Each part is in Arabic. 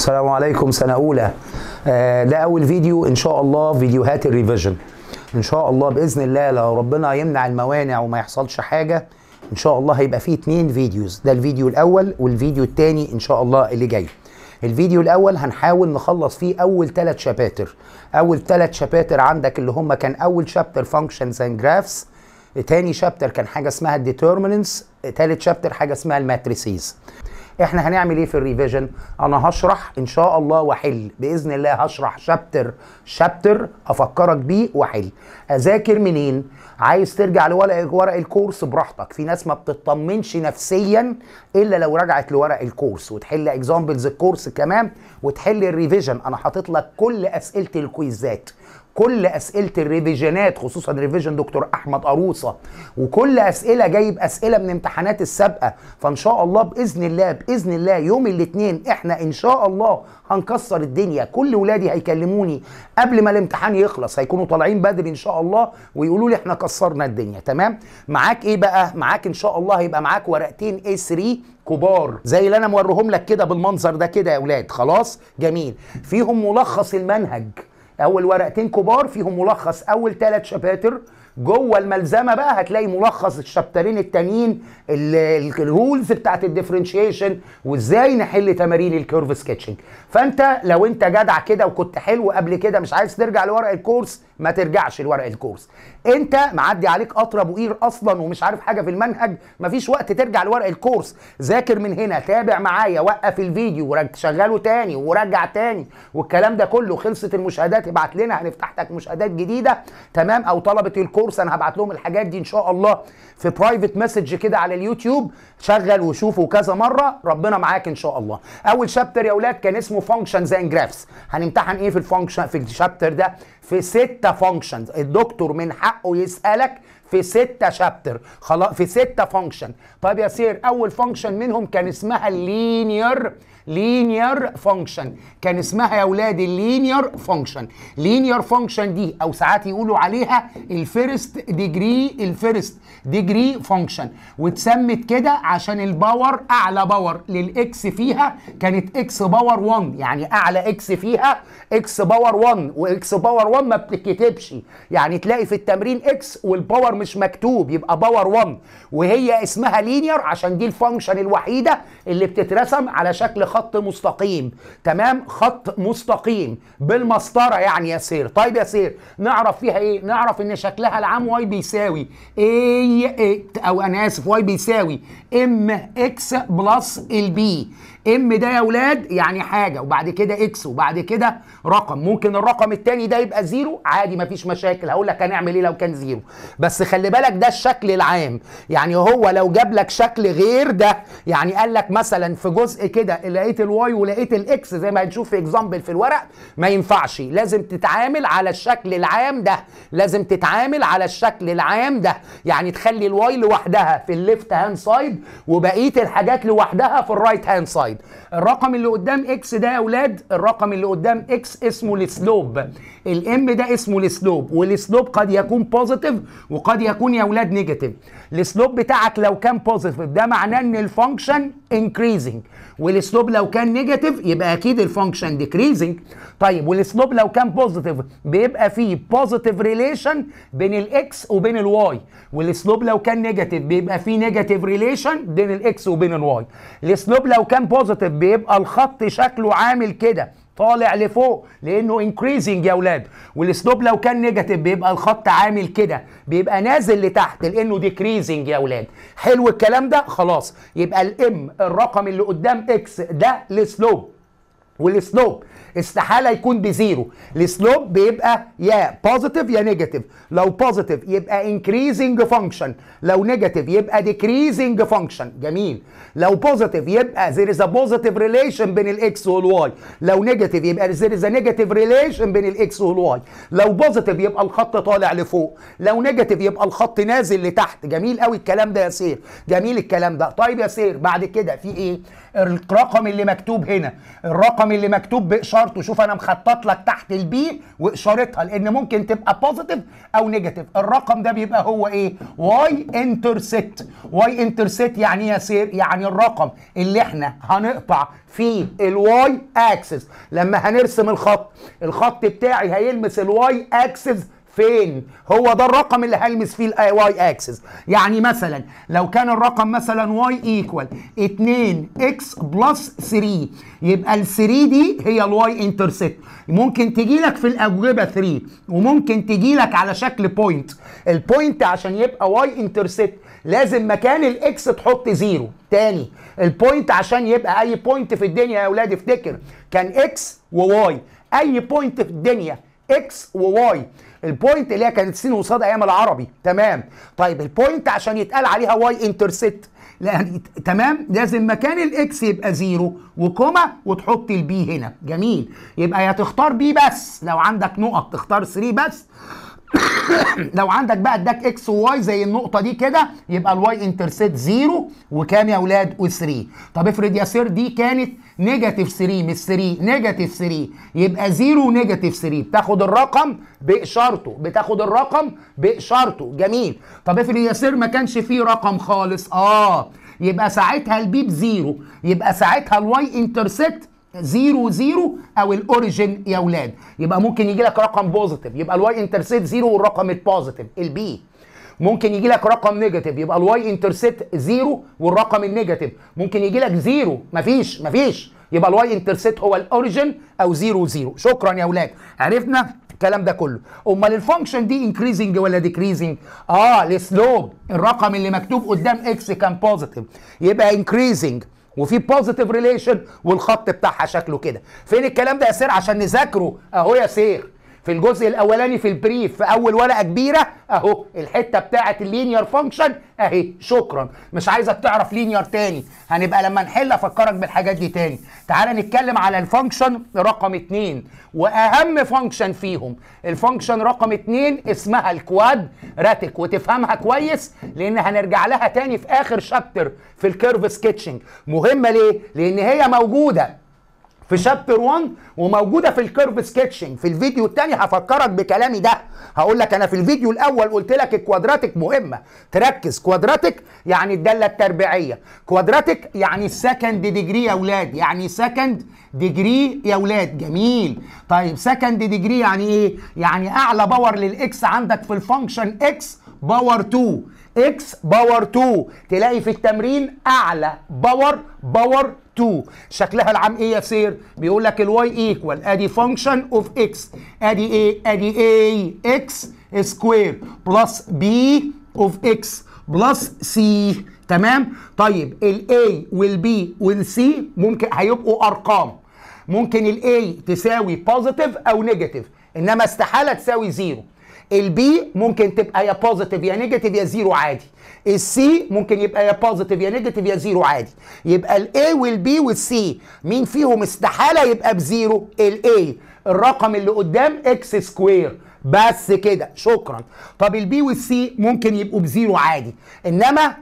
السلام عليكم سنة أولى آه ده أول فيديو إن شاء الله فيديوهات الريفيجن إن شاء الله بإذن الله لو ربنا يمنع الموانع وما يحصلش حاجة إن شاء الله هيبقى فيه اتنين فيديوز ده الفيديو الأول والفيديو التاني إن شاء الله اللي جاي الفيديو الاول هنحاول نخلص فيه اول ثلاث شباتر اول ثلاث شباتر عندك اللي هم كان اول شابتر فانكشنز اند جرافز تاني شابتر كان حاجه اسمها الديترميننتس تالت شابتر حاجه اسمها الماتريسيز احنا هنعمل ايه في الريفيجن انا هشرح ان شاء الله واحل باذن الله هشرح شابتر شابتر افكرك بيه واحل اذاكر منين عايز ترجع لورق ورق الكورس براحتك في ناس ما بتطمنش نفسيا الا لو رجعت لورق الكورس وتحل اكزامبلز الكورس كمان وتحل الريفيجن انا حاطط لك كل اسئله الكويزات كل اسئله الريفيجنات خصوصا ريفيجن دكتور احمد قروصه وكل اسئله جايب اسئله من امتحانات السابقه فان شاء الله باذن الله باذن الله يوم الاثنين احنا ان شاء الله هنكسر الدنيا كل ولادي هيكلموني قبل ما الامتحان يخلص هيكونوا طالعين بدري ان شاء الله ويقولوا لي احنا كسرنا الدنيا تمام معاك ايه بقى معاك ان شاء الله هيبقى معاك ورقتين a 3 كبار زي اللي انا موريهم لك كده بالمنظر ده كده يا اولاد خلاص جميل فيهم ملخص المنهج اول ورقتين كبار فيهم ملخص اول ثلاث شباتر جوه الملزمه بقى هتلاقي ملخص الشابترين التانيين الرولز بتاعت الديفرنشيشن وازاي نحل تمارين الكيرف سكتشنج فانت لو انت جدع كده وكنت حلو قبل كده مش عايز ترجع لورق الكورس ما ترجعش لورق الكورس انت معدي عليك قطر ابو قير اصلا ومش عارف حاجه في المنهج مفيش وقت ترجع لورق الكورس ذاكر من هنا تابع معايا وقف الفيديو شغله تاني ورجع تاني والكلام ده كله خلصت المشاهدات ابعت لنا هنفتح لك مشاهدات جديده تمام او طلبه الكورس انا هبعت لهم الحاجات دي ان شاء الله في برايفت مسج كده على اليوتيوب شغل وشوفه كذا مره ربنا معاك ان شاء الله اول شابتر يا اولاد كان اسمه اسمه فانكشنز اند جرافس هنمتحن ايه في الفانكشن في الشابتر ده في ستة فانكشنز الدكتور من حقه يسالك في ستة شابتر خلاص في ستة فانكشن طيب يا سير اول فانكشن منهم كان اسمها اللينير لينير فانكشن كان اسمها يا اولاد اللينير فانكشن لينير فانكشن دي او ساعات يقولوا عليها الفيرست ديجري الفيرست ديجري فانكشن واتسمت كده عشان الباور اعلى باور للاكس فيها كانت اكس باور 1 يعني اعلى اكس فيها اكس باور 1 واكس باور 1 ما بتتكتبش يعني تلاقي في التمرين اكس والباور مش مكتوب يبقى باور 1 وهي اسمها لينير عشان دي الفانكشن الوحيده اللي بتترسم على شكل خط مستقيم تمام خط مستقيم بالمسطره يعني يا سير طيب يا سير نعرف فيها ايه نعرف ان شكلها العام واي بيساوي اي, اي او انا اسف واي بيساوي ام اكس بلس البي ام ده يا اولاد يعني حاجه وبعد كده اكس وبعد كده رقم ممكن الرقم الثاني ده يبقى زيرو عادي مفيش مشاكل هقول لك هنعمل ايه لو كان زيرو بس خلي بالك ده الشكل العام يعني هو لو جاب لك شكل غير ده يعني قال لك مثلا في جزء كده لقيت الواي ولقيت الاكس زي ما هنشوف في اكزامبل في الورق ما ينفعش لازم تتعامل على الشكل العام ده لازم تتعامل على الشكل العام ده يعني تخلي الواي لوحدها في الليفت هاند سايد وبقيه الحاجات لوحدها في الرايت هاند سايد الرقم اللي قدام اكس ده يا اولاد الرقم اللي قدام اكس اسمه السلوب الام ده اسمه السلوب والسلوب قد يكون بوزيتيف وقد يكون يا اولاد نيجاتيف السلوب بتاعك لو كان بوزيتيف ده معناه ان الفانكشن انكريزنج والسلوب لو كان نيجاتيف يبقى اكيد الفانكشن ديكريزنج طيب والسلوب لو كان بوزيتيف بيبقى فيه بوزيتيف ريليشن بين الاكس وبين الواي والسلوب لو كان نيجاتيف بيبقى فيه نيجاتيف ريليشن بين الاكس وبين الواي السلوب لو كان بوزيتيف بيبقى الخط شكله عامل كده طالع لفوق لانه انكريزنج يا اولاد والسلوب لو كان نيجاتيف بيبقى الخط عامل كده بيبقى نازل لتحت لانه ديكريزنج يا اولاد حلو الكلام ده خلاص يبقى الام الرقم اللي قدام اكس ده السلوب والسلوب استحاله يكون بزيرو السلوب بيبقى يا بوزيتيف يا نيجاتيف لو بوزيتيف يبقى انكريزنج فانكشن لو نيجاتيف يبقى ديكريزنج فانكشن جميل لو بوزيتيف يبقى ذير از ا بوزيتيف ريليشن بين الاكس والواي لو نيجاتيف يبقى ذير از ا نيجاتيف ريليشن بين الاكس والواي لو بوزيتيف يبقى الخط طالع لفوق لو نيجاتيف يبقى الخط نازل لتحت جميل قوي الكلام ده يا سير جميل الكلام ده طيب يا سير بعد كده في ايه الرقم اللي مكتوب هنا الرقم اللي مكتوب باشارته شوف انا مخطط لك تحت البي واشارتها لان ممكن تبقى بوزيتيف او نيجاتيف الرقم ده بيبقى هو ايه واي انترسيت واي انترسيت يعني يا سير يعني الرقم اللي احنا هنقطع فيه الواي اكسس لما هنرسم الخط الخط بتاعي هيلمس الواي اكسس فين هو ده الرقم اللي هلمس فيه الاي واي اكسس يعني مثلا لو كان الرقم مثلا واي ايكوال 2 اكس بلس 3 يبقى ال 3 دي هي الواي انترسيت ممكن تجي لك في الاجوبه 3 وممكن تجي لك على شكل بوينت البوينت عشان يبقى واي انترسيت لازم مكان الاكس تحط زيرو تاني البوينت عشان يبقى اي بوينت في الدنيا يا اولاد افتكر كان اكس وواي اي بوينت في الدنيا اكس وواي البوينت اللي هي كانت سين وصاد ايام العربي تمام طيب البوينت عشان يتقال عليها واي انترسيت يعني تمام لازم مكان الاكس يبقى زيرو وكوما وتحط البي هنا جميل يبقى يا تختار بي بس لو عندك نقط تختار 3 بس لو عندك بقى اداك اكس وواي زي النقطه دي كده يبقى الواي انترسيت زيرو وكام يا اولاد و3 طب افرض يا سير دي كانت نيجاتيف 3 مش 3 نيجاتيف 3 يبقى 0 نيجاتيف 3 بتاخد الرقم باشارته بتاخد الرقم باشارته جميل طب افرض ياسير ما كانش فيه رقم خالص اه يبقى ساعتها البيب زيرو يبقى ساعتها الواي انترسبت زيرو زيرو او الاوريجن يا اولاد يبقى ممكن يجي لك رقم بوزيتيف يبقى الواي انترسبت زيرو والرقم البوزيتيف البي ممكن يجي لك رقم نيجاتيف يبقى الواي انترسيت زيرو والرقم النيجاتيف ممكن يجي لك زيرو مفيش مفيش يبقى الواي انترسيت هو الاوريجن او زيرو زيرو شكرا يا اولاد عرفنا الكلام ده كله امال الفانكشن دي انكريزنج ولا ديكريزنج اه السلوب الرقم اللي مكتوب قدام اكس كان بوزيتيف يبقى انكريزنج وفي بوزيتيف ريليشن والخط بتاعها شكله كده فين الكلام ده يا سير عشان نذاكره اهو يا سير في الجزء الاولاني في البريف في اول ورقه كبيره اهو الحته بتاعه اللينير فانكشن اهي شكرا مش عايزك تعرف لينير تاني هنبقى لما نحل افكرك بالحاجات دي تاني تعال نتكلم على الفانكشن رقم 2 واهم فانكشن فيهم الفانكشن رقم 2 اسمها الكواد راتك وتفهمها كويس لان هنرجع لها تاني في اخر شابتر في الكيرف سكتشنج مهمه ليه لان هي موجوده في شابتر 1 وموجوده في الكيرف سكتشنج في الفيديو الثاني هفكرك بكلامي ده هقول لك انا في الفيديو الاول قلت لك الكوادراتيك مهمه تركز كوادراتيك يعني الداله التربيعيه كوادراتيك يعني السكند ديجري يا اولاد يعني سكند ديجري يا اولاد جميل طيب سكند ديجري يعني ايه يعني اعلى باور للاكس عندك في الفانكشن اكس باور 2 اكس باور 2 تلاقي في التمرين اعلى باور باور 2 شكلها العام ايه يا سير بيقول لك الواي ايكوال ادي فانكشن اوف اكس ادي ايه ادي اي اكس سكوير بلس بي اوف اكس بلس سي تمام طيب الاي والبي والسي ممكن هيبقوا ارقام ممكن الاي تساوي بوزيتيف او نيجاتيف انما استحاله تساوي زيرو البي ممكن تبقى يا بوزيتيف يا نيجاتيف يا زيرو عادي السي ممكن يبقى يا بوزيتيف يا نيجاتيف يا زيرو عادي يبقى الاي والبي والسي مين فيهم استحاله يبقى بزيرو الاي الرقم اللي قدام اكس سكوير بس كده شكرا طب البي والسي ممكن يبقوا بزيرو عادي انما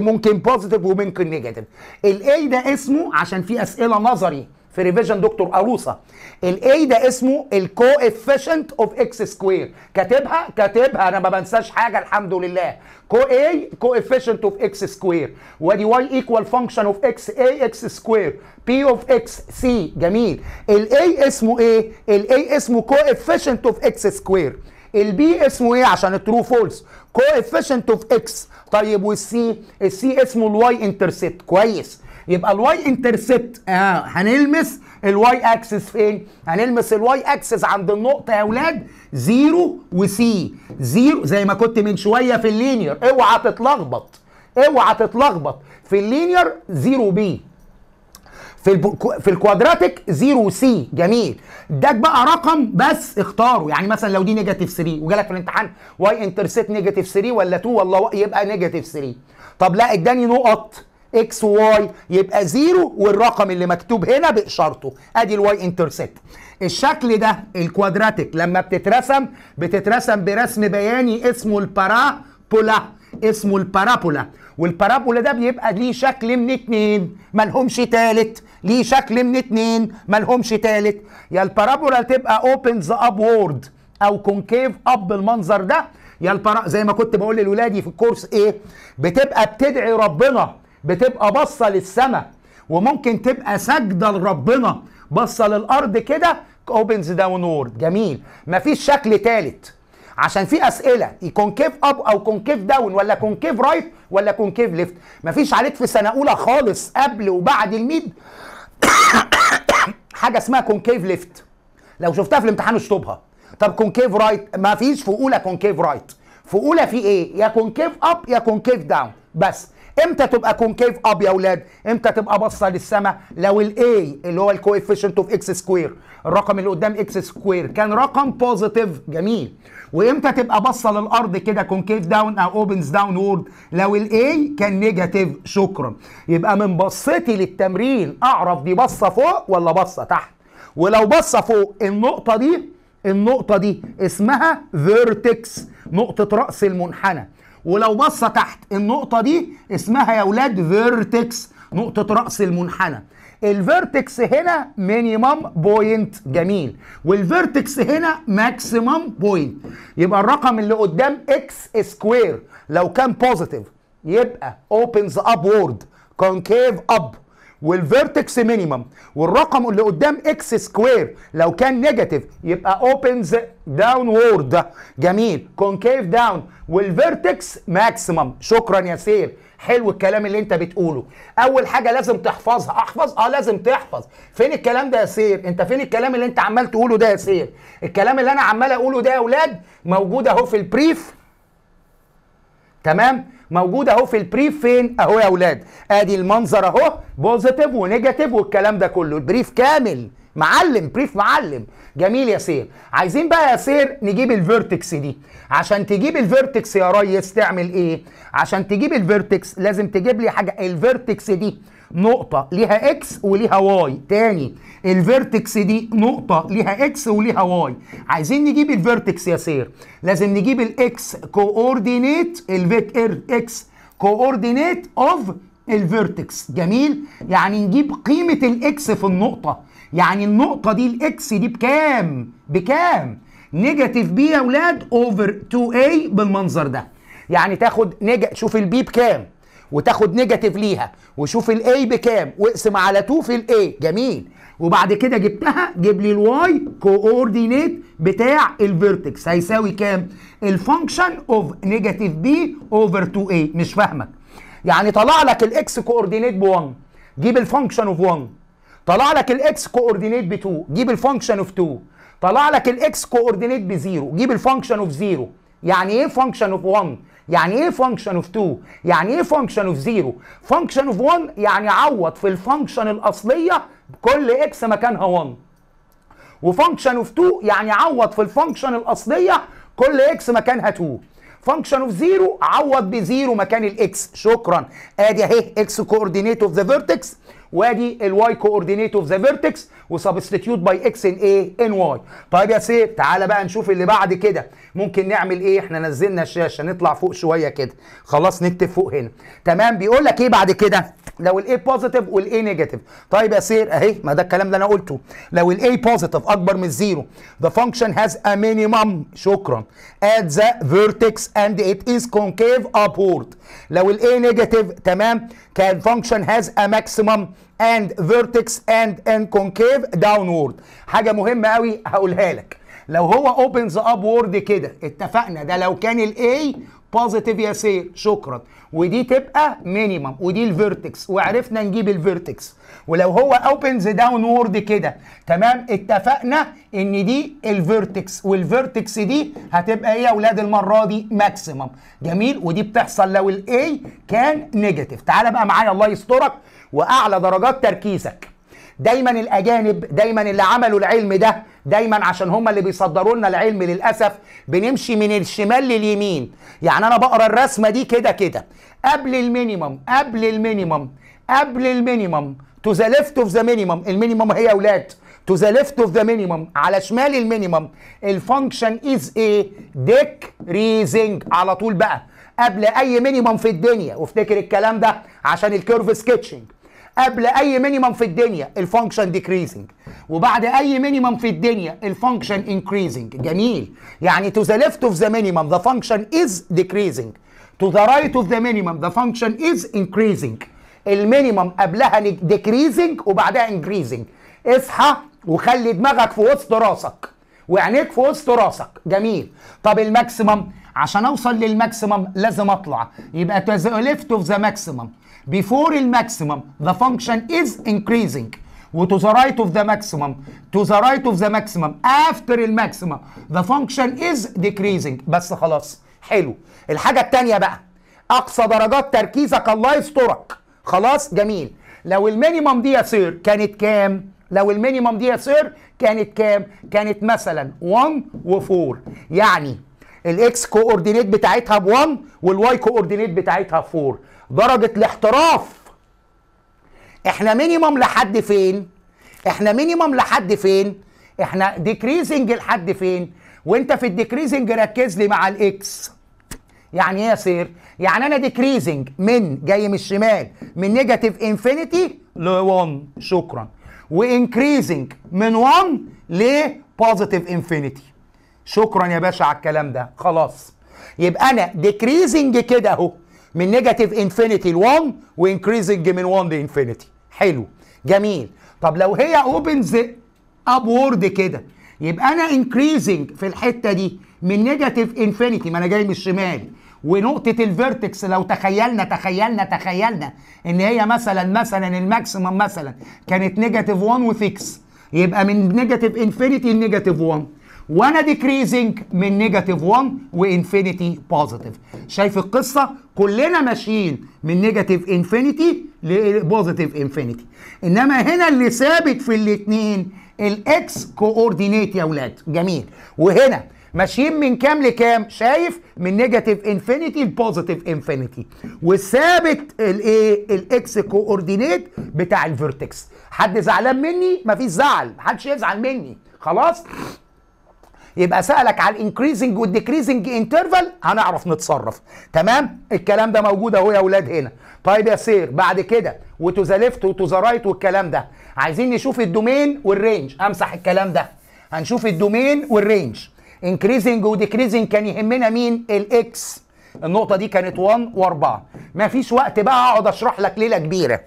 ممكن بوزيتيف وممكن نيجاتيف الاي ده اسمه عشان في اسئله نظري في ريفيجن دكتور اروسا الاي ده اسمه الكوافيشنت اوف اكس سكوير كاتبها كاتبها انا ما بنساش حاجه الحمد لله كو اي كوافيشنت اوف اكس سكوير وادي واي ايكوال فانكشن اوف اكس اي اكس سكوير بي اوف اكس سي جميل الاي اسمه ايه الاي اسمه كوافيشنت اوف اكس سكوير البي اسمه ايه عشان الترو فولس كوافيشنت اوف اكس طيب والسي السي اسمه الواي انترسيبت كويس يبقى الواي انترسبت اه هنلمس الواي اكسس فين هنلمس الواي اكسس عند النقطه يا اولاد زيرو وسي زيرو زي ما كنت من شويه في اللينير اوعى تتلخبط اوعى تتلخبط في اللينير زيرو بي في الب... في الكوادراتيك 0 سي جميل اداك بقى رقم بس اختاره يعني مثلا لو دي نيجاتيف 3 وجالك في الامتحان واي انترسيت نيجاتيف 3 ولا 2 ولا يبقى نيجاتيف 3 طب لا اداني نقط اكس واي يبقى زيرو والرقم اللي مكتوب هنا باشارته ادي الواي انترسيت الشكل ده الكوادراتيك لما بتترسم بتترسم برسم بياني اسمه البارابولا اسمه البارابولا والبارابولا ده بيبقى ليه شكل من اتنين ملهمش تالت ليه شكل من اتنين ملهمش تالت يا البارابولا تبقى اوبن ذا وورد او كونكيف اب بالمنظر ده يا البارا زي ما كنت بقول للاولاد في الكورس ايه بتبقى بتدعي ربنا بتبقى باصه للسماء وممكن تبقى ساجده لربنا باصه للارض كده اوبنز داون وورد جميل مفيش شكل تالت عشان في اسئله يكون كيف اب او كونكيف داون ولا كونكيف رايت ولا كونكيف ليفت مفيش عليك في سنه اولى خالص قبل وبعد الميد حاجه اسمها كونكيف ليفت لو شفتها في الامتحان اشطبها طب كونكيف رايت مفيش في اولى كونكيف رايت في اولى في ايه يا كونكيف اب يا كونكيف داون بس امتى تبقى كونكيف اب يا اولاد امتى تبقى باصه للسماء لو الاي اللي هو الكويفيشنت اوف اكس سكوير الرقم اللي قدام اكس سكوير كان رقم بوزيتيف جميل وامتى تبقى باصه للارض كده كونكيف داون او اوبنز داون وورد لو الاي كان نيجاتيف شكرا يبقى من بصتي للتمرين اعرف دي باصه فوق ولا باصه تحت ولو باصه فوق النقطه دي النقطة دي اسمها فيرتكس نقطة رأس المنحنى ولو بصه تحت النقطة دي اسمها يا ولاد فيرتكس نقطة رأس المنحنى الفيرتكس هنا مينيمم بوينت جميل والفيرتكس هنا ماكسيمم بوينت يبقى الرقم اللي قدام اكس سكوير لو كان بوزيتيف يبقى اب وورد كونكيف اب والفيرتكس مينيمم والرقم اللي قدام اكس سكوير لو كان نيجاتيف يبقى اوبنز داون وورد جميل كونكيف داون والفيرتكس ماكسيمم شكرا يا سير حلو الكلام اللي انت بتقوله اول حاجه لازم تحفظها احفظ اه لازم تحفظ فين الكلام ده يا سير انت فين الكلام اللي انت عمال تقوله ده يا سير الكلام اللي انا عمال اقوله ده يا اولاد موجود اهو في البريف تمام موجود اهو في البريف فين اهو يا اولاد ادي المنظر اهو بوزيتيف ونيجاتيف والكلام ده كله البريف كامل معلم بريف معلم جميل يا سير عايزين بقى يا سير نجيب الفيرتكس دي عشان تجيب الفيرتكس يا ريس تعمل ايه عشان تجيب الفيرتكس لازم تجيب لي حاجه الفيرتكس دي نقطة ليها اكس وليها واي تاني الفيرتكس دي نقطة ليها اكس وليها واي عايزين نجيب الفيرتكس يا سير لازم نجيب الاكس كوردينيت الاكس كوردينيت اوف الفيرتكس جميل يعني نجيب قيمة الاكس في النقطة يعني النقطة دي الاكس دي بكام بكام نيجاتيف بي يا اولاد اوفر 2a بالمنظر ده يعني تاخد نيجا شوف البي بكام وتاخد نيجاتيف ليها وشوف الاي بكام واقسم على 2 في الاي جميل وبعد كده جبتها جيب لي الواي كوردينيت بتاع الفيرتكس هيساوي كام الفانكشن اوف نيجاتيف بي اوفر 2 اي مش فاهمك يعني طلع لك الاكس كوردينيت ب 1 جيب الفانكشن اوف 1 طلع لك الاكس كوردينيت ب 2 جيب الفانكشن اوف 2 طلع لك الاكس كوردينيت ب 0 جيب الفانكشن اوف 0 يعني ايه فانكشن اوف 1 يعني ايه فانكشن اوف 2 يعني ايه فانكشن اوف 0 فانكشن اوف 1 يعني عوض في الفانكشن الاصليه كل اكس مكانها 1 وفانكشن اوف 2 يعني عوض في الفانكشن الاصليه كل اكس مكانها 2 فانكشن اوف زيرو عوض بزيرو مكان الاكس شكرا ادي اهي اكس كوردينيت اوف ذا فيرتكس وادي الواي كوردينيت اوف ذا فيرتكس وسبستيتيوت باي اكس ان اي ان واي طيب يا سيف تعالى بقى نشوف اللي بعد كده ممكن نعمل ايه احنا نزلنا الشاشه نطلع فوق شويه كده خلاص نكتب فوق هنا تمام بيقول لك ايه بعد كده لو الاي بوزيتيف والاي نيجاتيف طيب يا سير اهي ما ده الكلام اللي انا قلته لو الاي بوزيتيف اكبر من الزيرو ذا فانكشن هاز ا مينيمم شكرا ات ذا فيرتكس اند ات از كونكيف ابورد لو الاي نيجاتيف تمام كان فانكشن هاز ا ماكسيمم and vertex and and concave downward حاجه مهمه قوي هقولها لك لو هو opens upward كده اتفقنا ده لو كان الاي بوزيتيف يا سير شكرا ودي تبقى مينيمم ودي الفيرتكس وعرفنا نجيب الفيرتكس ولو هو اوبنز داون وورد كده تمام اتفقنا ان دي الفيرتكس والفيرتكس دي هتبقى ايه يا اولاد المره دي ماكسيمم جميل ودي بتحصل لو الاي كان نيجاتيف تعالى بقى معايا الله يسترك واعلى درجات تركيزك دايما الاجانب دايما اللي عملوا العلم ده دايما عشان هم اللي بيصدروا لنا العلم للاسف بنمشي من الشمال لليمين يعني انا بقرا الرسمه دي كده كده قبل المينيمم قبل المينيمم قبل المينيمم تو ذا ليفت اوف ذا مينيمم المينيمم هي اولاد تو ذا ليفت اوف ذا مينيمم على شمال المينيمم الفانكشن از ايه ريزنج على طول بقى قبل اي مينيمم في الدنيا وافتكر الكلام ده عشان الكيرف سكتشنج قبل اي مينيمم في الدنيا الفانكشن ديكريزنج وبعد اي مينيمم في الدنيا الفانكشن انكريزنج جميل يعني تو ذا ليفت اوف ذا مينيمم ذا فانكشن از ديكريزنج to the right of the minimum the function is increasing المينيمم قبلها ديكريزنج وبعدها انكريزنج اصحى وخلي دماغك في وسط راسك وعينيك في وسط راسك جميل طب الماكسيمم عشان اوصل للماكسيمم لازم اطلع يبقى تو ذا ليفت اوف ذا ماكسيمم بيفور الماكسيمم ذا فانكشن از انكريزنج وتو ذا رايت اوف ذا ماكسيمم تو ذا رايت اوف ذا ماكسيمم افتر الماكسيمم ذا فانكشن از ديكريزنج بس خلاص حلو الحاجه الثانيه بقى اقصى درجات تركيزك الله يسترك خلاص جميل لو المينيمم دي يا سير كانت كام لو المينيمم دي يا سير كانت كام كانت مثلا 1 و4 يعني الاكس كوردينيت بتاعتها ب1 والواي كوردينيت بتاعتها ب4 درجه الاحتراف احنا مينيمم لحد فين احنا مينيمم لحد فين احنا ديكريزنج لحد فين وانت في الديكريزنج ركز لي مع الاكس يعني ايه يا سير يعني انا ديكريزنج من جاي من الشمال من نيجاتيف انفينيتي ل 1 شكرا وانكريزنج من 1 ل بوزيتيف انفينيتي شكرا يا باشا على الكلام ده خلاص يبقى انا ديكريزنج كده اهو من نيجاتيف انفينيتي ل 1 وانكريزنج من 1 لانفينيتي حلو جميل طب لو هي اوبنز ابورد كده يبقى انا انكريزنج في الحته دي من نيجاتيف انفينيتي ما انا جاي من الشمال ونقطه الفيرتكس لو تخيلنا تخيلنا تخيلنا ان هي مثلا مثلا الماكسيمم مثلا كانت نيجاتيف 1 و6 يبقى من نيجاتيف انفينيتي لنيجاتيف 1 وانا ديكريزنج من نيجاتيف 1 وانفينيتي بوزيتيف شايف القصه كلنا ماشيين من نيجاتيف انفينيتي لبوزيتيف انفينيتي انما هنا اللي ثابت في الاثنين الاكس كوردينيت يا اولاد جميل وهنا ماشيين من كام لكام شايف من نيجاتيف انفينيتي لبوزيتيف انفينيتي وثابت الايه الاكس كوردينيت بتاع الفيرتكس حد زعلان مني مفيش زعل محدش يزعل مني خلاص يبقى سالك على الانكريزنج والديكريزنج انترفال هنعرف نتصرف تمام الكلام ده موجود اهو يا اولاد هنا طيب يا سير بعد كده وتو ذا ليفت وتو ذا رايت والكلام ده عايزين نشوف الدومين والرينج امسح الكلام ده هنشوف الدومين والرينج انكريزنج وديكريزنج كان يهمنا مين الاكس النقطه دي كانت 1 و4 مفيش وقت بقى اقعد اشرح لك ليله كبيره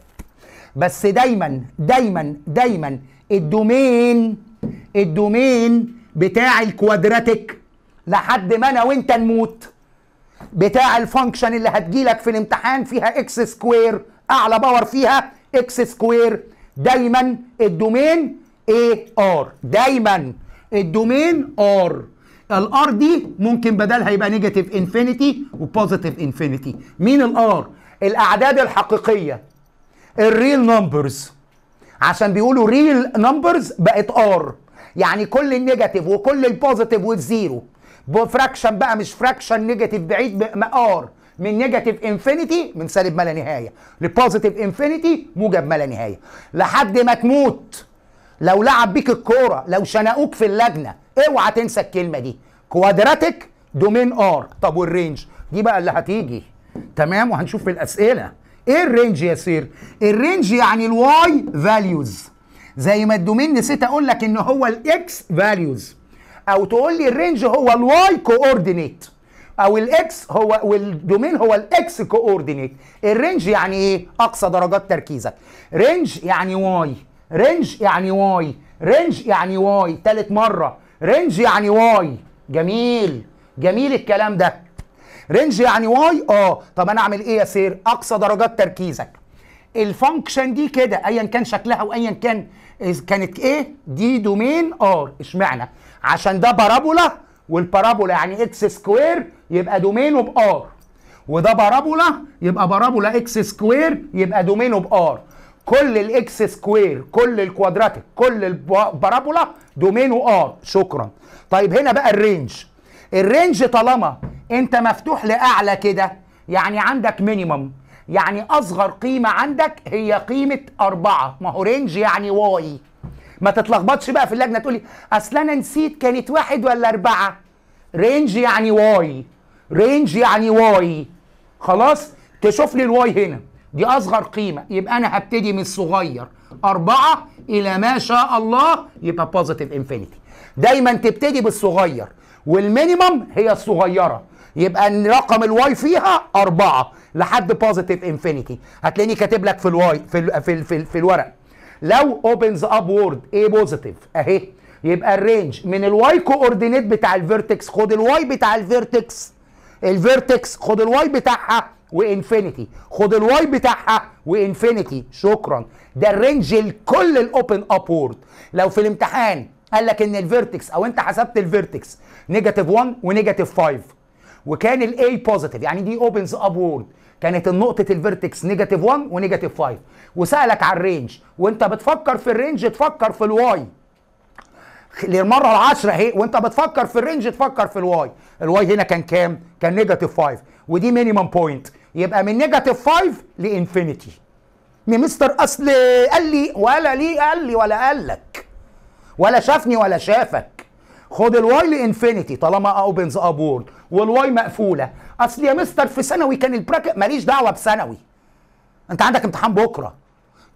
بس دايما دايما دايما الدومين الدومين بتاع الكوادراتيك لحد ما انا وانت نموت بتاع الفانكشن اللي هتجيلك في الامتحان فيها اكس سكوير اعلى باور فيها اكس سكوير دايما الدومين ايه ار دايما الدومين ار الار دي ممكن بدلها يبقى نيجاتيف انفينيتي وبوزيتيف انفينيتي مين الار الاعداد الحقيقيه الريل نمبرز عشان بيقولوا ريل نمبرز بقت ار يعني كل النيجاتيف وكل البوزيتيف والزيرو بفراكشن بقى مش فراكشن نيجاتيف بعيد ار من نيجاتيف انفينيتي من سالب ما لا نهايه لبوزيتيف انفينيتي موجب ما لا نهايه لحد ما تموت لو لعب بيك الكوره لو شنقوك في اللجنه اوعى تنسى الكلمه دي كوادراتيك دومين ار طب والرينج دي بقى اللي هتيجي تمام وهنشوف في الاسئله ايه الرينج يا سير الرينج يعني الواي فاليوز زي ما الدومين نسيت اقول لك ان هو الاكس فاليوز او تقول لي الرينج هو الواي كوردينيت او الاكس هو والدومين هو الاكس كوردينيت الرينج يعني ايه اقصى درجات تركيزك رينج يعني واي رينج يعني واي رينج يعني واي تالت مرة رينج يعني واي جميل جميل الكلام ده رينج يعني واي اه طب انا اعمل ايه يا سير اقصى درجات تركيزك الفانكشن دي كده ايا كان شكلها وايا كان كانت ايه دي دومين ار اشمعنى عشان ده بارابولا والبارابولا يعني اكس سكوير يبقى دومينه بار وده بارابولا يبقى بارابولا اكس سكوير يبقى دومينه بار كل الاكس سكوير كل الكوادراتيك كل البارابولا دومينه ار آه، شكرا طيب هنا بقى الرينج الرينج طالما انت مفتوح لاعلى كده يعني عندك مينيمم يعني اصغر قيمه عندك هي قيمه أربعة ما هو رينج يعني واي ما تتلخبطش بقى في اللجنه تقولي اصل انا نسيت كانت واحد ولا أربعة رينج يعني واي رينج يعني واي خلاص تشوف لي الواي هنا دي اصغر قيمه يبقى انا هبتدي من الصغير أربعة إلى ما شاء الله يبقى بوزيتيف انفينيتي دايما تبتدي بالصغير والمينيمم هي الصغيرة يبقى رقم الواي فيها أربعة لحد بوزيتيف انفينيتي هتلاقيني كاتب لك في الواي في الـ في, الـ في, في الورق لو اوبنز اب وورد ايه بوزيتيف اهي يبقى الرينج من الواي كوردينيت بتاع الفيرتكس خد الواي بتاع الفيرتكس الفيرتكس خد الواي بتاعها وانفينيتي خد الواي بتاعها وانفينيتي شكرا ده الرينج لكل الاوبن ابورد لو في الامتحان قال لك ان الفيرتكس او انت حسبت الفيرتكس نيجاتيف 1 ونيجاتيف 5 وكان الاي بوزيتيف يعني دي اوبنز ابورد كانت النقطة الفيرتكس نيجاتيف 1 ونيجاتيف 5 وسألك على الرينج وانت بتفكر في الرينج تفكر في الواي للمرة العشرة اهي وانت بتفكر في الرينج تفكر في الواي الواي هنا كان كام؟ كان نيجاتيف 5 ودي مينيمم بوينت يبقى من نيجاتيف 5 لانفينيتي مستر اصل قال لي ولا لي قال لي ولا قال لك ولا شافني ولا شافك خد الواي لانفينيتي طالما اوبنز ابورد والواي مقفوله اصل يا مستر في ثانوي كان البراكت ماليش دعوه بثانوي انت عندك امتحان بكره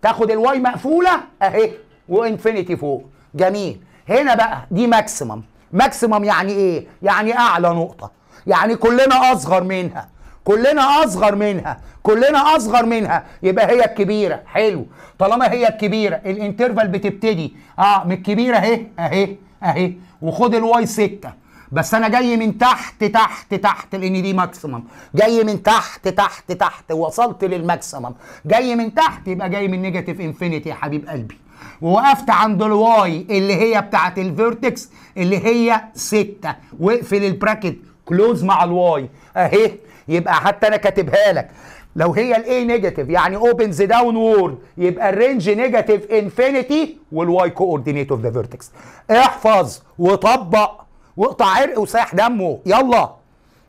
تاخد الواي مقفوله اهي وانفينيتي فوق جميل هنا بقى دي ماكسيمم ماكسيمم يعني ايه يعني اعلى نقطه يعني كلنا اصغر منها كلنا اصغر منها كلنا اصغر منها يبقى هي الكبيره حلو طالما هي الكبيره الانترفال بتبتدي اه من الكبيره اهي اهي اهي وخد الواي 6 بس انا جاي من تحت تحت تحت لان دي ماكسيمم جاي من تحت تحت تحت وصلت للماكسيمم جاي من تحت يبقى جاي من نيجاتيف انفينيتي يا حبيب قلبي ووقفت عند الواي اللي هي بتاعت الفيرتكس اللي هي 6 واقفل البراكت كلوز مع الواي اهي يبقى حتى انا كاتبها لك لو هي الاي نيجاتيف يعني اوبنز داون وورد يبقى الرينج نيجاتيف انفينيتي والواي كوردينيت اوف ذا فيرتكس احفظ وطبق واقطع عرق وساح دمه يلا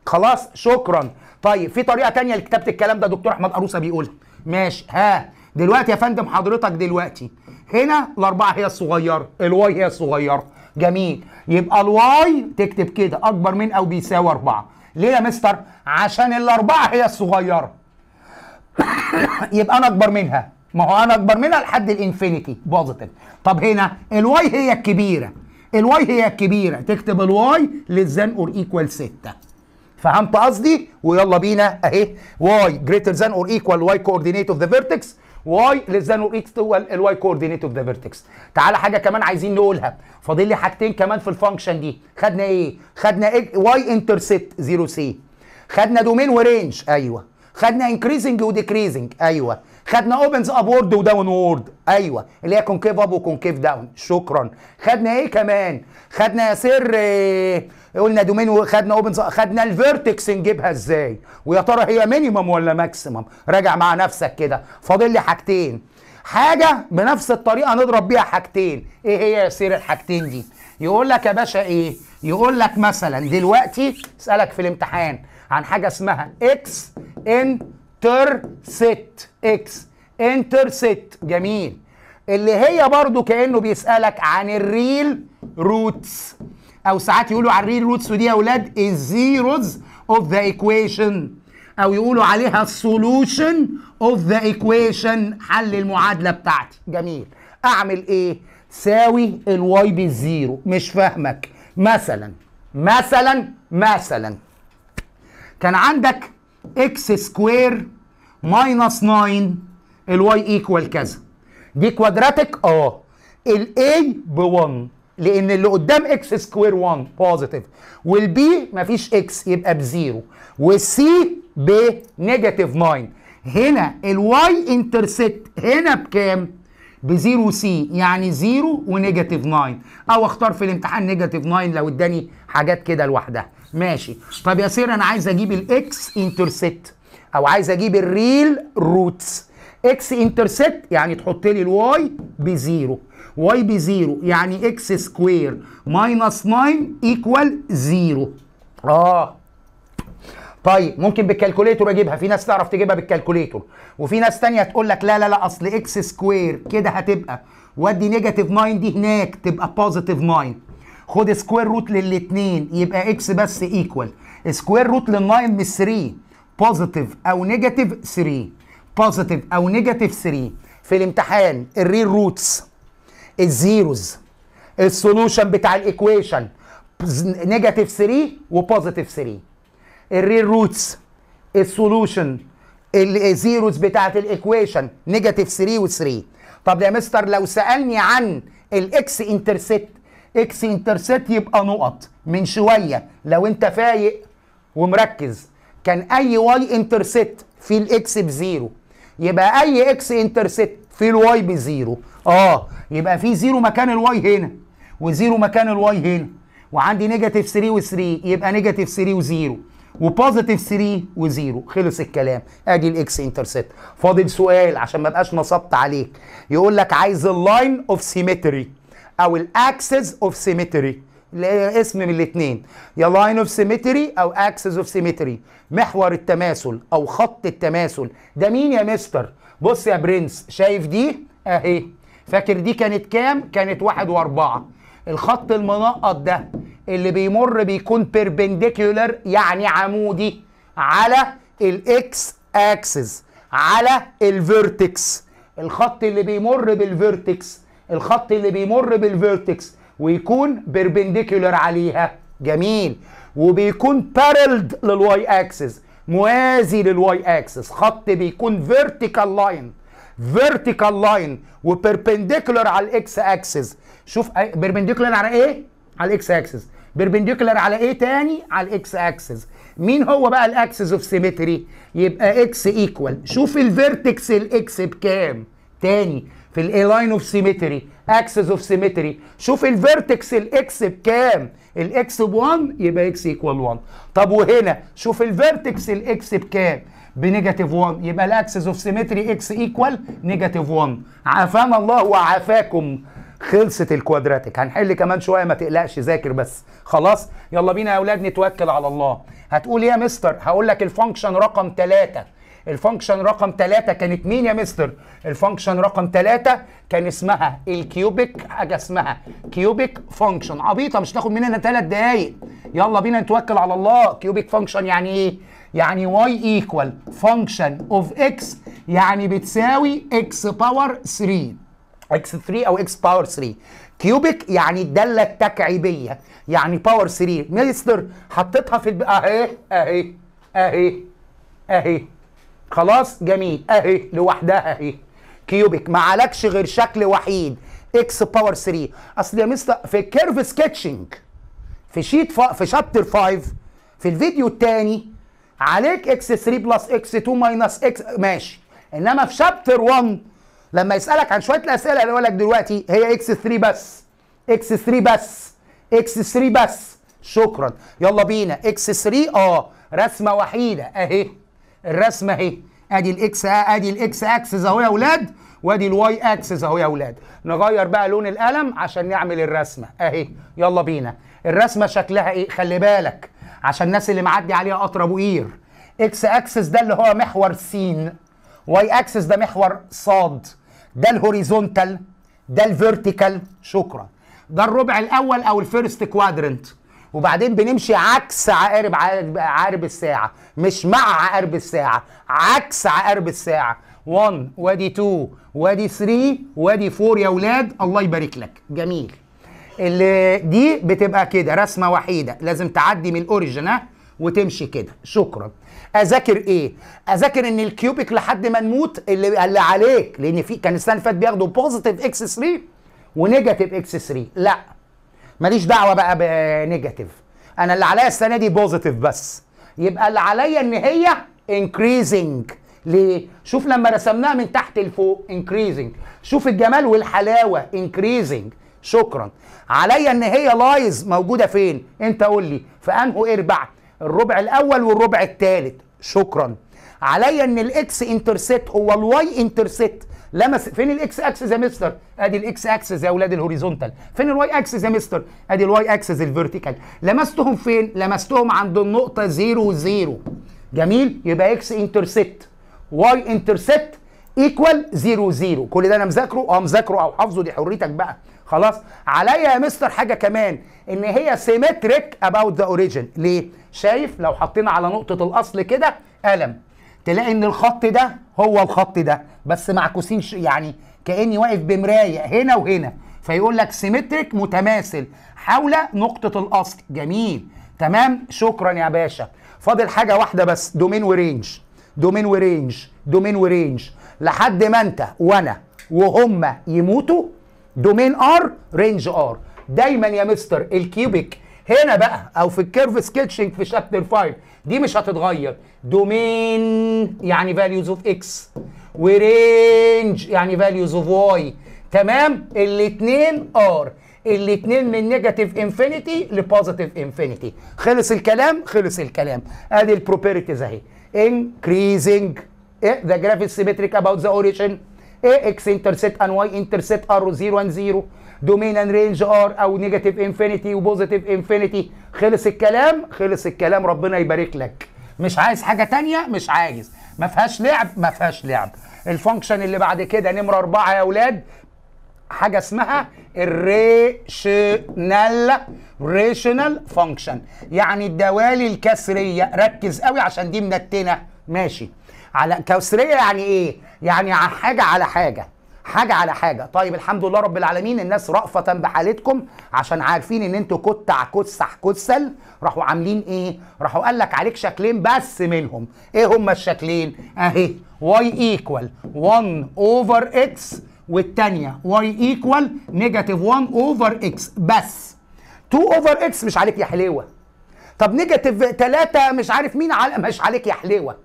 خلاص شكرا طيب في طريقه تانية لكتابه الكلام ده دكتور احمد قروسه بيقولها ماشي ها دلوقتي يا فندم حضرتك دلوقتي هنا الاربعه هي الصغيره الواي هي الصغيره جميل يبقى الواي تكتب كده اكبر من او بيساوي اربعه ليه يا مستر عشان الاربعه هي الصغيره يبقى انا اكبر منها ما هو انا اكبر منها لحد الانفينيتي بوزيتيف طب هنا الواي هي الكبيره الواي هي الكبيره تكتب الواي للزن اور ايكوال 6 فهمت قصدي ويلا بينا اهي واي جريتر ذان اور ايكوال واي كوردينيت اوف ذا فيرتكس واي ليس ذان اكس هو الواي كوردينيت اوف ذا فيرتكس تعالى حاجه كمان عايزين نقولها فاضل لي حاجتين كمان في الفانكشن دي خدنا ايه خدنا واي انترسيبت 0 سي خدنا دومين ورينج ايوه خدنا انكريزنج وديكريزنج ايوه خدنا اوبنز ابورد وداون وورد ايوه اللي هي كونكيف اب وكونكيف داون شكرا خدنا ايه كمان خدنا يا سر إيه قلنا دومين وخدنا اوبن خدنا الفيرتكس نجيبها ازاي ويا ترى هي مينيمم ولا ماكسيمم راجع مع نفسك كده فاضل لي حاجتين حاجه بنفس الطريقه نضرب بيها حاجتين ايه هي يا سير الحاجتين دي يقول لك يا باشا ايه يقول لك مثلا دلوقتي اسالك في الامتحان عن حاجه اسمها اكس انترست اكس انترست جميل اللي هي برضو كانه بيسالك عن الريل روتس او ساعات يقولوا على الريل روتس ودي يا اولاد الزيروز اوف ذا ايكويشن او يقولوا عليها السولوشن اوف ذا ايكويشن حل المعادله بتاعتي جميل اعمل ايه ساوي الواي بالزيرو مش فاهمك مثلا مثلا مثلا كان عندك اكس سكوير ماينس 9 الواي ايكوال كذا دي كوادراتيك اه الاي ب 1 لان اللي قدام اكس سكوير 1 بوزيتيف والبي مفيش اكس يبقى بزيرو والسي بنيجاتيف 9 هنا الواي انترسيت هنا بكام؟ بزيرو سي يعني زيرو ونيجاتيف 9 او اختار في الامتحان نيجاتيف 9 لو اداني حاجات كده لوحدها ماشي طب يا سير انا عايز اجيب الاكس انترسيت او عايز اجيب الريل روتس اكس انترسيت يعني تحط لي الواي بزيرو واي بزيرو يعني اكس سكوير ماينس 9 ايكوال زيرو اه طيب ممكن بالكالكوليتور اجيبها في ناس تعرف تجيبها بالكالكوليتور وفي ناس تانية تقول لك لا لا لا اصل اكس سكوير كده هتبقى ودي نيجاتيف 9 دي هناك تبقى بوزيتيف 9 خد سكوير روت للاثنين يبقى اكس بس ايكوال سكوير روت لل9 مش 3 بوزيتيف او نيجاتيف 3 بوزيتيف او نيجاتيف 3 في الامتحان الريل روتس الزيروز السولوشن بتاع الايكويشن نيجاتيف 3 وبوزيتيف 3 الريل روتس السولوشن الزيروز بتاعه الايكويشن نيجاتيف 3 و3 طب يا مستر لو سالني عن الاكس انترسيت اكس انترسيت يبقى نقط من شويه لو انت فايق ومركز كان اي واي انترسيت في الاكس بزيرو يبقى اي اكس انترسيت في الواي بزيرو اه يبقى في زيرو مكان الواي هنا وزيرو مكان الواي هنا وعندي نيجاتيف 3 و3 يبقى نيجاتيف 3 وزيرو وبوزيتيف 3 وزيرو خلص الكلام ادي الاكس انترسبت فاضل سؤال عشان ما ابقاش نصبت عليك يقول لك عايز اللاين اوف سيمتري او الاكسس اوف سيمتري اسم من الاثنين يا لاين اوف سيمتري او اكسس اوف سيمتري محور التماثل او خط التماثل ده مين يا مستر بص يا برنس شايف دي اهي فاكر دي كانت كام كانت واحد واربعة الخط المنقط ده اللي بيمر بيكون بيربنديكولر يعني عمودي على الاكس اكسس على الفيرتكس الخط اللي بيمر بالفيرتكس الخط اللي بيمر بالفيرتكس ويكون بيربنديكولر عليها جميل وبيكون بارلد للواي اكسس موازي للواي اكسس خط بيكون فيرتيكال لاين فيرتيكال لاين وبيربنديكولار على الاكس اكسس شوف بيربنديكولار على ايه على الاكس اكسس بيربنديكولار على ايه تاني على الاكس اكسس مين هو بقى الاكسس اوف سيمتري يبقى اكس ايكوال شوف الفيرتكس الاكس بكام تاني في الاي لاين اوف سيمتري اكسس اوف سيمتري شوف الفيرتكس الاكس بكام الاكس ب1 يبقى اكس ايكوال 1 طب وهنا شوف الفيرتكس الاكس بكام بنيجاتيف 1 يبقى الاكسس اوف سيمتري اكس ايكوال نيجاتيف 1 عافانا الله وعافاكم خلصت الكوادراتيك هنحل كمان شويه ما تقلقش ذاكر بس خلاص يلا بينا يا اولاد نتوكل على الله هتقول ايه يا مستر هقول لك الفانكشن رقم 3 الفانكشن رقم 3 كانت مين يا مستر الفانكشن رقم 3 كان اسمها الكيوبيك حاجه اسمها كيوبيك فانكشن عبيطه مش تاخد مننا 3 دقايق يلا بينا نتوكل على الله كيوبيك فانكشن يعني ايه يعني y equal function of x يعني بتساوي x باور 3 x 3 او x باور 3 كيوبيك يعني الداله التكعيبيه يعني باور 3 مستر حطيتها في الب... اهي اهي اهي اهي خلاص جميل اهي لوحدها اهي كيوبيك ما عليكش غير شكل وحيد اكس باور 3 اصل يا مستر في الكيرف سكتشنج في شيت ف... في شابتر 5 في الفيديو الثاني عليك اكس 3 بلس اكس 2 ماينس اكس ماشي انما في شابتر 1 لما يسالك عن شويه الاسئله اللي لك دلوقتي هي اكس 3 بس اكس 3 بس اكس 3 بس شكرا يلا بينا اكس 3 اه رسمه وحيده اهي الرسمه اهي ادي الاكس ادي الاكس اكسس اهو يا اولاد وادي الواي اكسس اهو يا اولاد نغير بقى لون القلم عشان نعمل الرسمه اهي يلا بينا الرسمه شكلها ايه خلي بالك عشان الناس اللي معدي عليها قطر ابو قير اكس اكسس ده اللي هو محور سين واي اكسس ده محور صاد ده الهوريزونتال ده الفيرتيكال شكرا ده الربع الاول او الفيرست كوادرنت وبعدين بنمشي عكس عقارب عقارب الساعه مش مع عقارب الساعه عكس عقارب الساعه 1 وادي 2 وادي 3 وادي 4 يا اولاد الله يبارك لك جميل اللي دي بتبقى كده رسمه وحيده لازم تعدي من الاوريجن ها وتمشي كده شكرا اذاكر ايه اذاكر ان الكيوبيك لحد ما نموت اللي, اللي عليك لان في كان السنه اللي فاتت بياخدوا بوزيتيف اكس 3 ونيجاتيف اكس 3 لا ماليش دعوه بقى بنيجاتيف انا اللي عليا السنه دي بوزيتيف بس يبقى اللي عليا ان هي انكريزنج ليه شوف لما رسمناها من تحت لفوق انكريزنج شوف الجمال والحلاوه انكريزنج شكرا عليا ان هي لايز موجوده فين انت قول لي في انه اربع الربع الاول والربع الثالث شكرا عليا ان الاكس انترسيت هو الواي انترسيت لمس فين الاكس اكسس يا مستر ادي الاكس اكسس يا اولاد الهوريزونتال فين الواي اكسس يا مستر ادي الواي اكسس الفيرتيكال لمستهم فين لمستهم عند النقطه 0 0 جميل يبقى اكس انترسيت واي انترسيت ايكوال 0 0 كل ده انا مذاكره اه مذاكره او حافظه دي حريتك بقى خلاص عليا يا مستر حاجه كمان ان هي سيمتريك اباوت ذا اوريجن ليه شايف لو حطينا على نقطه الاصل كده قلم تلاقي ان الخط ده هو الخط ده بس معكوسين يعني كاني واقف بمرايه هنا وهنا فيقول لك سيمتريك متماثل حول نقطه الاصل جميل تمام شكرا يا باشا فاضل حاجه واحده بس دومين ورينج دومين ورينج دومين ورينج لحد ما انت وانا وهم يموتوا دومين ار رينج ار دايما يا مستر الكيوبيك هنا بقى او في الكيرف سكتشنج في شابتر 5 دي مش هتتغير دومين يعني فاليوز اوف اكس ورينج يعني فاليوز اوف واي تمام الاثنين ار الاثنين من نيجاتيف انفينيتي لبوزيتيف انفينيتي خلص الكلام خلص الكلام ادي البروبرتيز اهي increasing إيه؟ the graph is symmetric about the origin اي اكس انترسيت ان واي انترسيت ار 0 1 0 دومين ان رينج ار او نيجاتيف انفينيتي وبوزيتيف انفينيتي خلص الكلام خلص الكلام ربنا يبارك لك مش عايز حاجه تانية مش عايز ما فيهاش لعب ما فيهاش لعب الفانكشن اللي بعد كده نمره أربعة يا اولاد حاجه اسمها الريشنال ريشنال فانكشن يعني الدوالي الكسريه ركز قوي عشان دي منتنه ماشي على كسريه يعني ايه يعني حاجه على حاجه حاجه على حاجه طيب الحمد لله رب العالمين الناس رأفة بحالتكم عشان عارفين ان انتوا كت كتسح كتسل راحوا عاملين ايه راحوا قال لك عليك شكلين بس منهم ايه هما الشكلين اهي واي ايكوال 1 اوفر اكس والتانية واي equal نيجاتيف 1 اوفر اكس بس 2 اوفر اكس مش عليك يا حليوه طب نيجاتيف 3 مش عارف مين على مش عليك يا حليوه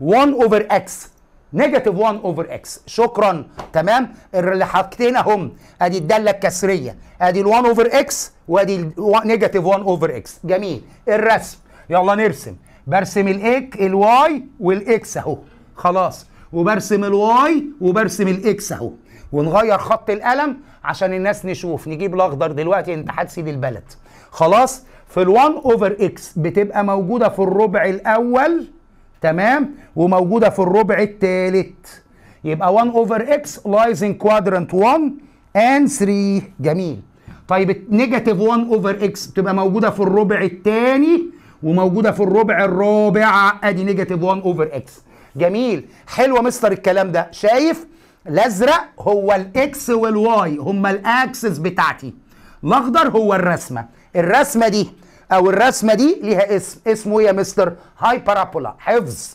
1 اوفر اكس نيجاتيف 1 اوفر اكس شكرا تمام اللي حاجتين اهم ادي الداله الكسريه ادي ال1 اوفر اكس وادي نيجاتيف 1 اوفر اكس جميل الرسم يلا نرسم برسم الاك الواي والاكس اهو خلاص وبرسم الواي وبرسم الاكس اهو ونغير خط القلم عشان الناس نشوف نجيب الاخضر دلوقتي انت سيد البلد خلاص في ال1 اوفر اكس بتبقى موجوده في الربع الاول تمام وموجوده في الربع الثالث يبقى 1 اوفر اكس لايز ان كوادرنت 1 اند 3 جميل طيب نيجاتيف 1 اوفر اكس بتبقى موجوده في الربع الثاني وموجوده في الربع الرابع ادي نيجاتيف 1 اوفر اكس جميل حلوه مستر الكلام ده شايف الازرق هو الاكس والواي هما الاكسس بتاعتي الاخضر هو الرسمه الرسمه دي او الرسمه دي ليها اسم اسمه ايه يا مستر هاي بارابولا حفظ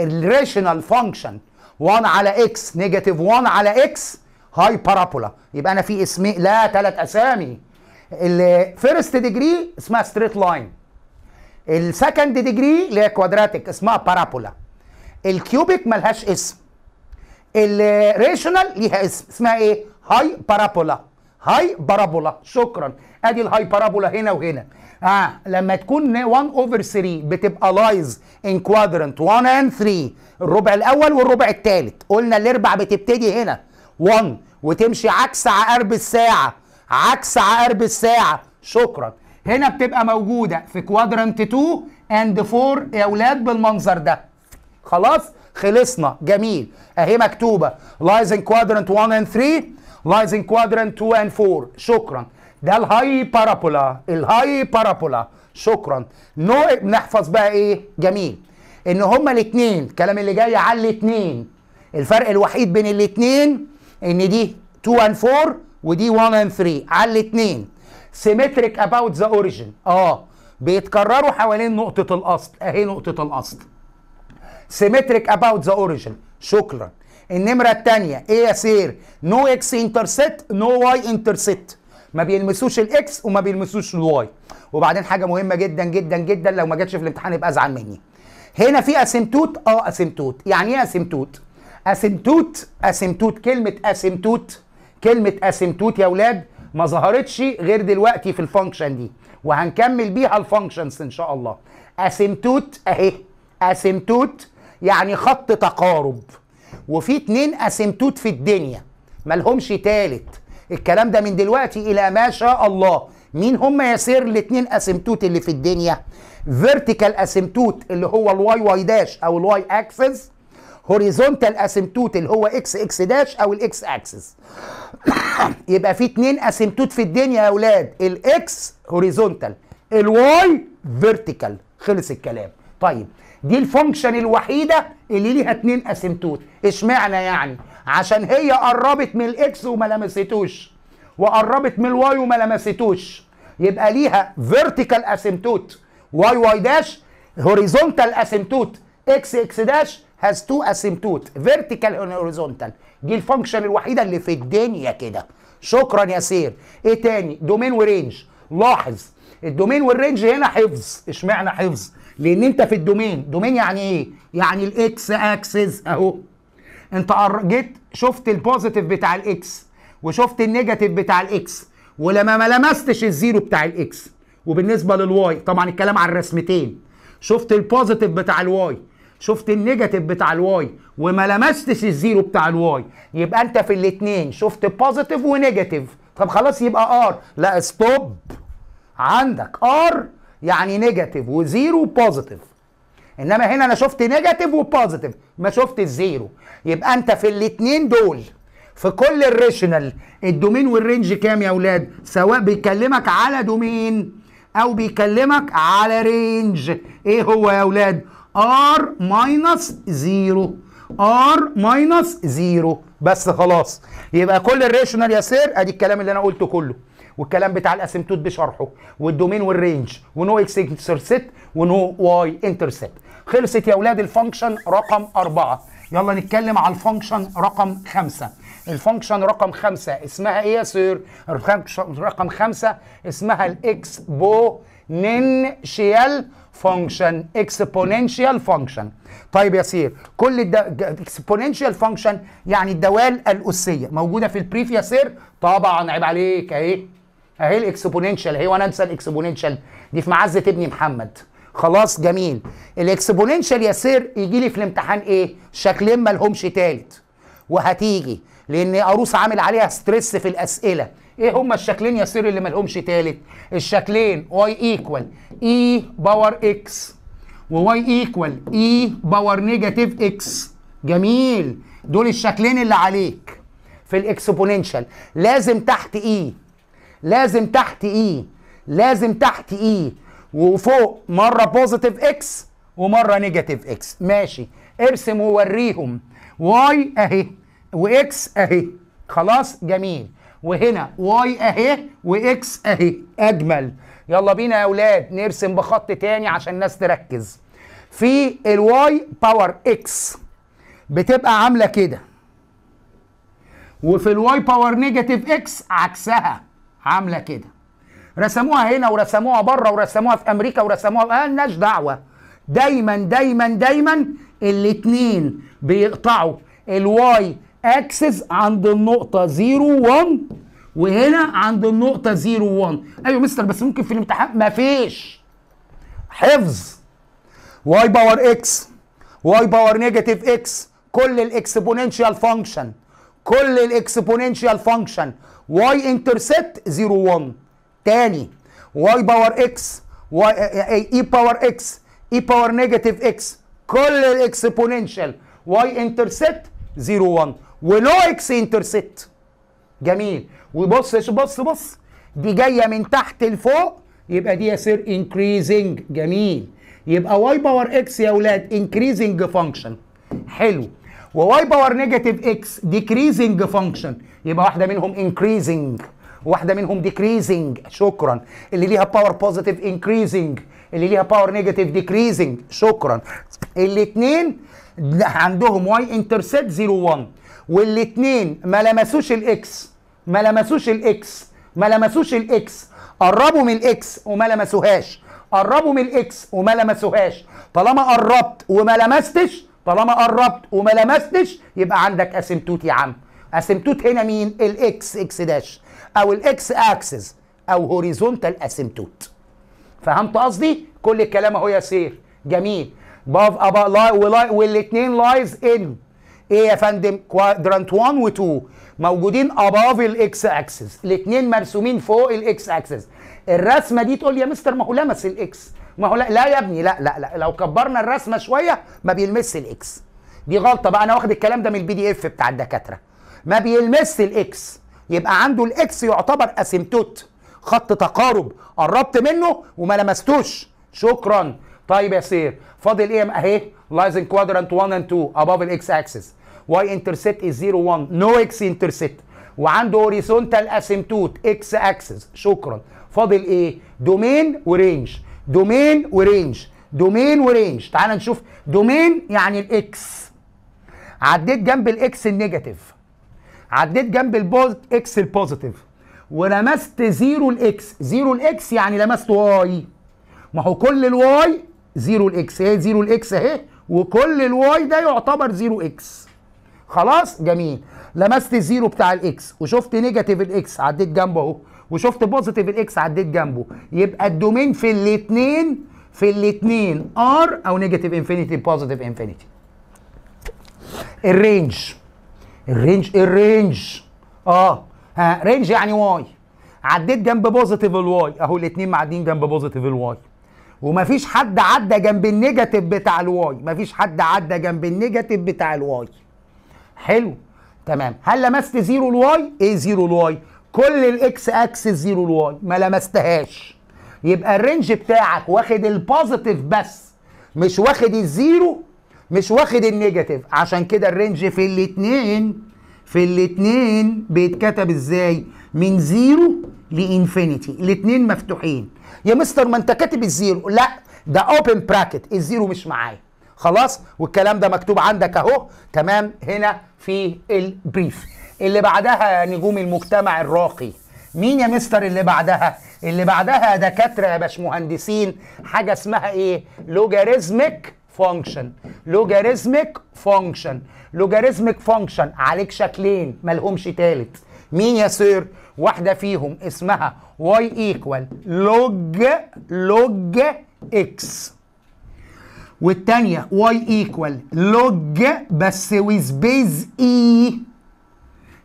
الريشنال فانكشن 1 على اكس نيجاتيف 1 على اكس هاي بارابولا يبقى انا في اسمين لا ثلاث اسامي الفيرست ديجري اسمها ستريت لاين السكند ديجري اللي هي كوادراتيك اسمها بارابولا الكيوبيك ملهاش اسم الريشنال ليها اسم اسمها ايه هاي بارابولا هاي بارابولا شكرا ادي الهايبرابولا هنا وهنا اه لما تكون 1 اوفر 3 بتبقى لايز ان كوادرنت 1 اند 3 الربع الاول والربع الثالث قلنا الاربع بتبتدي هنا 1 وتمشي عكس عقارب الساعه عكس عقارب الساعه شكرا هنا بتبقى موجوده في كوادرنت 2 اند 4 يا اولاد بالمنظر ده خلاص خلصنا جميل اهي مكتوبه لايز ان كوادرنت 1 اند 3 لايز ان كوادرنت 2 اند 4 شكرا ده الهاي بارابولا الهاي بارابولا شكرا نو بنحفظ بقى ايه جميل ان هما الاثنين الكلام اللي جاي على الاثنين الفرق الوحيد بين الاثنين ان دي 2 and 4 ودي 1 and 3 على الاثنين سيمتريك اباوت ذا اوريجن اه بيتكرروا حوالين نقطه الاصل اهي نقطه الاصل سيمتريك اباوت ذا اوريجن شكرا النمره الثانيه ايه يا سير نو اكس انترسيت نو واي انترسيت ما بيلمسوش الاكس وما بيلمسوش الواي وبعدين حاجه مهمه جدا جدا جدا لو ما جاتش في الامتحان يبقى ازعل مني هنا في اسيمتوت اه اسيمتوت يعني ايه اسيمتوت اسيمتوت اسيمتوت كلمه اسيمتوت كلمه اسيمتوت يا اولاد ما ظهرتش غير دلوقتي في الفانكشن دي وهنكمل بيها الفانكشنز ان شاء الله اسيمتوت اهي اسيمتوت يعني خط تقارب وفي اتنين اسيمتوت في الدنيا ملهمش تالت الكلام ده من دلوقتي الى ما شاء الله مين هم يا سير الاثنين اسمتوت اللي في الدنيا فيرتيكال اسمتوت اللي هو الواي واي داش او الواي اكسس هوريزونتال اسمتوت اللي هو اكس اكس داش او الاكس اكسس يبقى في اثنين اسمتوت في الدنيا يا اولاد الاكس هوريزونتال الواي فيرتيكال خلص الكلام طيب دي الفانكشن الوحيده اللي ليها اثنين اسمتوت اشمعنى يعني عشان هي قربت من الاكس وما لمستوش وقربت من الواي وما لمستوش يبقى ليها فيرتيكال اسيمتوت واي واي داش هوريزونتال اسيمتوت اكس اكس داش هاز تو اسيمتوت فيرتيكال هوريزونتال دي الفانكشن الوحيده اللي في الدنيا كده شكرا يا سير ايه تاني دومين ورينج لاحظ الدومين والرينج هنا حفظ اشمعنى حفظ لان انت في الدومين دومين يعني ايه يعني الاكس اكسس اهو انت جيت شفت البوزيتيف بتاع الاكس وشفت النيجاتيف بتاع الاكس ولما ما لمستش الزيرو بتاع الاكس وبالنسبه للواي طبعا الكلام على الرسمتين شفت البوزيتيف بتاع الواي شفت النيجاتيف بتاع الواي وما لمستش الزيرو بتاع الواي يبقى انت في الاثنين شفت بوزيتيف ونيجاتيف طب خلاص يبقى ار لا ستوب عندك ار يعني نيجاتيف وزيرو بوزيتيف انما هنا انا شفت نيجاتيف وبوزيتيف ما شفت الزيرو يبقى انت في الاثنين دول في كل الريشنال الدومين والرينج كام يا اولاد سواء بيكلمك على دومين او بيكلمك على رينج ايه هو يا اولاد ار ماينس زيرو ار ماينس زيرو بس خلاص يبقى كل الريشنال يا سير ادي الكلام اللي انا قلته كله والكلام بتاع الاسيمتوت بشرحه والدومين والرينج ونو اكس انترسبت ونو واي انترسبت خلصت يا اولاد الفانكشن رقم أربعة يلا نتكلم على الفانكشن رقم خمسة الفانكشن رقم خمسة اسمها ايه يا سير الفانكشن رقم خمسة اسمها الاكسبوننشيال فانكشن اكسبوننشيال فانكشن طيب يا سير كل الاكسبوننشيال فانكشن يعني الدوال الاسيه موجوده في البريف يا سير طبعا عيب عليك اهي اهي الاكسبوننشيال اهي وانا انسى الاكسبوننشيال دي في معزه ابني محمد خلاص جميل الاكسبوننشال يسير يجي لي في الامتحان ايه شكلين ما لهمش تالت وهتيجي لان اروس عامل عليها ستريس في الاسئله ايه هما الشكلين يسير اللي ما لهمش تالت الشكلين واي ايكوال اي باور اكس وواي ايكوال اي باور نيجاتيف اكس جميل دول الشكلين اللي عليك في الاكسبوننشال لازم تحت اي e. لازم تحت اي e. لازم تحت اي e. وفوق مره بوزيتيف اكس ومره نيجاتيف اكس ماشي ارسم ووريهم واي اهي واكس اهي خلاص جميل وهنا واي اهي واكس اهي اجمل يلا بينا يا اولاد نرسم بخط تاني عشان الناس تركز في الواي باور اكس بتبقى عامله كده وفي الواي باور نيجاتيف اكس عكسها عامله كده رسموها هنا ورسموها بره ورسموها في امريكا ورسموها آه، مالناش دعوه دايما دايما دايما الاثنين بيقطعوا الواي اكسس عند النقطه 0 1 وهنا عند النقطه 0 1 ايوه مستر بس ممكن في الامتحان مفيش حفظ واي باور اكس واي باور نيجاتيف اكس كل الاكسبوننشال فانكشن كل الاكسبوننشال فانكشن واي انترسبت 0 1 تاني واي باور اكس واي اي باور اكس اي باور نيجاتيف اكس كل الاكسبوننشال واي انترسبت 0 1 ولو اكس انترسبت جميل وبص بص بص دي جايه من تحت لفوق يبقى دي يا انكريزنج جميل يبقى واي باور اكس يا اولاد انكريزنج فانكشن حلو وواي باور نيجاتيف اكس ديكريزنج فانكشن يبقى واحده منهم انكريزنج واحده منهم ديكريزنج شكرا اللي ليها باور بوزيتيف انكريزنج اللي ليها باور نيجاتيف ديكريزنج شكرا الاثنين عندهم واي انترسبت 0 1 والاثنين ما لمسوش الاكس ما لمسوش الاكس ما لمسوش الاكس قربوا من الاكس وما لمسوهاش قربوا من الاكس وما لمسوهاش طالما قربت وما لمستش طالما قربت وما لمستش يبقى عندك اسيمتوت يا عم اسيمتوت هنا مين الاكس اكس داش او الاكس اكسس او هوريزونتال اسيمتوت فهمت قصدي كل الكلام اهو يا سير جميل باف ابا لاي ولاي والاثنين لايز ان ايه يا فندم كوادرانت 1 و2 موجودين اباف الاكس اكسس الاثنين مرسومين فوق الاكس اكسس الرسمه دي تقول لي يا مستر ما هو لمس الاكس ما هو لا, لا يا ابني لا لا لا لو كبرنا الرسمه شويه ما بيلمس الاكس دي غلطه بقى انا واخد الكلام ده من البي دي اف بتاع الدكاتره ما بيلمس الاكس يبقى عنده الاكس يعتبر اسيمتوت خط تقارب قربت منه وما لمستوش شكرا طيب يا سير فاضل ايه اهي لايز ان كوادرانت 1 اند 2 اباف الاكس اكسس واي انترسيت از 0 1 نو اكس انترسيت وعنده هوريزونتال اسيمتوت اكس اكسس شكرا فاضل ايه دومين ورينج دومين ورينج دومين ورينج تعال نشوف دومين يعني الاكس عديت جنب الاكس النيجاتيف عديت جنب البوز اكس البوزيتيف ولمست زيرو الاكس زيرو الاكس يعني لمست واي ما هو كل الواي زيرو الاكس اهي زيرو الاكس اهي وكل الواي ده يعتبر زيرو اكس خلاص جميل لمست الزيرو بتاع الاكس وشفت نيجاتيف الاكس عديت جنبه اهو وشفت بوزيتيف الاكس عديت جنبه يبقى الدومين في الاثنين في الاثنين ار او نيجاتيف انفينيتي بوزيتيف انفينيتي الرينج الرينج ايه الرينج اه ها رينج يعني واي عديت جنب بوزيتيف الواي اهو الاثنين معديين جنب بوزيتيف الواي ومفيش حد عدى جنب النيجاتيف بتاع الواي مفيش حد عدى جنب النيجاتيف بتاع الواي حلو تمام هل لمست زيرو الواي ايه زيرو الواي كل الاكس اكسس زيرو الواي ما لمستهاش يبقى الرينج بتاعك واخد البوزيتيف بس مش واخد الزيرو مش واخد النيجاتيف عشان كده الرينج في الاتنين في الاتنين بيتكتب ازاي من زيرو لانفينيتي الاتنين مفتوحين يا مستر ما انت كاتب الزيرو لا ده اوبن براكت الزيرو مش معايا خلاص والكلام ده مكتوب عندك اهو تمام هنا في البريف اللي بعدها نجوم المجتمع الراقي مين يا مستر اللي بعدها اللي بعدها دكاتره يا باشمهندسين حاجه اسمها ايه لوجاريزميك فانكشن لوجاريزميك فانكشن لوجاريزميك فانكشن عليك شكلين ملهمش تالت مين يا سير واحده فيهم اسمها واي ايكوال لوج لوج اكس والتانية واي ايكوال لوج بس ويز بيز اي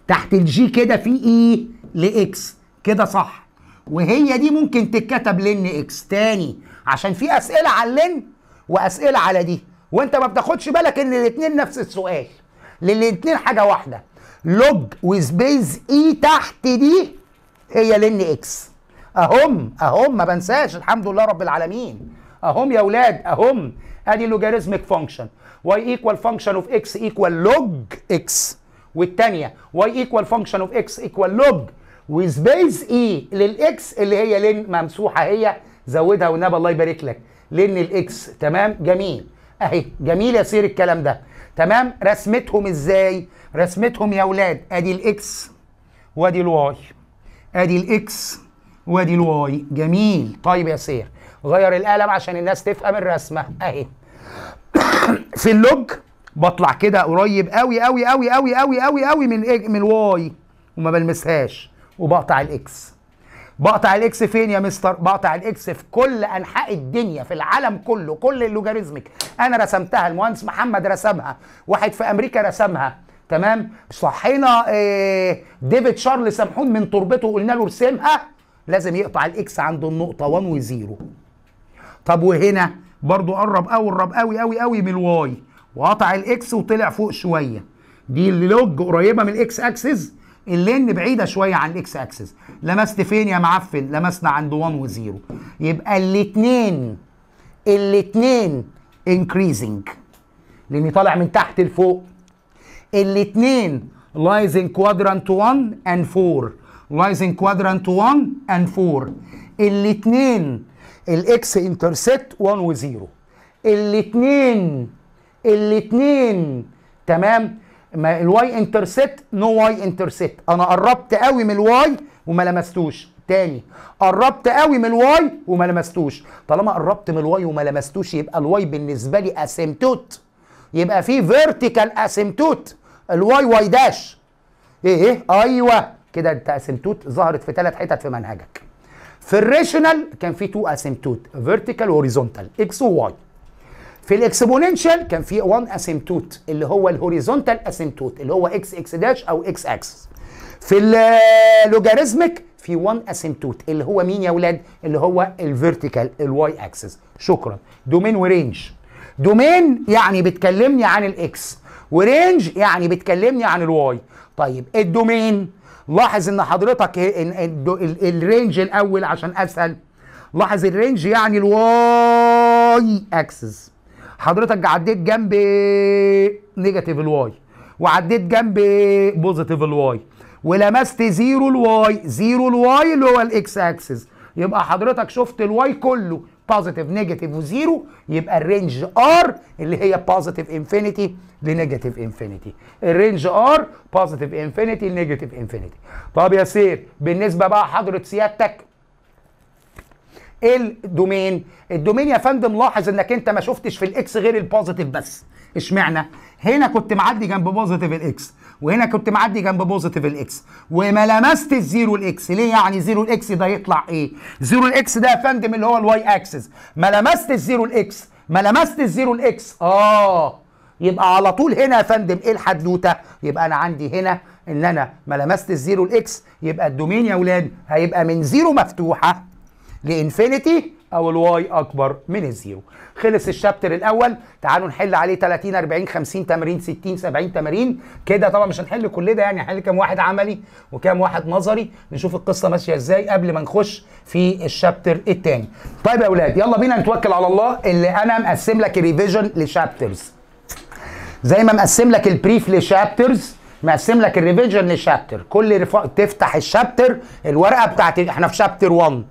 تحت الجي كده في اي e لاكس كده صح وهي دي ممكن تتكتب لن اكس تاني عشان في اسئله على اللن واسئله على دي وانت ما بتاخدش بالك ان الاثنين نفس السؤال للاثنين حاجه واحده لوج وسبيس اي تحت دي هي لن اكس اهم اهم ما بنساش الحمد لله رب العالمين اهم يا اولاد اهم ادي لوجاريزميك فانكشن واي ايكوال فانكشن اوف اكس ايكوال لوج اكس والثانيه واي ايكوال فانكشن اوف اكس ايكوال لوج وسبيس اي للاكس اللي هي لين ممسوحه هي زودها ونبى الله يبارك لك لان الاكس تمام جميل اهي جميل يا سير الكلام ده تمام رسمتهم ازاي رسمتهم يا اولاد ادي الاكس وادي الواي ادي الاكس وادي الواي جميل طيب يا سير غير القلم عشان الناس تفهم الرسمه اهي في اللوج بطلع كده قريب قوي قوي قوي قوي قوي قوي قوي من إيه؟ من الواي وما بلمسهاش وبقطع الاكس بقطع الاكس فين يا مستر بقطع الاكس في كل انحاء الدنيا في العالم كله كل اللوجاريزمك انا رسمتها المهندس محمد رسمها واحد في امريكا رسمها تمام صحينا آه، ديفيد شارل سمحون من تربته قلنا له ارسمها لازم يقطع الاكس عند النقطه 1 وزيرو طب وهنا برضو قرب قوي قرب قوي قوي قوي من الواي وقطع الاكس وطلع فوق شويه دي اللوج قريبه من الاكس اكسس اللين بعيده شويه عن الاكس اكسس لمست فين يا معفن لمسنا عند 1 وزيرو يبقى الاثنين الاثنين انكريزنج لاني طالع من تحت لفوق الاثنين in كوادرانت 1 اند 4 in كوادرانت 1 اند 4 الاثنين الاكس انترسكت 1 وزيرو الاثنين الاثنين تمام الواي انترسيت نو واي انترسيت انا قربت قوي من الواي وما لمستوش تاني قربت قوي من الواي وما لمستوش طالما قربت من الواي وما لمستوش يبقى الواي بالنسبه لي اسيمتوت يبقى في فيرتيكال اسيمتوت الواي واي داش ايه ايه ايوه كده انت اسيمتوت ظهرت في ثلاث حتت في منهجك في الريشنال كان في تو اسيمتوت فيرتيكال وهوريزونتال اكس وواي في الاكسبوننشال كان في 1 اسيمتوت اللي هو الهوريزونتال اسيمتوت اللي هو اكس اكس داش او اكس اكسس في اللوجاريزمك في 1 اسيمتوت اللي هو مين يا ولاد اللي هو الفيرتيكال الواي اكسس شكرا دومين ورينج دومين يعني بتكلمني عن الاكس ورينج يعني بتكلمني عن الواي طيب الدومين لاحظ ان حضرتك الرينج الاول عشان اسهل لاحظ الرينج يعني الواي اكسس حضرتك عديت جنب نيجاتيف الواي وعديت جنب بوزيتيف الواي ولمست زيرو الواي زيرو الواي اللي هو الاكس اكسس يبقى حضرتك شفت الواي كله بوزيتيف نيجاتيف وزيرو يبقى الرينج ار اللي هي بوزيتيف انفينيتي لنيجاتيف انفينيتي الرينج ار بوزيتيف انفينيتي لنيجاتيف انفينيتي طب يا سير بالنسبه بقى حضره سيادتك إيه الدومين الدومين يا فندم لاحظ انك انت ما شفتش في الاكس غير البوزيتيف بس اشمعنى هنا كنت معدي جنب بوزيتيف الاكس وهنا كنت معدي جنب بوزيتيف الاكس وما لمست الزيرو الاكس ليه يعني زيرو الاكس ده يطلع ايه زيرو الاكس ده يا فندم اللي هو الواي اكسس ما لمست الزيرو الاكس ما لمست الزيرو الاكس اه يبقى على طول هنا يا فندم ايه الحدوته يبقى انا عندي هنا ان انا ما لمست الزيرو الاكس يبقى الدومين يا اولاد هيبقى من زيرو مفتوحه لانفينيتي او الواي اكبر من الزيرو خلص الشابتر الاول تعالوا نحل عليه 30 40 50 تمرين 60 70 تمرين كده طبعا مش هنحل كل ده يعني هنحل كام واحد عملي وكام واحد نظري نشوف القصه ماشيه ازاي قبل ما نخش في الشابتر الثاني طيب يا اولاد يلا بينا نتوكل على الله اللي انا مقسم لك الريفيجن لشابترز زي ما مقسم لك البريف لشابترز مقسم لك الريفيجن لشابتر كل رفا... تفتح الشابتر الورقه بتاعت احنا في شابتر 1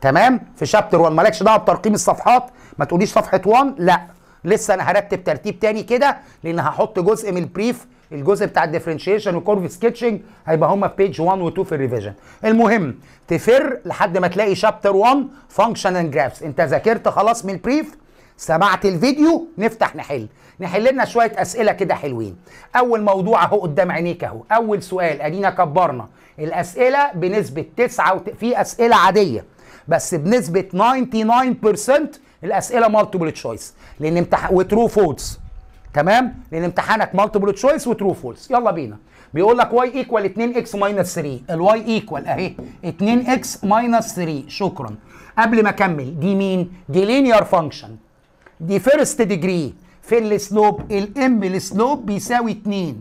تمام في شابتر 1 مالكش دعوه بترقيم الصفحات ما تقوليش صفحه 1 لا لسه انا هرتب ترتيب تاني كده لان هحط جزء من البريف الجزء بتاع الديفرنشيشن وكورف سكتشنج هيبقى هما في بيج 1 و2 في الريفيجن المهم تفر لحد ما تلاقي شابتر 1 فانكشن اند جرافز انت ذاكرت خلاص من البريف سمعت الفيديو نفتح نحل نحل لنا شويه اسئله كده حلوين اول موضوع اهو قدام عينيك اهو اول سؤال ادينا كبرنا الاسئله بنسبه 9 في اسئله عاديه بس بنسبه 99% الاسئله مالتيبل تشويس لان امتحان وترو فولس تمام لان امتحانك مالتيبل تشويس وترو فولس يلا بينا بيقول لك واي ايكوال 2 اكس ماينس 3 الواي ايكوال اهي 2 اكس ماينس 3 شكرا قبل ما اكمل دي مين دي لينير فانكشن دي فيرست ديجري فين السلوب الام السلوب بيساوي 2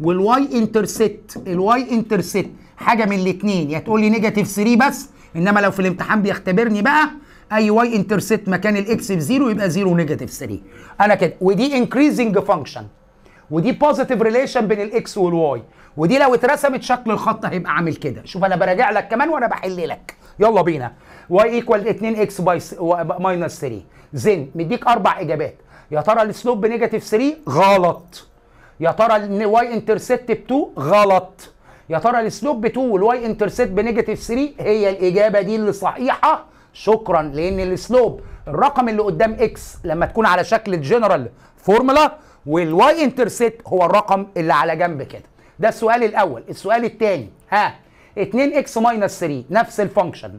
والواي انترسيت الواي انترسيت حاجه من الاثنين يا تقول لي نيجاتيف 3 بس انما لو في الامتحان بيختبرني بقى اي واي انترسيت مكان الاكس بزيرو يبقى زيرو نيجاتيف 3 انا كده ودي انكريزنج فانكشن ودي بوزيتيف ريليشن بين الاكس والواي ودي لو اترسمت شكل الخط هيبقى عامل كده شوف انا براجع لك كمان وانا بحل لك يلا بينا واي ايكوال 2 اكس باي ماينس 3 زين مديك اربع اجابات يا ترى السلوب نيجاتيف 3 غلط يا ترى الواي انترسيت ب 2 غلط يا ترى السلوب بتو 2 والواي انترسيت بنيجاتيف 3 هي الاجابه دي اللي صحيحه شكرا لان السلوب الرقم اللي قدام اكس لما تكون على شكل جنرال فورمولا والواي انترسيت هو الرقم اللي على جنب كده ده السؤال الاول السؤال الثاني ها 2 اكس ماينس 3 نفس الفانكشن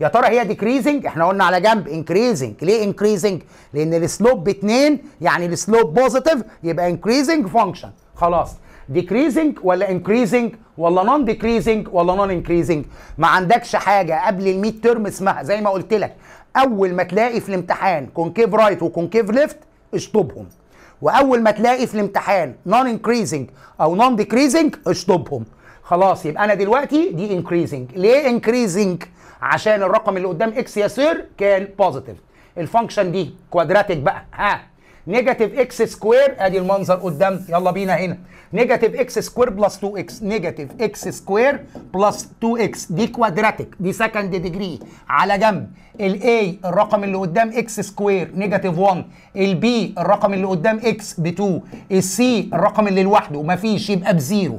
يا ترى هي ديكريزنج احنا قلنا على جنب انكريزنج ليه انكريزنج لان السلوب ب 2 يعني السلوب بوزيتيف يبقى انكريزنج فانكشن خلاص ديكريزنج ولا انكريزنج ولا نون ديكريزنج ولا نون انكريزنج ما عندكش حاجه قبل الميد ترم اسمها زي ما قلت لك اول ما تلاقي في الامتحان كونكيف رايت وكونكيف ليفت اشطبهم واول ما تلاقي في الامتحان نون انكريزنج او نون ديكريزنج اشطبهم خلاص يبقى انا دلوقتي دي انكريزنج ليه انكريزنج عشان الرقم اللي قدام اكس يا سير كان بوزيتيف الفانكشن دي كوادراتيك بقى ها نيجاتيف اكس سكوير ادي المنظر قدام يلا بينا هنا نيجاتيف اكس سكوير بلس 2 اكس نيجاتيف اكس سكوير بلس 2 اكس دي كوادراتيك دي سكند ديجري على جنب الاي الرقم اللي قدام اكس سكوير نيجاتيف 1 البي الرقم اللي قدام اكس ب 2 السي الرقم اللي لوحده مفيش يبقى بزيرو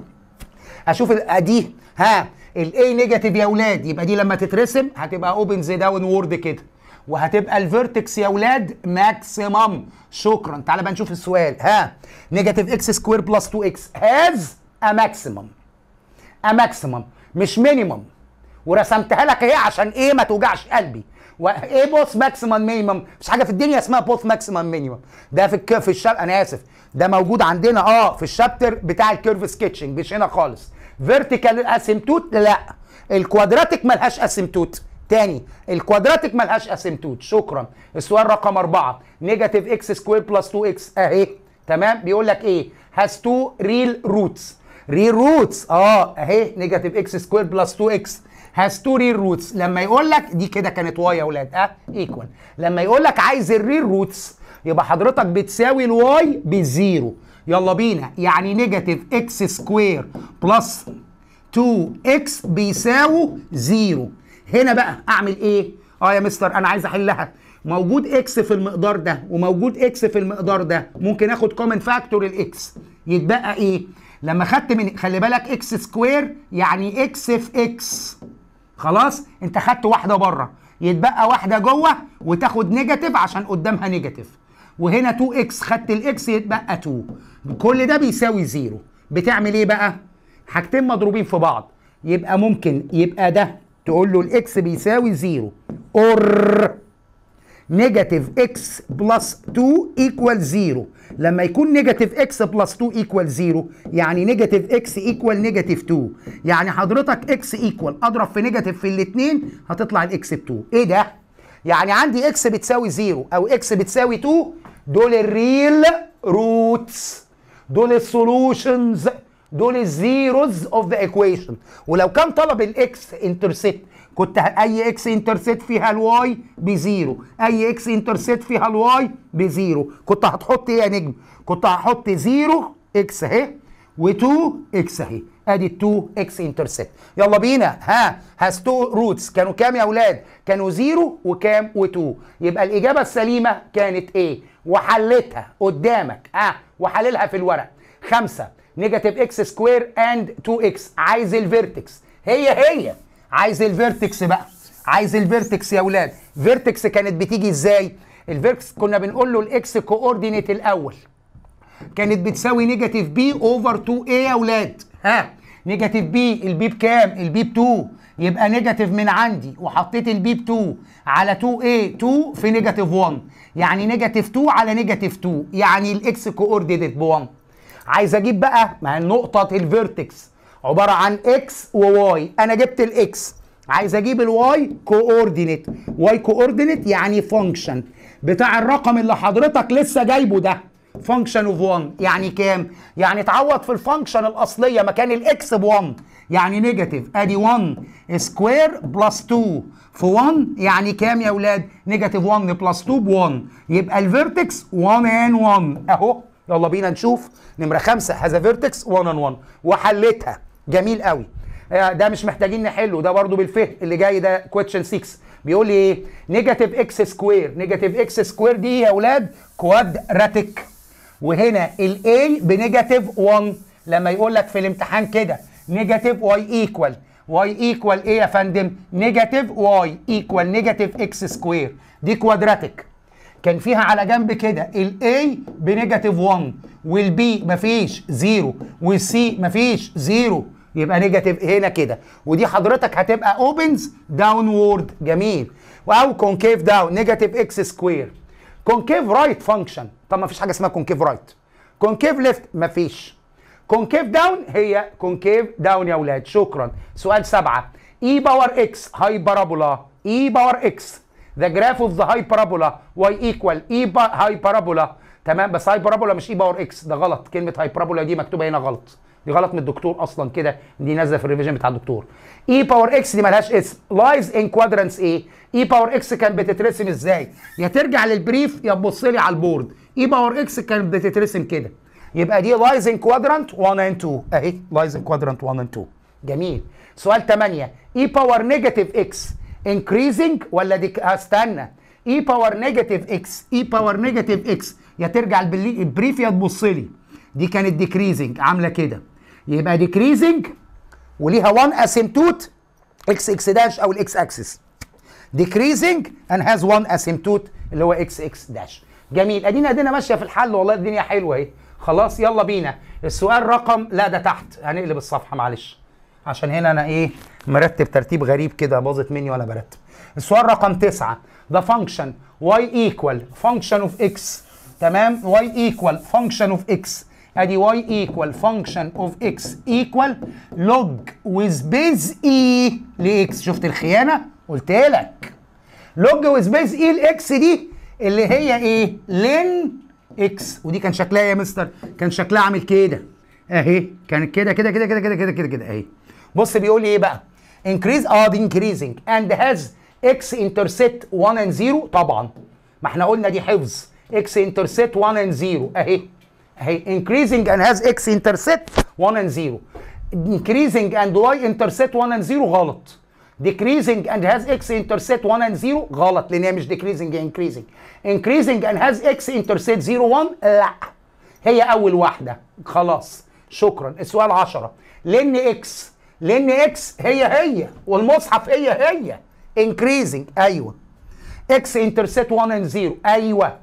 اشوف ادي ها الاي نيجاتيف يا اولاد يبقى دي لما تترسم هتبقى اوبن زي داون وورد كده وهتبقى الفيرتكس يا ولاد ماكسيمم شكرا تعال بقى نشوف السؤال ها نيجاتيف اكس سكوير بلس 2 اكس هاز ا ماكسيمم ا ماكسيمم مش مينيمم ورسمتها لك اهي عشان ايه ما توجعش قلبي وايه بوث ماكسيمم مينيمم مش حاجه في الدنيا اسمها بوث ماكسيمم مينيمم ده في الكيرف في الشاب انا اسف ده موجود عندنا اه في الشابتر بتاع الكيرف سكتشنج مش هنا خالص فيرتيكال اسيمتوت لا الكوادراتيك ملهاش اسيمتوت تاني الكوادراتيك ملهاش اسيمتوت شكرا السؤال رقم أربعة نيجاتيف اكس سكوير بلس 2 اكس اهي تمام بيقول لك ايه هاز تو ريل روتس ريل روتس اه اهي نيجاتيف اكس سكوير بلس 2 اكس هاز تو ريل روتس لما يقول لك دي كده كانت واي يا اولاد اه ايكوال لما يقول لك عايز الريل روتس يبقى حضرتك بتساوي الواي بزيرو يلا بينا يعني نيجاتيف اكس سكوير بلس 2 اكس بيساوي زيرو هنا بقى اعمل ايه اه يا مستر انا عايز احلها موجود اكس في المقدار ده وموجود اكس في المقدار ده ممكن اخد كومن فاكتور الاكس يتبقى ايه لما خدت من خلي بالك اكس سكوير يعني اكس في اكس خلاص انت خدت واحده بره يتبقى واحده جوه وتاخد نيجاتيف عشان قدامها نيجاتيف وهنا 2 اكس خدت الاكس يتبقى 2 كل ده بيساوي زيرو بتعمل ايه بقى حاجتين مضروبين في بعض يبقى ممكن يبقى ده تقول له الاكس بيساوي زيرو اور نيجاتيف اكس بلس 2 ايكوال زيرو لما يكون نيجاتيف اكس بلس 2 ايكوال زيرو يعني نيجاتيف اكس ايكوال نيجاتيف 2 يعني حضرتك اكس ايكوال اضرب في نيجاتيف في الاثنين هتطلع الاكس ب 2 ايه ده؟ يعني عندي اكس بتساوي زيرو او اكس بتساوي 2 دول الريل روتس دول السولوشنز دول الزيروز اوف ذا ايكويشن ولو كان طلب الاكس انترسبت كنت اي اكس انترسبت فيها الواي بزيرو اي اكس انترسبت فيها الواي بزيرو كنت هتحط ايه يا نجم كنت هحط زيرو اكس اهي و2 اكس اهي ادي 2 اكس انترسبت يلا بينا ها هاز تو روتس كانوا كام يا اولاد كانوا زيرو وكام و2 يبقى الاجابه السليمه كانت ايه وحلتها قدامك ها آه، وحللها في الورق خمسة نيجاتيف اكس سكوير اند 2 اكس عايز الفيرتكس هي هي عايز الفيرتكس بقى عايز الفيرتكس يا اولاد فيرتكس كانت بتيجي ازاي الفيرتكس كنا بنقول له الاكس كوردينيت الاول كانت بتساوي نيجاتيف بي اوفر 2 ايه يا اولاد ها نيجاتيف بي البي بكام البي ب 2 يبقى نيجاتيف من عندي وحطيت البي ب 2 على 2 ايه 2 في نيجاتيف 1 يعني نيجاتيف 2 على نيجاتيف 2 يعني الاكس كوردينيت ب 1 عايز اجيب بقى مع نقطه الفيرتكس عباره عن اكس وواي انا جبت الاكس عايز اجيب الواي كوردينيت واي كوردينيت يعني فانكشن بتاع الرقم اللي حضرتك لسه جايبه ده فانكشن اوف 1 يعني كام يعني اتعوض في الفانكشن الاصليه مكان الاكس ب 1 يعني نيجاتيف ادي 1 سكوير بلس 2 في 1 يعني كام يا اولاد نيجاتيف 1 بلس 2 ب 1 يبقى الفيرتكس 1 ان 1 اهو يلا بينا نشوف نمره خمسة هذا فيرتكس 1 اون 1 وحلتها جميل قوي آه، ده مش محتاجين نحله ده برضو بالفهم اللي جاي ده كويتشن 6 بيقول لي ايه نيجاتيف اكس سكوير نيجاتيف اكس سكوير دي يا اولاد كوادراتيك وهنا الاي بنيجاتيف 1 لما يقول لك في الامتحان كده نيجاتيف واي ايكوال واي ايكوال ايه يا فندم نيجاتيف واي ايكوال نيجاتيف اكس سكوير دي كوادراتيك كان فيها على جنب كده الاي بنيجاتيف 1 والبي مفيش زيرو والسي مفيش زيرو يبقى نيجاتيف هنا كده ودي حضرتك هتبقى اوبنز داون وورد جميل او كونكيف داون نيجاتيف اكس سكوير كونكيف رايت فانكشن طب ما فيش حاجه اسمها كونكيف رايت كونكيف ليفت مفيش كونكيف داون هي كونكيف داون يا اولاد شكرا سؤال سبعة اي باور اكس هايبرابولا اي باور اكس the graph of the hyperbola y equal e hyperbola تمام بس hyperbola مش اي باور اكس ده غلط كلمه hyperbola دي مكتوبه هنا غلط دي غلط من الدكتور اصلا كده دي نازله في الريفيجن بتاع الدكتور اي باور اكس دي مالهاش اسم لايز ان quadrants ايه اي باور اكس كان بتترسم ازاي يا ترجع للبريف يا تبص لي على البورد اي باور اكس كان بتترسم كده يبقى دي لايز ان كوادرانت 1 اند 2 اهي لايز ان كوادرانت 1 اند 2 جميل سؤال 8 اي باور نيجاتيف اكس انكريزنج ولا ديك آه، استنى اي باور نيجاتيف اكس اي باور نيجاتيف اكس يا ترجع البريف يا تبص لي دي كانت ديكريزنج عامله كده يبقى ديكريزنج وليها 1 اسيمتوت اكس اكس داش او الاكس اكسس ديكريزنج اند هاز 1 اسيمتوت اللي هو اكس اكس داش جميل ادينا ادينا ماشيه في الحل والله الدنيا حلوه اهي خلاص يلا بينا السؤال رقم لا ده تحت هنقلب الصفحه معلش عشان هنا انا ايه مرتب ترتيب غريب كده باظت مني وانا برتب السؤال رقم تسعة ده فانكشن واي ايكوال فانكشن اوف اكس تمام واي ايكوال فانكشن اوف اكس ادي واي ايكوال فانكشن اوف اكس ايكوال لوج ويز بيز اي لاكس شفت الخيانه قلت لك لوج ويز بيز اي لاكس دي اللي هي ايه لين اكس ودي كان شكلها يا مستر كان شكلها عامل كده اهي كانت كده كده كده كده كده كده كده اهي بص بيقول لي ايه بقى increase اه دي increasing and has x intercept 1 and 0 طبعا ما احنا قلنا دي حفظ x intercept 1 and 0 اهي اهي increasing and has x intercept 1 and 0 increasing and y intercept 1 and 0 غلط decreasing and has x intercept 1 and 0 غلط لان هي مش decreasing هي increasing increasing and has x intercept 0 1 لا هي اول واحده خلاص شكرا السؤال 10 لان x لان اكس هي هي والمصحف هي هي انكريزنج ايوه اكس انترسيت 1 اند 0 ايوه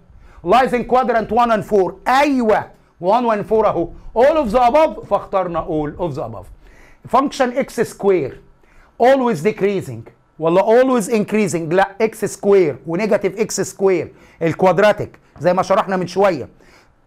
لايزن كوادرانت 1 اند 4 ايوه 1 اند 4 اهو اول اوف ذا اباف فاخترنا اول اوف ذا اباف فانكشن اكس سكوير always decreasing ولا always increasing لا اكس سكوير ونيجاتيف اكس سكوير الكوادراتيك زي ما شرحنا من شويه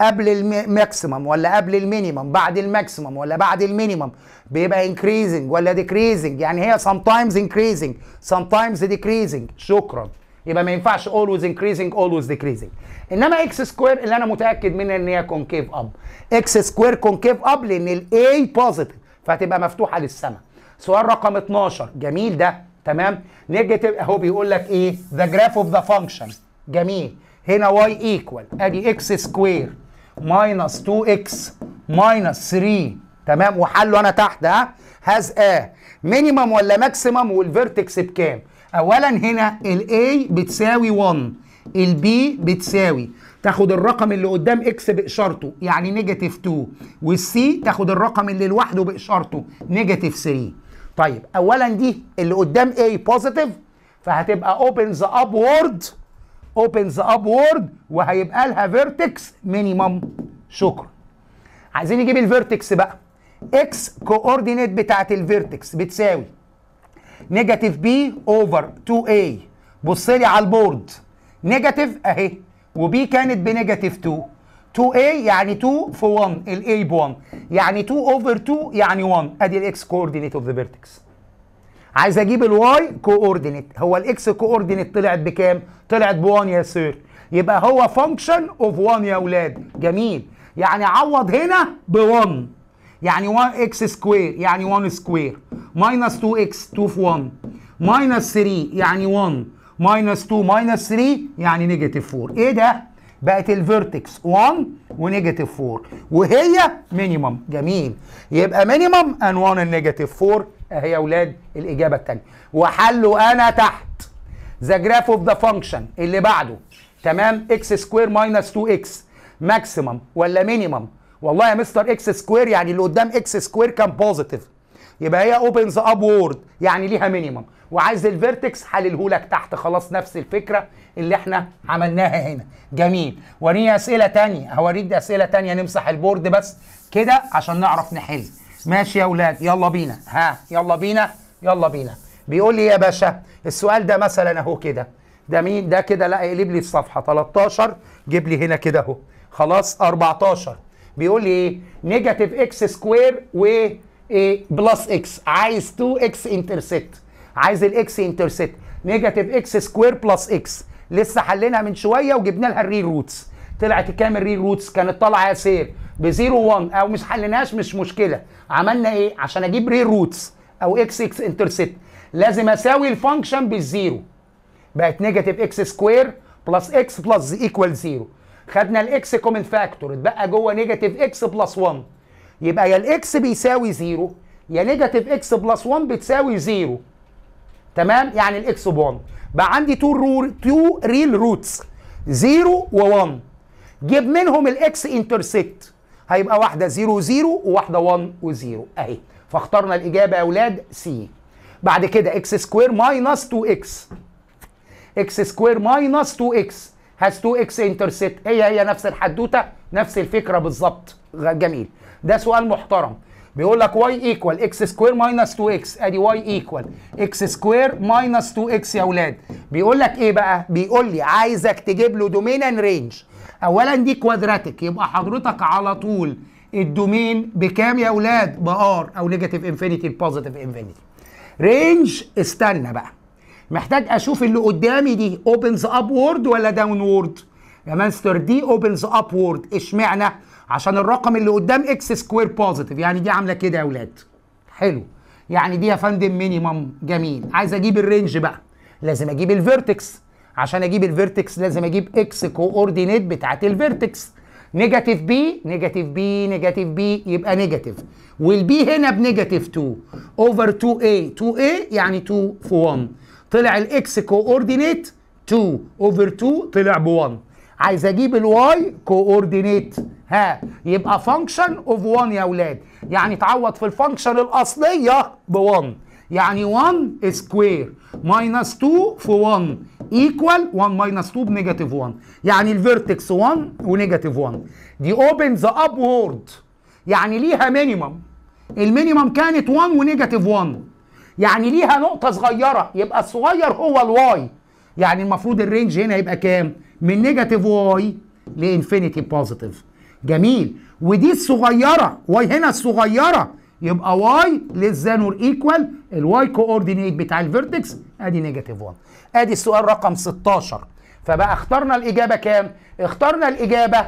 قبل الماكسيمم ولا قبل المينيمم بعد الماكسيمم ولا بعد المينيمم بيبقى انكريزنج ولا ديكريزنج يعني هي سام تايمز انكريزنج سام تايمز ديكريزنج شكرا يبقى ما ينفعش اولويز انكريزنج اولويز ديكريزنج انما اكس سكوير اللي انا متاكد منها ان هي كونكيف اب اكس سكوير كونكيف اب لان الاي بوزيتيف فهتبقى مفتوحه للسماء سؤال رقم 12 جميل ده تمام نيجاتيف اهو بيقول لك ايه ذا جراف اوف ذا فانكشن جميل هنا واي ايكوال ادي اكس سكوير ماينس 2x ماينس 3 تمام وحله انا تحت ها هاز ا مينيمم ولا ماكسيمم والفيرتكس بكام اولا هنا الاي بتساوي 1 البي بتساوي تاخد الرقم اللي قدام اكس باشارته يعني نيجاتيف 2 والسي تاخد الرقم اللي لوحده باشارته نيجاتيف 3 طيب اولا دي اللي قدام A بوزيتيف فهتبقى opens ابورد اوبنز ابورد وهيبقى لها فيرتكس مينيمم شكرا عايزين نجيب الفيرتكس بقى اكس كوردينيت بتاعت الفيرتكس بتساوي نيجاتيف بي اوفر 2 اي بص لي على البورد نيجاتيف اهي وبي كانت بنيجاتيف 2 2a يعني 2 في 1 الاي ب 1 يعني 2 اوفر 2 يعني 1 ادي الاكس كوردينيت اوف ذا فيرتكس عايز اجيب الواي كوردينيت هو الاكس كوردينيت طلعت بكام طلعت ب1 يا سير يبقى هو فانكشن اوف 1 يا اولاد جميل يعني عوض هنا ب1 يعني 1 اكس سكوير يعني 1 سكوير ماينس 2 اكس 2 في 1 ماينس 3 يعني 1 ماينس 2 ماينس 3 يعني نيجاتيف 4 ايه ده بقت الفيرتكس 1 ونيجاتيف 4 وهي مينيمم جميل يبقى مينيمم ان 1 النيجاتيف نيجاتيف 4 اهي يا اولاد الاجابه الثانيه وحله انا تحت ذا جراف اوف ذا فانكشن اللي بعده تمام اكس سكوير ماينس 2 اكس ماكسيمم ولا مينيمم والله يا مستر اكس سكوير يعني اللي قدام اكس سكوير كان بوزيتيف يبقى هي اوبنز اب وورد يعني ليها مينيمم وعايز الفيرتكس حللهولك تحت خلاص نفس الفكره اللي احنا عملناها هنا جميل وريني اسئله ثانيه هوريك اسئله ثانيه نمسح البورد بس كده عشان نعرف نحل ماشي يا اولاد يلا بينا ها يلا بينا يلا بينا بيقول لي يا باشا السؤال ده مثلا اهو كده ده مين ده كده لا اقلب لي الصفحه 13 جيب لي هنا كده اهو خلاص 14 بيقول لي ايه نيجاتيف اكس سكوير و إيه؟ بلس اكس عايز 2 اكس انترسيت عايز الاكس انترسيت نيجاتيف اكس سكوير بلس اكس لسه حليناها من شويه وجبنا لها الري روتس طلعت كام الري روتس كانت طالعه يا سير ب 0 1 او مش حليناهاش مش مشكله عملنا ايه عشان اجيب ري روتس او اكس اكس انترسبت لازم اساوي الفانكشن بالزيرو بقت نيجاتيف اكس سكوير بلس اكس بلس ايكوال زيرو خدنا الاكس كومن فاكتور اتبقى جوه نيجاتيف اكس بلس 1 يبقى يا الاكس بيساوي زيرو يا نيجاتيف اكس بلس 1 بتساوي زيرو تمام يعني الاكس ب 1 بقى عندي تو رول تو ريل روتس زيرو و1 جيب منهم الاكس انترسكت هيبقى واحده 0 0 وواحده 1 و0 اهي فاخترنا الاجابه يا اولاد سي بعد كده اكس سكوير ماينس 2 اكس اكس سكوير ماينس 2 اكس هاز 2 اكس انترسيت هي هي نفس الحدوته نفس الفكره بالظبط جميل ده سؤال محترم بيقول لك واي ايكوال اكس سكوير ماينس 2 اكس ادي واي ايكوال اكس سكوير ماينس 2 اكس يا اولاد بيقول لك ايه بقى بيقول لي عايزك تجيب له دومين رينج اولا دي كوادراتيك يبقى حضرتك على طول الدومين بكام يا اولاد بار او نيجاتيف انفينيتي لبوزيتيف انفينيتي رينج استنى بقى محتاج اشوف اللي قدامي دي اوبنز اب وورد ولا داون وورد يا مانستر دي اوبنز اب وورد اشمعنى عشان الرقم اللي قدام اكس سكوير بوزيتيف يعني دي عامله كده يا اولاد حلو يعني دي يا فندم مينيمم جميل عايز اجيب الرينج بقى لازم اجيب الفيرتكس عشان اجيب الفيرتكس لازم اجيب اكس كوردينيت بتاعت الفيرتكس نيجاتيف بي نيجاتيف بي نيجاتيف بي يبقى نيجاتيف والبي هنا بنيجاتيف 2 اوفر 2 اي 2 اي يعني 2 في 1 طلع الاكس كوردينيت 2 اوفر 2 طلع ب 1 عايز اجيب الواي كوردينيت ها يبقى فانكشن اوف 1 يا اولاد يعني تعوض في الفانكشن الاصليه ب 1 يعني 1 سكوير ماينس 2 في 1 ايكوال 1 ماينس 2 بنيجاتيف 1 يعني الفيرتكس 1 ونيجاتيف 1 دي اوبن ذا ابورد يعني ليها مينيمم المينيمم كانت 1 ونيجاتيف 1 يعني ليها نقطة صغيرة يبقى الصغير هو الواي يعني المفروض الرينج هنا يبقى كام؟ من نيجاتيف واي لانفينيتي بوزيتيف جميل ودي الصغيرة واي هنا الصغيرة يبقى واي ليس ذان اور ايكوال الواي كوردينيت بتاع الفيرتكس ادي نيجاتيف 1 ادي السؤال رقم 16 فبقى اخترنا الاجابه كام اخترنا الاجابه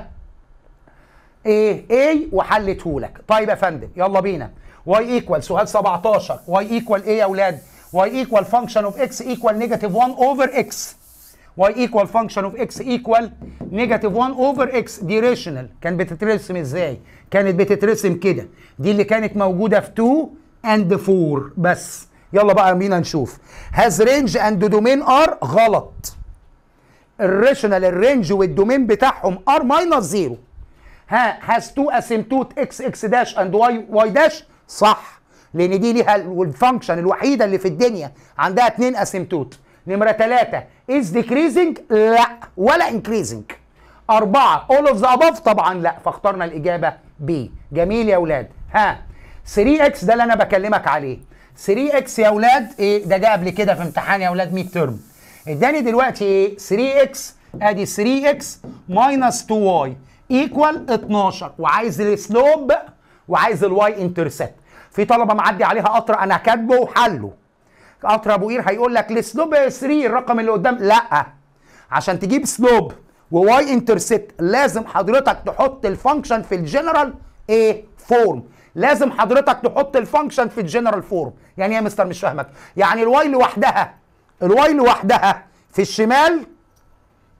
ايه ايه وحلته لك طيب يا فندم يلا بينا واي ايكوال سؤال 17 واي ايكوال ايه يا اولاد واي ايكوال فانكشن اوف اكس ايكوال نيجاتيف 1 اوفر اكس واي ايكوال فانكشن اوف اكس ايكوال نيجاتيف 1 اوفر اكس دي ريشنال كان بتترسم ازاي كانت بتترسم كده دي اللي كانت موجوده في 2 اند 4 بس يلا بقى بينا نشوف هاز رينج اند دومين ار غلط الريشنال الرينج والدومين بتاعهم ار ماينس زيرو ها هاز تو اسيمتوت اكس اكس داش اند واي واي داش صح لان دي ليها الفانكشن الوحيده اللي في الدنيا عندها اتنين اسيمتوت نمره ثلاثه از ديكريزنج لا ولا انكريزنج اربعه اول اوف ذا اباف طبعا لا فاخترنا الاجابه بي جميل يا اولاد ها 3 اكس ده اللي انا بكلمك عليه 3 اكس يا اولاد ايه ده جه قبل كده في امتحان يا اولاد ميد ترم اداني دلوقتي ايه 3 اكس ادي 3 اكس ماينس 2 واي ايكوال 12 وعايز السلوب وعايز الواي انترسيبت في طلبه معدي عليها قطر انا كاتبه وحله قطر ابو قير هيقول لك السلوب 3 الرقم اللي قدام لا عشان تجيب سلوب وواي انترسبت لازم حضرتك تحط الفانكشن في الجنرال ايه فورم لازم حضرتك تحط الفانكشن في الجنرال فورم يعني ايه يا مستر مش فاهمك يعني الواي لوحدها الواي لوحدها في الشمال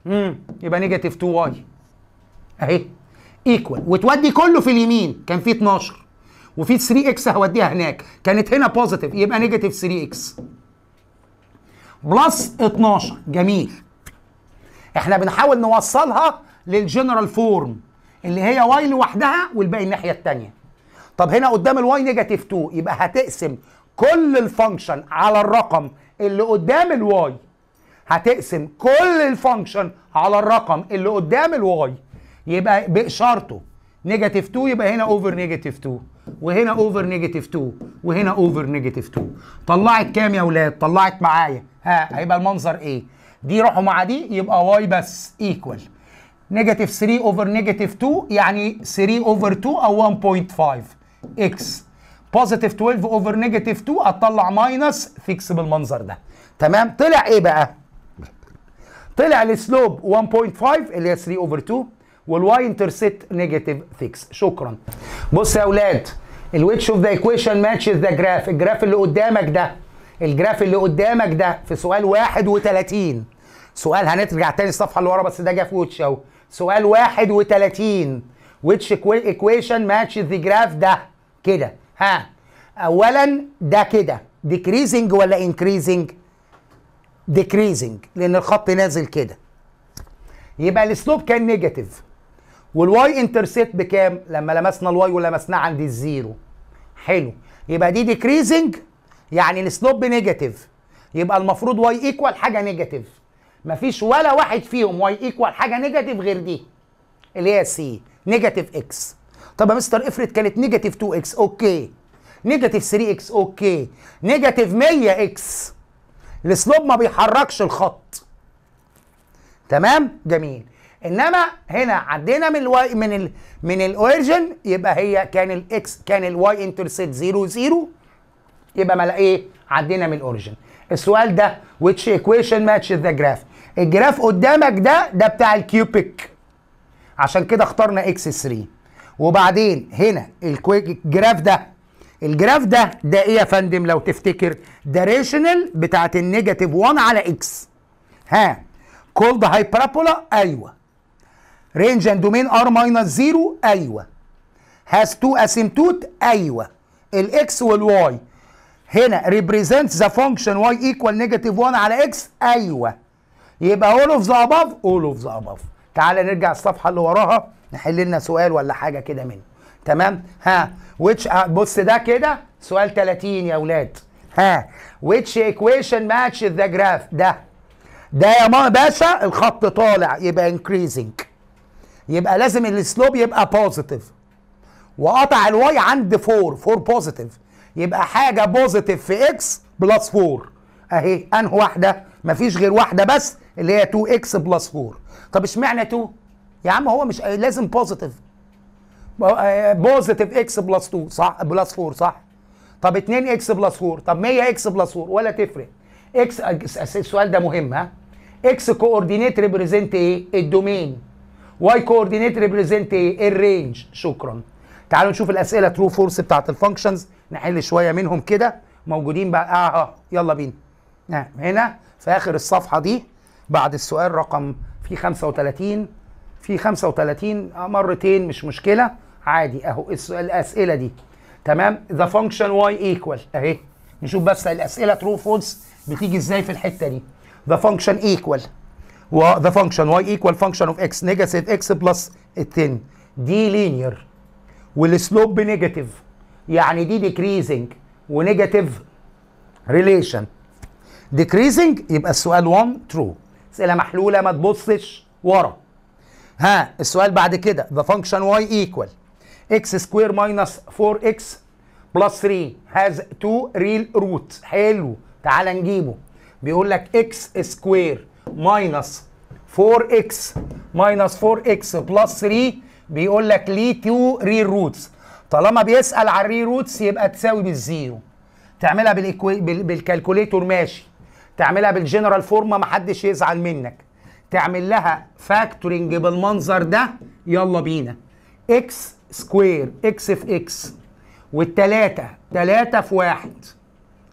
امم يبقى نيجاتيف 2 واي اهي ايكوال وتودي كله في اليمين كان في 12 وفي 3 اكس هوديها هناك كانت هنا بوزيتيف يبقى نيجاتيف 3 اكس بلس 12 جميل احنا بنحاول نوصلها للجنرال فورم اللي هي واي لوحدها والباقي الناحيه الثانيه طب هنا قدام الواي نيجاتيف 2 يبقى هتقسم كل الفانكشن على الرقم اللي قدام الواي هتقسم كل الفانكشن على الرقم اللي قدام الواي يبقى باشارته نيجاتيف 2 يبقى هنا اوفر نيجاتيف 2 وهنا اوفر نيجاتيف 2 وهنا اوفر نيجاتيف 2 طلعت كام يا ولاد طلعت معايا ها هيبقى المنظر ايه دي راحوا مع دي يبقى واي بس ايكوال نيجاتيف 3 اوفر نيجاتيف 2 يعني 3 اوفر 2 او 1.5 اكس بوزيتيف 12 اوفر نيجاتيف 2 هتطلع ماينس فيكس بالمنظر ده تمام طلع ايه بقى طلع السلوب 1.5 اللي هي 3 اوفر 2 والواي انترسيت نيجاتيف 6 شكرا بص يا اولاد الويتش اوف ذا ايكويشن ماتشز ذا جراف الجراف اللي قدامك ده الجراف اللي قدامك ده في سؤال 31 سؤال هنرجع تاني الصفحه اللي ورا بس ده جه في ويتش اهو سؤال 31 ويتش ايكويشن ماتش ذا جراف ده كده ها اولا ده كده ديكريزنج ولا انكريزنج ديكريزنج لان الخط نازل كده يبقى السلوب كان نيجاتيف والواي انترسيت بكام لما لمسنا الواي ولمسناه عند الزيرو حلو يبقى دي ديكريزنج يعني السلوب نيجاتيف يبقى المفروض واي ايكوال حاجه نيجاتيف مفيش ولا واحد فيهم واي ايكوال حاجه نيجاتيف غير دي اللي هي سي نيجاتيف اكس طب يا مستر افرض كانت نيجاتيف 2 اكس اوكي نيجاتيف 3 اكس اوكي نيجاتيف 100 اكس السلوب ما بيحركش الخط تمام جميل انما هنا عدينا من الواي من الـ من الاوريجن يبقى هي كان الاكس كان الواي انترسيت 0 0 يبقى ما ايه عدينا من الاوريجن السؤال ده which equation matches the graph الجراف قدامك ده ده بتاع الكيوبيك عشان كده اخترنا اكس 3 وبعدين هنا الجراف ده الجراف ده ده ايه يا فندم لو تفتكر ده ريشنال بتاعت النيجاتيف 1 على اكس ها كولد هايبرابولا ايوه رينج اند دومين ار ماينس 0 ايوه هاز تو اسيمتوت ايوه الاكس والواي هنا ريبريزنت ذا فانكشن واي ايكوال نيجاتيف 1 على اكس ايوه يبقى اول اوف ذا اباف اول اوف ذا اباف تعالى نرجع الصفحه اللي وراها نحل لنا سؤال ولا حاجه كده منه تمام ها ويتش بص ده كده سؤال 30 يا اولاد ها ويتش ايكويشن ماتش ذا جراف ده ده يا ما باشا الخط طالع يبقى انكريزنج يبقى لازم السلوب يبقى بوزيتيف وقطع الواي عند 4 4 بوزيتيف يبقى حاجه بوزيتيف في اكس بلس 4 اهي انه واحده مفيش غير واحده بس اللي هي 2 اكس بلس 4 طب اشمعنى 2 يا عم هو مش لازم بوزيتيف بوزيتيف اكس بلس 2 صح بلس 4 صح طب 2 اكس بلس 4 طب 100 اكس بلس 4 ولا تفرق اكس آه، السؤال ده مهم ها اكس كوردينيت ريبريزنت ايه الدومين واي كوردينيت ريبريزنت ايه الرينج شكرا تعالوا نشوف الاسئله ترو فورس بتاعت الفانكشنز نحل شويه منهم كده موجودين بقى اه, آه، يلا بينا آه، هنا في اخر الصفحه دي بعد السؤال رقم في 35 في 35 آه، مرتين مش مشكله عادي اهو الاسئله دي تمام ذا فانكشن واي ايكوال اهي نشوف بس الاسئله ترو فولس بتيجي ازاي في الحته دي ذا فانكشن ايكوال وذا فانكشن واي ايكوال فانكشن اوف اكس نيجاتيف اكس بلس 10 دي لينير والسلوب نيجاتيف يعني دي ديكريزنج ونيجاتيف ريليشن ديكريزنج يبقى السؤال 1 ترو اسئله محلوله ما تبصش ورا ها السؤال بعد كده ذا فانكشن واي ايكوال اكس سكوير ماينس 4 اكس بلس 3 هاز 2 ريل روت حلو تعال نجيبه بيقول لك اكس سكوير ماينس 4 اكس ماينس 4 اكس بلس 3 بيقول لك ليه تو ري روتس طالما بيسال على الري روتس يبقى تساوي بالزيرو تعملها بالإكو... بال... بالكالكوليتور ماشي تعملها بالجنرال فورمه محدش يزعل منك تعمل لها فاكتورنج بالمنظر ده يلا بينا اكس سكوير اكس في اكس والتلاتة تلاتة في واحد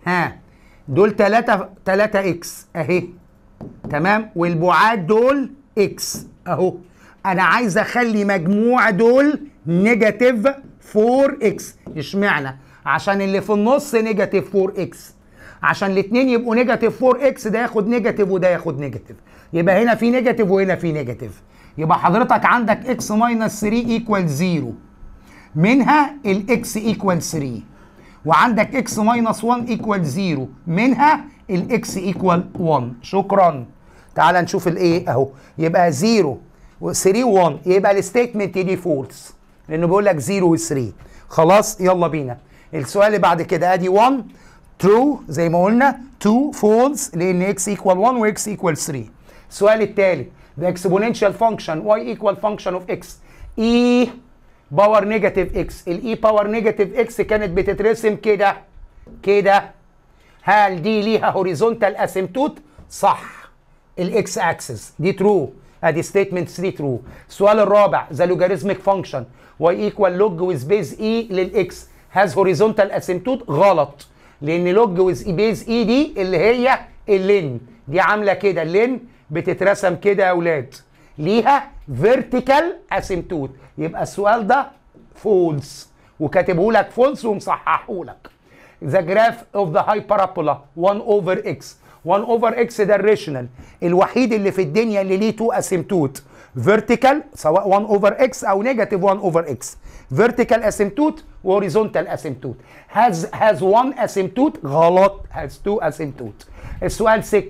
ها دول تلاتة تلاتة اكس اهي تمام والبعاد دول اكس اهو انا عايز اخلي مجموع دول نيجاتيف 4 اكس اشمعنى عشان اللي في النص نيجاتيف 4 اكس عشان الاثنين يبقوا نيجاتيف 4 اكس ده ياخد نيجاتيف وده ياخد نيجاتيف يبقى هنا في نيجاتيف وهنا في نيجاتيف يبقى حضرتك عندك اكس ماينس 3 ايكوال 0 منها الاكس ايكوال 3 وعندك اكس ماينس 1 ايكوال 0 منها الاكس ايكوال 1 شكرا تعال نشوف الايه اهو يبقى 0 3 و 1 يبقى الستيتمنت دي فولس لانه بيقول لك 0 و 3 خلاص يلا بينا السؤال اللي بعد كده ادي 1 ترو زي ما قلنا 2 فولس لان اكس ايكوال 1 واكس ايكوال 3 السؤال التالي the exponential function y equal function of x e باور نيجاتيف اكس الاي باور نيجاتيف اكس كانت بتترسم كده كده هل دي ليها هوريزونتال اسيمتوت صح الاكس اكسس دي ترو ادي ستيتمنت 3 ترو السؤال الرابع ذا لوجاريزميك فانكشن واي ايكوال لوج ويز بيز اي للاكس هاز هوريزونتال اسيمتوت غلط لان لوج ويز اي بيز اي دي اللي هي اللين دي عامله كده اللين بتترسم كده يا اولاد ليها فيرتيكال اسيمتوت يبقى السؤال ده فولس وكاتبه لك فولس ومصححه لك ذا جراف اوف ذا هايبرابولا 1 اوفر اكس 1 اوفر اكس ده الريشنال الوحيد اللي في الدنيا اللي ليه تو اسيمتوت فيرتيكال سواء 1 اوفر اكس او نيجاتيف 1 اوفر اكس فيرتيكال اسيمتوت وهوريزونتال اسيمتوت هاز هاز 1 اسيمتوت غلط هاز 2 اسيمتوت السؤال 6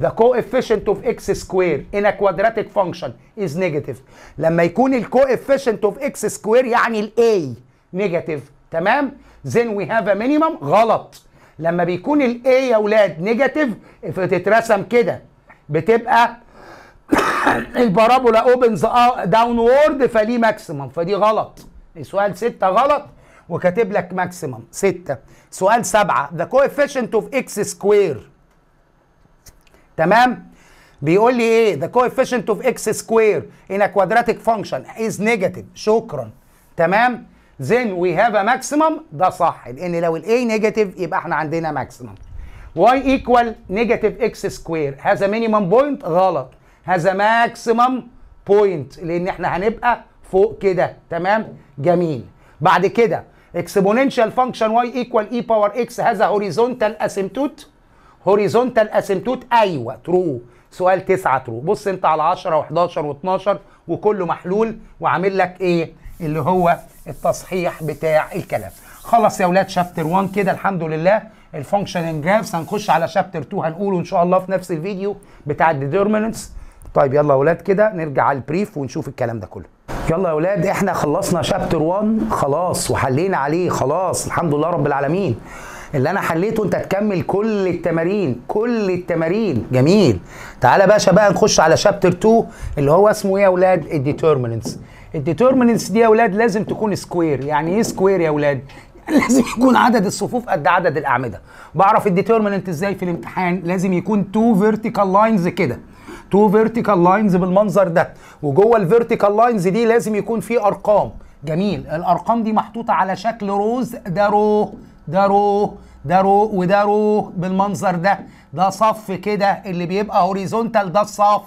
the coefficient of x سكوير in a quadratic function is negative لما يكون الكوفيشنت اوف of x يعني ال a negative تمام then we have a minimum غلط لما بيكون الاي يا اولاد نيجاتيف بتترسم كده بتبقى البارابولا اوبن داون وورد فليه ماكسيمم فدي غلط سؤال ستة غلط وكاتب لك ماكسيمم ستة سؤال سبعة ذا كوفيشنت اوف اكس سكوير تمام بيقول لي ايه ذا كوفيشنت اوف اكس سكوير ان كوادراتيك فانكشن از نيجاتيف شكرا تمام then we have a maximum ده صح لان لو a نيجاتيف يبقى احنا عندنا ماكسيمم y equal negative x square has a minimum point غلط has a maximum point لان احنا هنبقى فوق كده تمام جميل بعد كده exponential function y equal e power x has a horizontal asymptote horizontal asymptote ايوه ترو سؤال تسعة ترو بص انت على 10 و11 و12 وكله محلول وعامل لك ايه اللي هو التصحيح بتاع الكلام خلص يا اولاد شابتر 1 كده الحمد لله الفانكشنال جرافز هنخش على شابتر 2 هنقوله ان شاء الله في نفس الفيديو بتاع الديترمينتس طيب يلا يا اولاد كده نرجع على البريف ونشوف الكلام ده كله يلا يا اولاد احنا خلصنا شابتر 1 خلاص وحلينا عليه خلاص الحمد لله رب العالمين اللي انا حليته انت تكمل كل التمارين كل التمارين جميل تعالى باشا بقى نخش على شابتر 2 اللي هو اسمه ايه يا اولاد الديترمينتس الديترمينتس دي يا اولاد لازم تكون سكوير يعني ايه سكوير يا اولاد لازم يكون عدد الصفوف قد عدد الاعمده بعرف الديترميننت ازاي في الامتحان لازم يكون تو فيرتيكال لاينز كده تو فيرتيكال لاينز بالمنظر ده وجوه الفيرتيكال لاينز دي لازم يكون في ارقام جميل الارقام دي محطوطه على شكل روز ده رو ده رو ده رو وده رو بالمنظر ده ده صف كده اللي بيبقى هوريزونتال ده الصف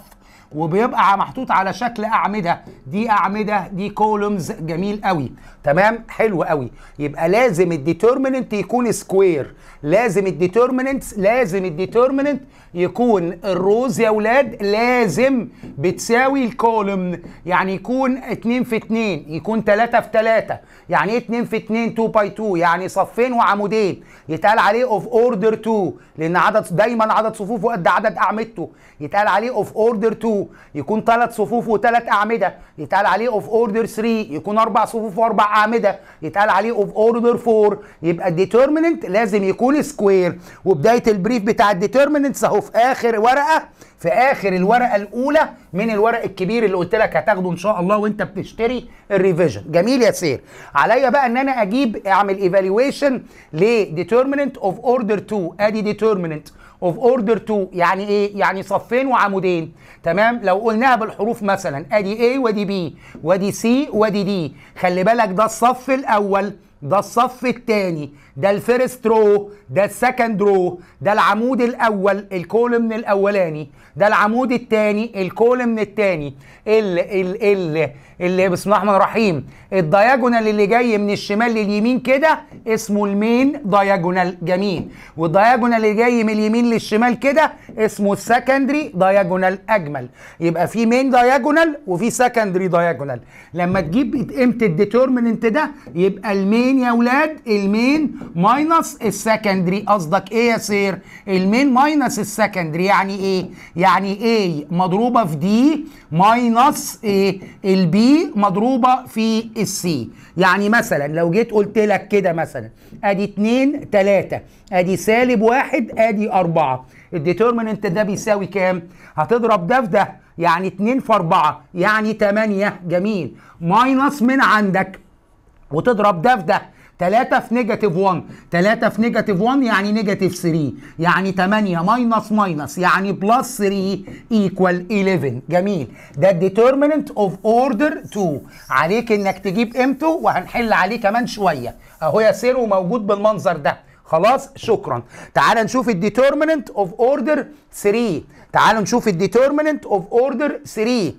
وبيبقى محطوط على شكل اعمده دي اعمده دي كولومز جميل قوي تمام حلو قوي يبقى لازم الديتيرمننت يكون سكوير لازم الديتيرمننت لازم الديتيرمننت يكون الروز يا اولاد لازم بتساوي الكولم يعني يكون 2 في 2 يكون 3 في 3 يعني ايه 2 في 2 2 باي 2 يعني صفين وعمودين يتقال عليه اوف اوردر 2 لان عدد دايما عدد صفوفه قد عدد اعمدته يتقال عليه اوف اوردر 2 يكون ثلاث صفوف وثلاث اعمده يتقال عليه اوف اوردر 3 يكون اربع صفوف واربع عامده يتقال عليه اوف اوردر فور يبقى الديترميننت لازم يكون سكوير وبدايه البريف بتاع الديترميننتس اهو في اخر ورقه في اخر الورقه الاولى من الورق الكبير اللي قلت لك هتاخده ان شاء الله وانت بتشتري الريفيجن جميل يا سير عليا بقى ان انا اجيب اعمل ايفالويشن لديترميننت اوف اوردر 2 ادي ديترميننت اوف اوردر 2 يعني ايه يعني صفين وعمودين تمام لو قلناها بالحروف مثلا ادي A وادي B وادي C وادي D خلي بالك ده الصف الاول ده الصف الثاني ده الفيرست رو ده السكند رو ده العمود الاول من الاولاني ده العمود الثاني من الثاني ال ال ال اللي بسم الله الرحمن الرحيم الدياجونال اللي جاي من الشمال لليمين كده اسمه المين دياجونال جميل والدياجونال اللي جاي من اليمين للشمال كده اسمه السكندري دياجونال اجمل يبقى في مين دياجونال وفي سكندري دياجونال لما تجيب قيمه الديتيرمننت ده يبقى المين يا اولاد المين ماينس السكندري قصدك ايه يا سير المين ماينس السكندري يعني ايه يعني ايه مضروبه في دي ماينس ايه البي مضروبه في السي يعني مثلا لو جيت قلت لك كده مثلا ادي 2 3 ادي سالب 1 ادي 4 الديترمننت ده بيساوي كام هتضرب ده في ده يعني 2 في 4 يعني 8 جميل ماينس من عندك وتضرب ده في ده 3 في نيجاتيف 1 3 في نيجاتيف 1 يعني نيجاتيف 3 يعني 8 ماينس ماينس يعني بلس 3 ايكوال 11 جميل ده الديترمننت اوف اوردر 2 عليك انك تجيب قيمته وهنحل عليه كمان شويه اهو يا سيرو موجود بالمنظر ده خلاص شكرا تعال نشوف الديترمننت اوف اوردر 3 تعال نشوف الديترمننت اوف اوردر 3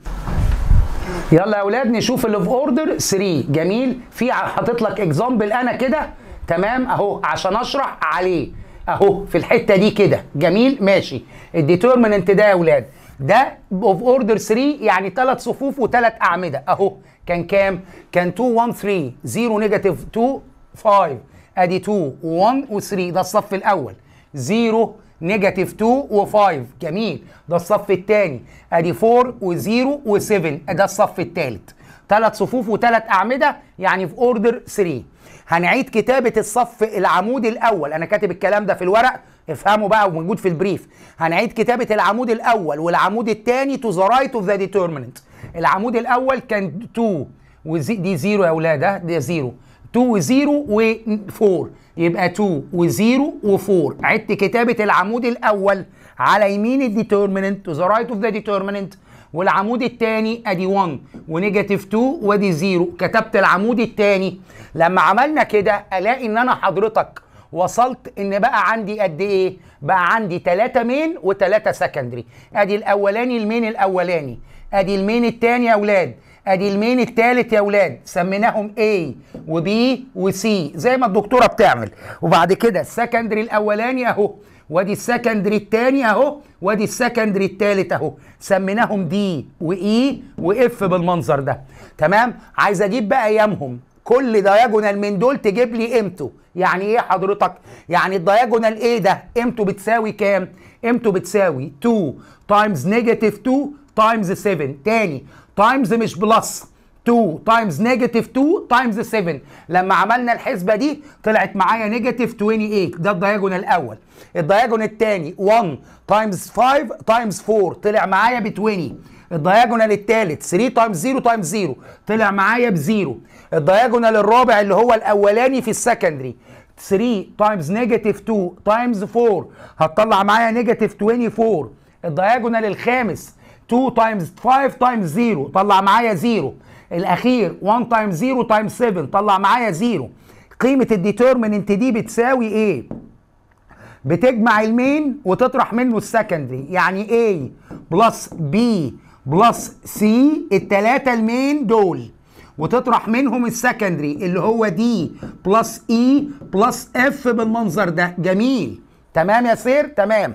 يلا يا اولاد نشوف اللي في اوردر 3 جميل في حاطط لك اكزامبل انا كده تمام اهو عشان اشرح عليه اهو في الحته دي كده جميل ماشي الديتيرمننت ده يا اولاد ده اوف اوردر 3 يعني ثلاث صفوف وثلاث اعمده اهو كان كام كان 2 1 3 0 نيجاتيف 2 5 ادي 2 و1 و3 ده الصف الاول 0 نيجاتيف 2 و5 جميل ده الصف الثاني ادي 4 و0 و7 ده الصف الثالث ثلاث صفوف وثلاث اعمده يعني في اوردر 3 هنعيد كتابه الصف العمود الاول انا كاتب الكلام ده في الورق افهموا بقى وموجود في البريف هنعيد كتابه العمود الاول والعمود الثاني تو ذا رايت اوف ذا ديتيرمينانت العمود الاول كان 2 ودي زيرو يا اولاد ده زيرو 2 و0 و4 يبقى 2 و0 و4 عدت كتابه العمود الاول على يمين الديترميننت تو ذا رايت اوف ذا ديترميننت والعمود الثاني ادي 1 ونيجاتيف 2 وادي 0 كتبت العمود الثاني لما عملنا كده الاقي ان انا حضرتك وصلت ان بقى عندي قد ايه بقى عندي 3 مين و3 سكندري ادي الاولاني المين الاولاني ادي المين الثاني يا اولاد ادي المين التالت يا اولاد سميناهم A وبي وسي زي ما الدكتوره بتعمل وبعد كده السكندري الاولاني اهو وادي السكندري الثاني اهو وادي السكندري التالت اهو سميناهم دي واي e واف بالمنظر ده تمام عايز اجيب بقى ايامهم كل دايجونال من دول تجيب لي قيمته يعني ايه حضرتك يعني الدايجونال ايه ده قيمته بتساوي كام قيمته بتساوي 2 تايمز نيجاتيف 2 تايمز 7 تاني تايمز مش بلس 2 تايمز نيجاتيف 2 تايمز 7 لما عملنا الحسبه دي طلعت معايا نيجاتيف 28 ده الدايجونال الاول الدايجونال الثاني 1 تايمز 5 تايمز 4 طلع معايا ب 20 الدايجونال الثالث 3 تايمز 0 تايمز 0 طلع معايا ب 0 الدايجونال الرابع اللي هو الاولاني في السكندري 3 تايمز نيجاتيف 2 تايمز 4 هتطلع معايا نيجاتيف 24 الدايجونال الخامس 2 تايمز 5 تايمز 0 طلع معايا 0 الاخير 1 تايمز 0 تايمز 7 طلع معايا 0 قيمه الديترمننت دي بتساوي ايه بتجمع المين وتطرح منه السكندري يعني A بلس B بلس C التلاتة المين دول وتطرح منهم السكندري اللي هو d بلس e بلس f بالمنظر ده جميل تمام يا سير تمام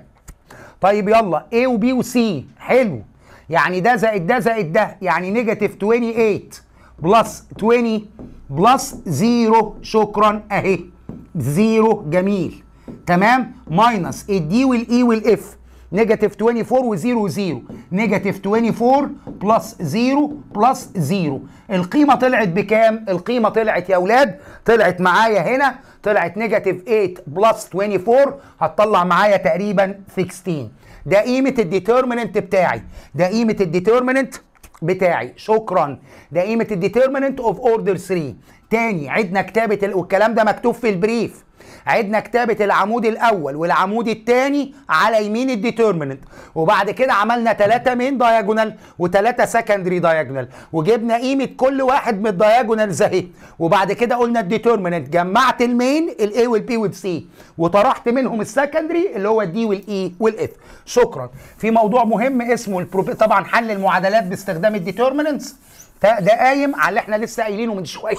طيب يلا A وB وC حلو يعني ده زائد ده زائد ده يعني نيجاتيف 28 بلس 20 بلس 0 شكرا اهي 0 جميل تمام ماينس الدي والاي والاف نيجاتيف 24 و0 0 نيجاتيف 24 بلس 0 بلس 0 القيمه طلعت بكام القيمه طلعت يا اولاد طلعت معايا هنا طلعت نيجاتيف 8 بلس 24 هتطلع معايا تقريبا 16 ده قيمه الديترميننت بتاعي ده قيمه الديترميننت بتاعي شكرا ده قيمه الديترميننت اوف اوردر 3 تاني عدنا كتابه الكلام ده مكتوب في البريف عدنا كتابه العمود الاول والعمود الثاني على يمين الديتيرمنت وبعد كده عملنا ثلاثه مين دايجونال وثلاثه سكندري دايجونال وجبنا قيمه كل واحد من الدايجونالز اهي وبعد كده قلنا الديتيرمنت جمعت المين الاي والبي والسي وطرحت منهم السكندري اللي هو الدي والاي e والاف شكرا في موضوع مهم اسمه طبعا حل المعادلات باستخدام الديترمننتس فده قايم على اللي احنا لسه قايلينه من شويه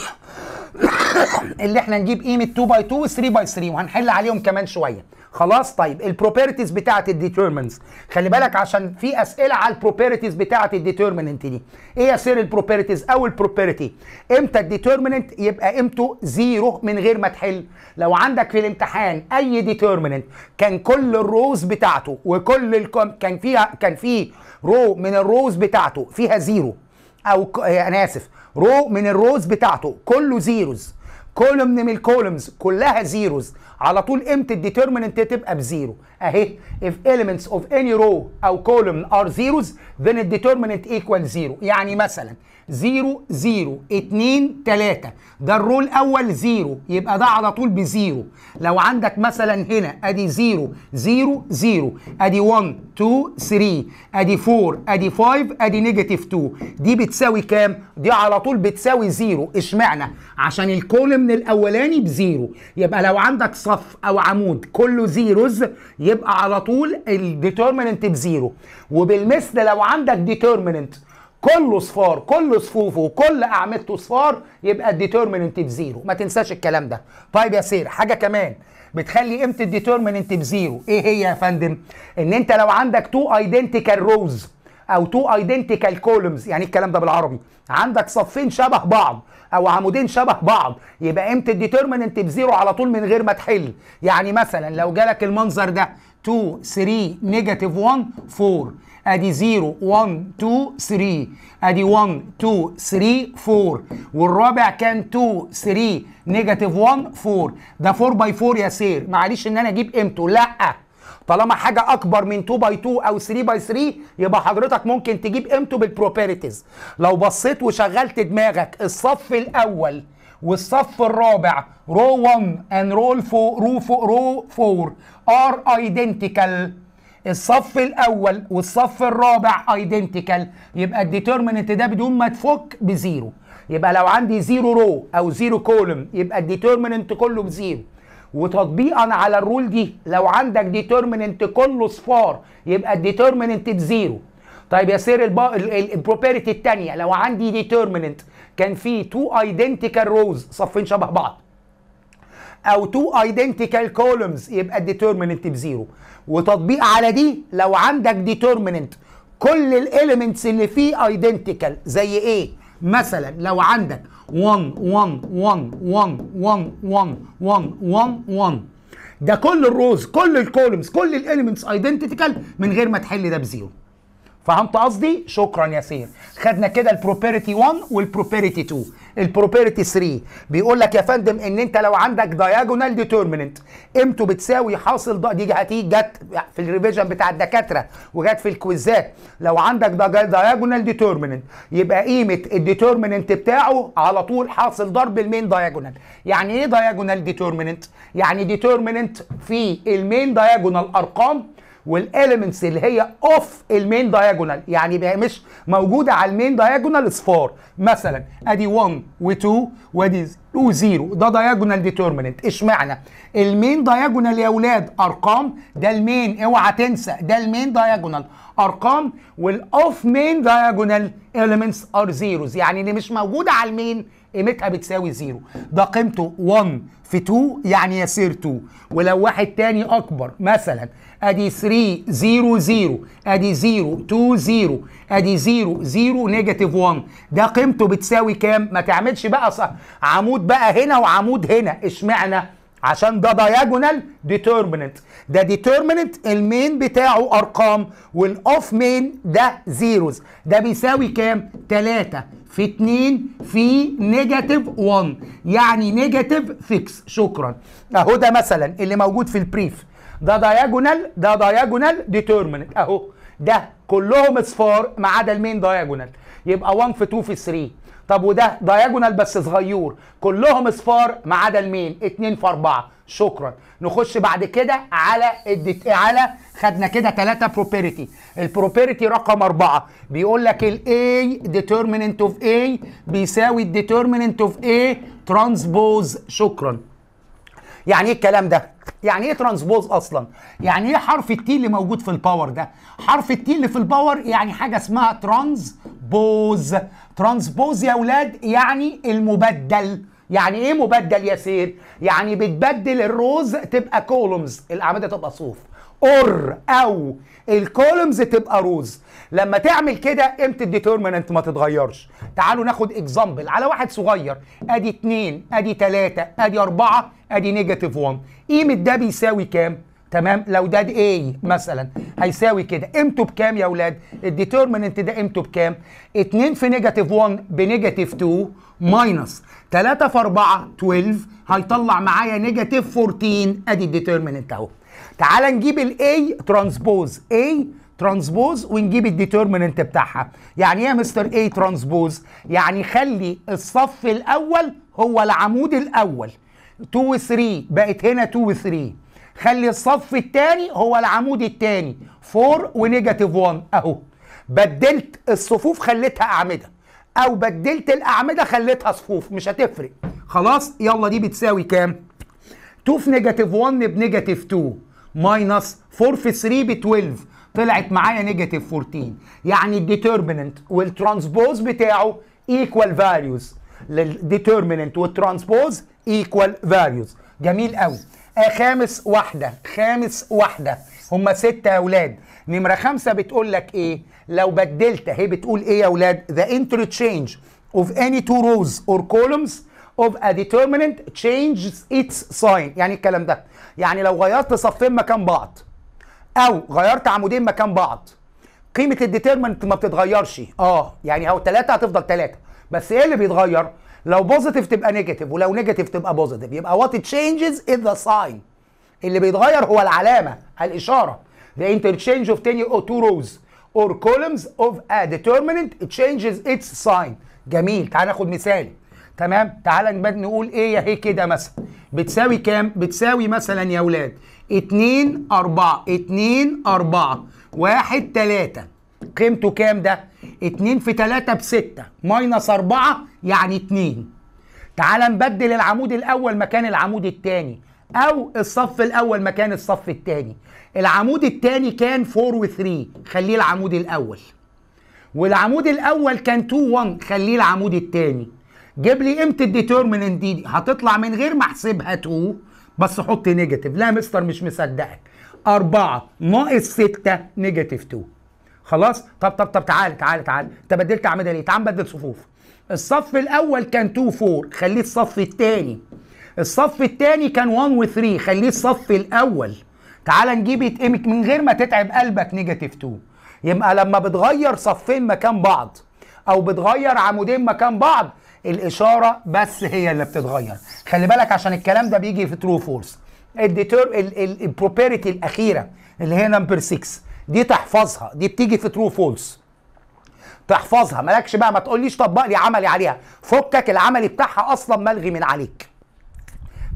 اللي احنا نجيب قيمه 2 باي 2 و 3 باي 3 وهنحل عليهم كمان شويه خلاص طيب البروبرتيز بتاعه الديتيرمنز خلي بالك عشان في اسئله على البروبرتيز بتاعه الديتيرمنت دي ايه يا سير البروبرتيز او البروبرتي امتى الديتيرمنت يبقى قيمته زيرو من غير ما تحل لو عندك في الامتحان اي ديتيرمنت كان كل الروز بتاعته وكل الكم كان فيها كان فيه رو من الروز بتاعته فيها زيرو او انا يعني اسف رو من الروز بتاعته كله زيروز كولوم من الكولومز كلها زيروز على طول امتى الديترمننت تبقى بزيرو اهي if elements of any row او column are zeros then determinant equals zero يعني مثلا 0 0 2 3 ده الرول الاول 0 يبقى ده على طول ب 0 لو عندك مثلا هنا ادي 0 0 0 ادي 1 2 3 ادي 4 ادي 5 ادي نيجاتيف 2 دي بتساوي كام؟ دي على طول بتساوي 0 اشمعنى؟ عشان الكول من الاولاني ب 0 يبقى لو عندك صف او عمود كله زيروز يبقى على طول الديترمننت 0 وبالمثل لو عندك ديترمننت كله صفار كل صفوفه وكل اعمدته صفار يبقى الديترميننت بزيرو ما تنساش الكلام ده طيب يا سير حاجه كمان بتخلي قيمه الديترميننت بزيرو ايه هي يا فندم ان انت لو عندك تو ايدنتيكال روز او تو ايدنتيكال كولومز يعني ايه الكلام ده بالعربي عندك صفين شبه بعض او عمودين شبه بعض يبقى قيمه الديترميننت بزيرو على طول من غير ما تحل يعني مثلا لو جالك المنظر ده 2 3 نيجاتيف 1 4 ادي 0 1 2 3 ادي 1 2 3 4 والرابع كان 2 3 نيجاتيف 1 4 ده 4 باي 4 يا سير معلش ان انا اجيب قيمته لا طالما حاجه اكبر من 2 باي 2 او 3 باي 3 يبقى حضرتك ممكن تجيب قيمته بالبروبيريتيز. لو بصيت وشغلت دماغك الصف الاول والصف الرابع رو 1 اند رو 4 رو 4 ار ايدنتيكال الصف الاول والصف الرابع ايدنتيكال يبقى الديترمننت ده بدون ما تفك بزيرو يبقى لو عندي زيرو رو او زيرو كولوم يبقى الديترمننت كله بزيرو وتطبيقا على الرول دي لو عندك ديترمننت كله صفار يبقى الديترمننت بزيرو طيب يا سير البروبرتي الثانيه لو عندي ديترمننت كان فيه تو ايدنتيكال روز صفين شبه بعض او تو ايدنتيكال كولومز يبقى الديتيرمنت بزيرو وتطبيق على دي لو عندك ديتيرمنت كل الاليمنتس اللي فيه ايدنتيكال زي ايه مثلا لو عندك 1 1 1 1 1 1 1 1 1 ده كل الروز كل الكولومز كل الاليمنتس ايدنتيكال من غير ما تحل ده بزيرو فهمت قصدي شكرا يا سير. خدنا كده البروبرتي 1 والبروبرتي 2 البروبرتي 3 بيقول لك يا فندم ان انت لو عندك دايجونال ديتيرمننت قيمته بتساوي حاصل دي هتيجي جت في الريفيجن بتاع الدكاتره وجت في الكويزات لو عندك دايجونال ديتيرمننت يبقى قيمه الديتيرمننت بتاعه على طول حاصل ضرب المين دايجونال يعني ايه دايجونال ديتيرمننت؟ يعني ديتيرمننت في المين دايجونال ارقام والاليمنتس اللي هي اوف المين دايجونال يعني مش موجوده على المين دايجونال اصفار مثلا ادي 1 و2 وادي و0 ده دايجونال ديترميننت اشمعنى المين دايجونال يا اولاد ارقام ده المين اوعى تنسى ده المين دايجونال ارقام والاوف مين دايجونال اليمنتس ار زيروز يعني اللي مش موجوده على المين قيمتها بتساوي زيرو ده قيمته 1 في 2 يعني يسير 2 ولو واحد تاني اكبر مثلا ادي 3 0 0 ادي 0 2 0 ادي 0 0 نيجاتيف 1 ده قيمته بتساوي كام ما تعملش بقى صح عمود بقى هنا وعمود هنا اشمعنى عشان ده دايجونال ديترميننت ده ديترميننت المين بتاعه ارقام والاوف مين ده زيروز ده بيساوي كام 3 في 2 في نيجاتيف 1 يعني نيجاتيف 6 شكرا اهو ده مثلا اللي موجود في البريف ده دايجونال ده دايجونال ديترميننت اهو ده كلهم اصفار ما عدا المين دايجونال يبقى 1 في 2 في 3 طب وده دايجونال بس صغير كلهم اصفار ما عدا المين 2 في 4 شكرا نخش بعد كده على الدت... على خدنا كده ثلاثة بروبرتي البروبرتي رقم أربعة بيقول لك الـ A determinant of A بيساوي ال determinant of A ترانسبوز شكرا يعني ايه الكلام ده يعني ايه ترانسبوز اصلا يعني ايه حرف التي اللي موجود في الباور ده حرف التي اللي في الباور يعني حاجه اسمها ترانسبوز ترانسبوز يا اولاد يعني المبدل يعني ايه مبدل يا سيد يعني بتبدل الروز تبقى كولومز الاعمده تبقى صوف اور او الكولومز تبقى روز لما تعمل كده قيمه الديترمننت ما تتغيرش تعالوا ناخد اكزامبل على واحد صغير ادي 2 ادي 3 ادي 4 ادي نيجاتيف 1 قيمه ده بيساوي كام تمام لو ده دي اي مثلا هيساوي كده قيمته بكام يا اولاد الديتيرمننت ده قيمته بكام 2 في نيجاتيف 1 بنيجاتيف 2 ماينص 3 في 4 12 هيطلع معايا نيجاتيف 14 ادي الديتيرمننت اهو تعال نجيب الاي ترانسبوز اي ترانسبوز ونجيب الديتيرمننت بتاعها يعني ايه يا مستر اي ترانسبوز يعني خلي الصف الاول هو العمود الاول 2 و 3 بقت هنا 2 و 3 خلي الصف الثاني هو العمود الثاني 4 ونيجاتيف 1 اهو بدلت الصفوف خليتها اعمده او بدلت الاعمده خليتها صفوف مش هتفرق خلاص يلا دي بتساوي كام 2 في نيجاتيف 1 بنيجاتيف 2 ماينص 4 في 3 ب 12 طلعت معايا نيجاتيف 14 يعني الديتيرمينانت والترانسبوز بتاعه ايكوال فاليوز للديتيرمينانت والترانسبوز ايكوال فاليوز جميل قوي آه، خامس واحدة خامس واحدة هما ستة يا ولاد نمرة خمسة بتقول لك إيه لو بدلت هي بتقول إيه يا ولاد the interchange of any two rows or columns of a determinant changes its sign يعني الكلام ده يعني لو غيرت صفين مكان بعض أو غيرت عمودين مكان بعض قيمة الديترمنت ما بتتغيرش اه يعني هو ثلاثة هتفضل ثلاثة بس ايه اللي بيتغير؟ لو بوزيتيف تبقى نيجاتيف ولو نيجاتيف تبقى بوزيتيف يبقى وات تشينجز از ذا ساين اللي بيتغير هو العلامه الاشاره the interchange of tenure or two rows or columns of a determinant it changes its sign جميل تعال ناخد مثال تمام تعال نقول ايه يا هي كده مثلا بتساوي كام بتساوي مثلا يا اولاد 2 4 2 4 1 3 قيمته كام ده 2 في 3 ب 6 ماينص 4 يعني 2 تعال نبدل العمود الاول مكان العمود الثاني او الصف الاول مكان الصف الثاني العمود الثاني كان 4 و3 خليه العمود الاول والعمود الاول كان 2 1 خليه العمود الثاني جيب لي قيمه الديترمننت دي هتطلع من غير ما احسبها 2 بس حط نيجاتيف لا مستر مش مصدقك 4 ناقص 6 نيجاتيف 2 خلاص طب طب طب تعال تعال تعال انت بدلت اعمده ليه تعال بدل صفوف الصف الاول كان 2 4 خليه الصف الثاني الصف الثاني كان 1 و3 خليه الصف الاول تعال نجيب يتقمك من غير ما تتعب قلبك نيجاتيف 2 يبقى لما بتغير صفين مكان بعض او بتغير عمودين مكان بعض الاشاره بس هي اللي بتتغير خلي بالك عشان الكلام ده بيجي في ترو فورس الديتور البروبرتي الاخيره اللي هي نمبر 6 دي تحفظها دي بتيجي في ترو فولس تحفظها مالكش بقى ما تقوليش طبق لي عملي عليها فكك العملي بتاعها اصلا ملغي من عليك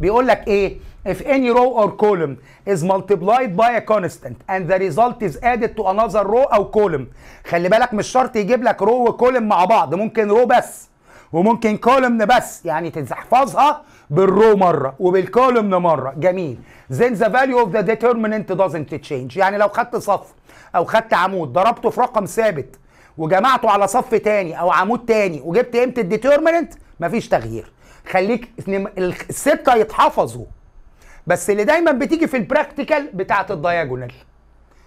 بيقول لك ايه if any row or column is multiplied by a constant and the result is added to another row or column خلي بالك مش شرط يجيب لك row وكولم مع بعض ممكن row بس وممكن column بس يعني تحفظها بالرو مره وبالكولومن مره جميل then the value of the determinant doesn't change يعني لو خدت صف او خدت عمود ضربته في رقم ثابت وجمعته على صف تاني او عمود تاني وجبت قيمه الديترمننت مفيش تغيير خليك السته يتحفظوا بس اللي دايما بتيجي في البراكتيكال بتاعت الدياجونال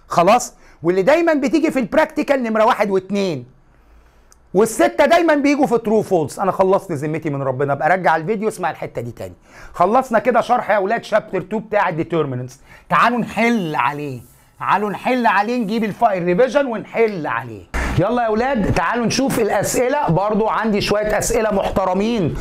خلاص واللي دايما بتيجي في البراكتيكال نمره واحد واثنين والسته دايما بيجوا في ترو فولس انا خلصت ذمتي من ربنا ابقى رجع الفيديو اسمع الحته دي تاني خلصنا كده شرح يا اولاد شابتر 2 بتاع الديترميننتس تعالوا نحل عليه تعالوا نحل عليه نجيب الفايل ريفيجن ونحل عليه يلا يا اولاد تعالوا نشوف الاسئله برضو عندي شويه اسئله محترمين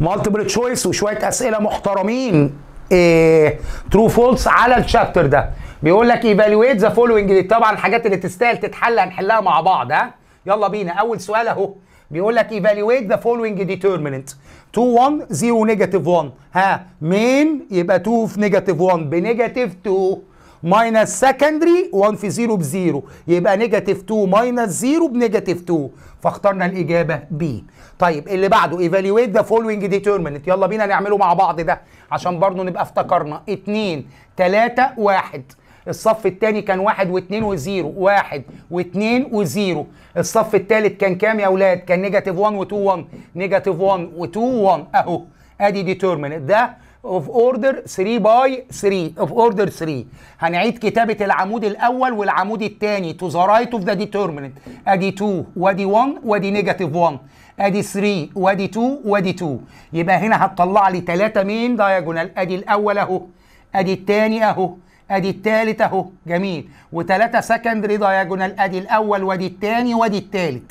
مالتيبل تشويس وشويه اسئله محترمين إيه ترو فولس على الشابتر ده بيقول لك ايفالويت ذا فولوينج طبعا الحاجات اللي تستاهل تتحل هنحلها مع بعض ها يلا بينا اول سؤال اهو بيقول لك ايفالويت ذا فولوينج ديترميننت 2 1 0 نيجاتيف 1 ها مين يبقى 2 في نيجاتيف 1 بنيجاتيف 2 ماينس سكندري 1 في 0 ب 0 يبقى نيجاتيف 2 ماينس 0 بنيجاتيف 2 فاخترنا الاجابه بي طيب اللي بعده ايفالويت ذا فولوينج ديترميننت يلا بينا نعمله مع بعض ده عشان برضه نبقى افتكرنا 2 3 1 الصف الثاني كان واحد واثنين وزيرو واحد واثنين وزيرو الصف الثالث كان كام يا اولاد كان نيجاتيف 1 و 2 1 نيجاتيف 1 و 2 1 اهو ادي ديتيرمين ده اوف اوردر 3 باي 3 اوف اوردر 3 هنعيد كتابه العمود الاول والعمود الثاني تو ذا رايت اوف ذا ديترمينت ادي 2 وادي 1 وادي نيجاتيف 1 ادي 3 وادي 2 وادي 2 يبقى هنا هتطلع لي 3 مين دايجونال ادي الاول اهو ادي الثاني اهو ادي الثالث اهو جميل وثلاثه سكندري دايجونال ادي الاول وادي الثاني وادي الثالث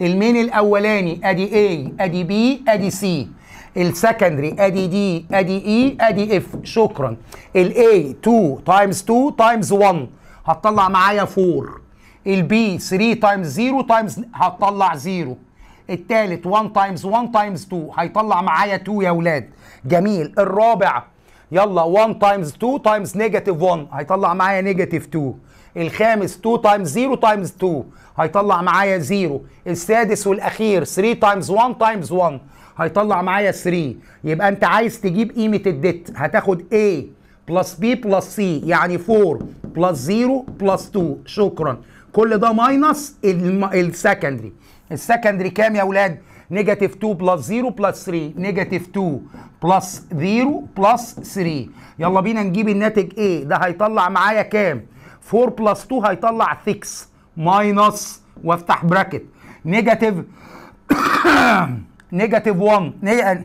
المين الاولاني ادي اي ادي بي ادي سي السكندري ادي دي ادي اي e، ادي اف شكرا الاي 2 تايمز 2 تايمز 1 هتطلع معايا 4 البي 3 تايمز 0 تايمز هتطلع 0 التالت 1 تايمز 1 تايمز 2 هيطلع معايا 2 يا ولاد جميل الرابع يلا 1 تايمز 2 تايمز نيجاتيف 1 هيطلع معايا نيجاتيف 2 الخامس 2 تايمز 0 تايمز 2 هيطلع معايا 0 السادس والاخير 3 تايمز 1 تايمز 1 هيطلع معايا 3 يبقى انت عايز تجيب قيمه الديت هتاخد A بلس B بلس C يعني 4 بلس 0 بلس 2 شكرا كل ده ماينس السكندري السكندري كام يا اولاد نيجاتيف 2 بلس 0 بلس 3 نيجاتيف 2 بلس 0 بلس 3 يلا بينا نجيب الناتج ايه ده هيطلع معايا كام 4 بلس 2 هيطلع 6 ماينص وافتح براكت نيجاتيف نيجاتيف 1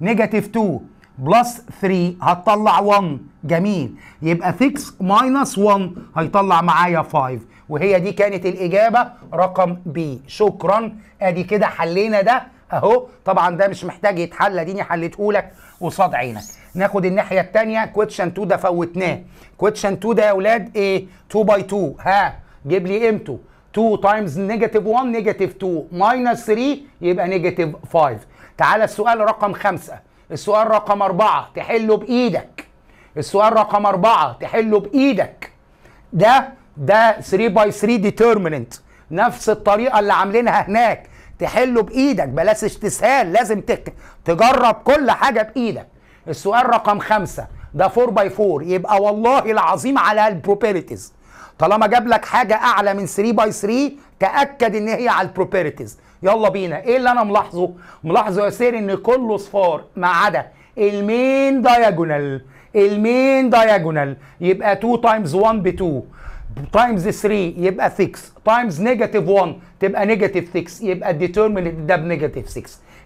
نيجاتيف 2 بلس 3 هتطلع 1 جميل يبقى 6 ماينس 1 هيطلع معايا 5 وهي دي كانت الإجابة رقم بي شكرا أدي كده حلينا ده أهو طبعا ده مش محتاج يتحل أديني حليتهولك قصاد عينك ناخد الناحية الثانيه كويتشن 2 ده فوتناه كويتشن 2 ده يا أولاد إيه 2 باي 2 ها جيب لي قيمته 2 تايمز نيجاتيف 1 نيجاتيف 2 ماينس 3 يبقى نيجاتيف 5 تعالى السؤال رقم 5 السؤال رقم 4 تحله بإيدك السؤال رقم 4 تحله بإيدك ده ده 3 باي 3 ديترميننت نفس الطريقه اللي عاملينها هناك تحله بايدك بلاش استسهال لازم تك... تجرب كل حاجه بايدك السؤال رقم خمسة ده 4 باي 4 يبقى والله العظيم على البروبيريتيز طالما جاب لك حاجه اعلى من 3 باي 3 تاكد ان هي على البروبيريتيز يلا بينا ايه اللي انا ملاحظه ملاحظه يا سير ان كله صفار ما عدا المين دايجونال المين دايجونال يبقى 2 تايمز 1 ب 2 تايمز 3 يبقى 6 تايمز نيجاتيف 1 تبقى نيجاتيف 6 يبقى ديترمينت ده بنيجاتيف 6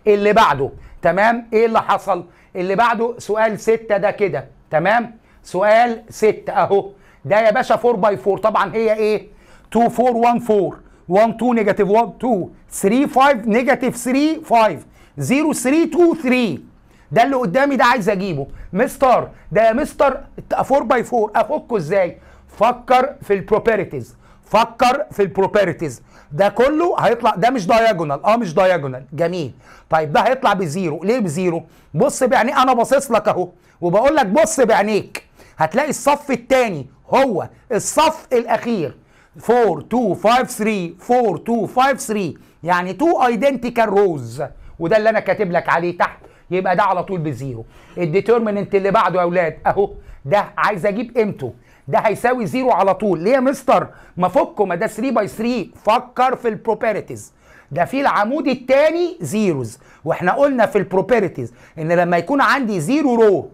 اللي بعده تمام ايه اللي حصل اللي بعده سؤال 6 ده كده تمام سؤال 6 اهو ده يا باشا 4 باي 4 طبعا هي ايه 2 4 1 4 1 2 نيجاتيف 1 2 3 5 نيجاتيف 3 5 0 3 2 3 ده اللي قدامي ده عايز اجيبه مستر ده يا مستر 4 باي 4 افكه ازاي فكر في البروبرتيز فكر في البروبرتيز ده كله هيطلع ده مش دايجونال اه مش دايجونال جميل طيب ده هيطلع بزيرو ليه بزيرو بص بعيني انا باصص لك اهو وبقول لك بص بعينيك هتلاقي الصف الثاني هو الصف الاخير 4 2 5 3 4 2 5 3 يعني تو ايدنتيكال روز وده اللي انا كاتب لك عليه تحت يبقى ده على طول بزيرو الديترمننت اللي بعده يا اولاد اهو ده عايز اجيب قيمته ده هيساوي زيرو على طول ليه يا مستر ما فكه ما ده 3 باي 3 فكر في البروبرتيز ده في العمود الثاني زيروز واحنا قلنا في البروبرتيز ان لما يكون عندي زيرو رو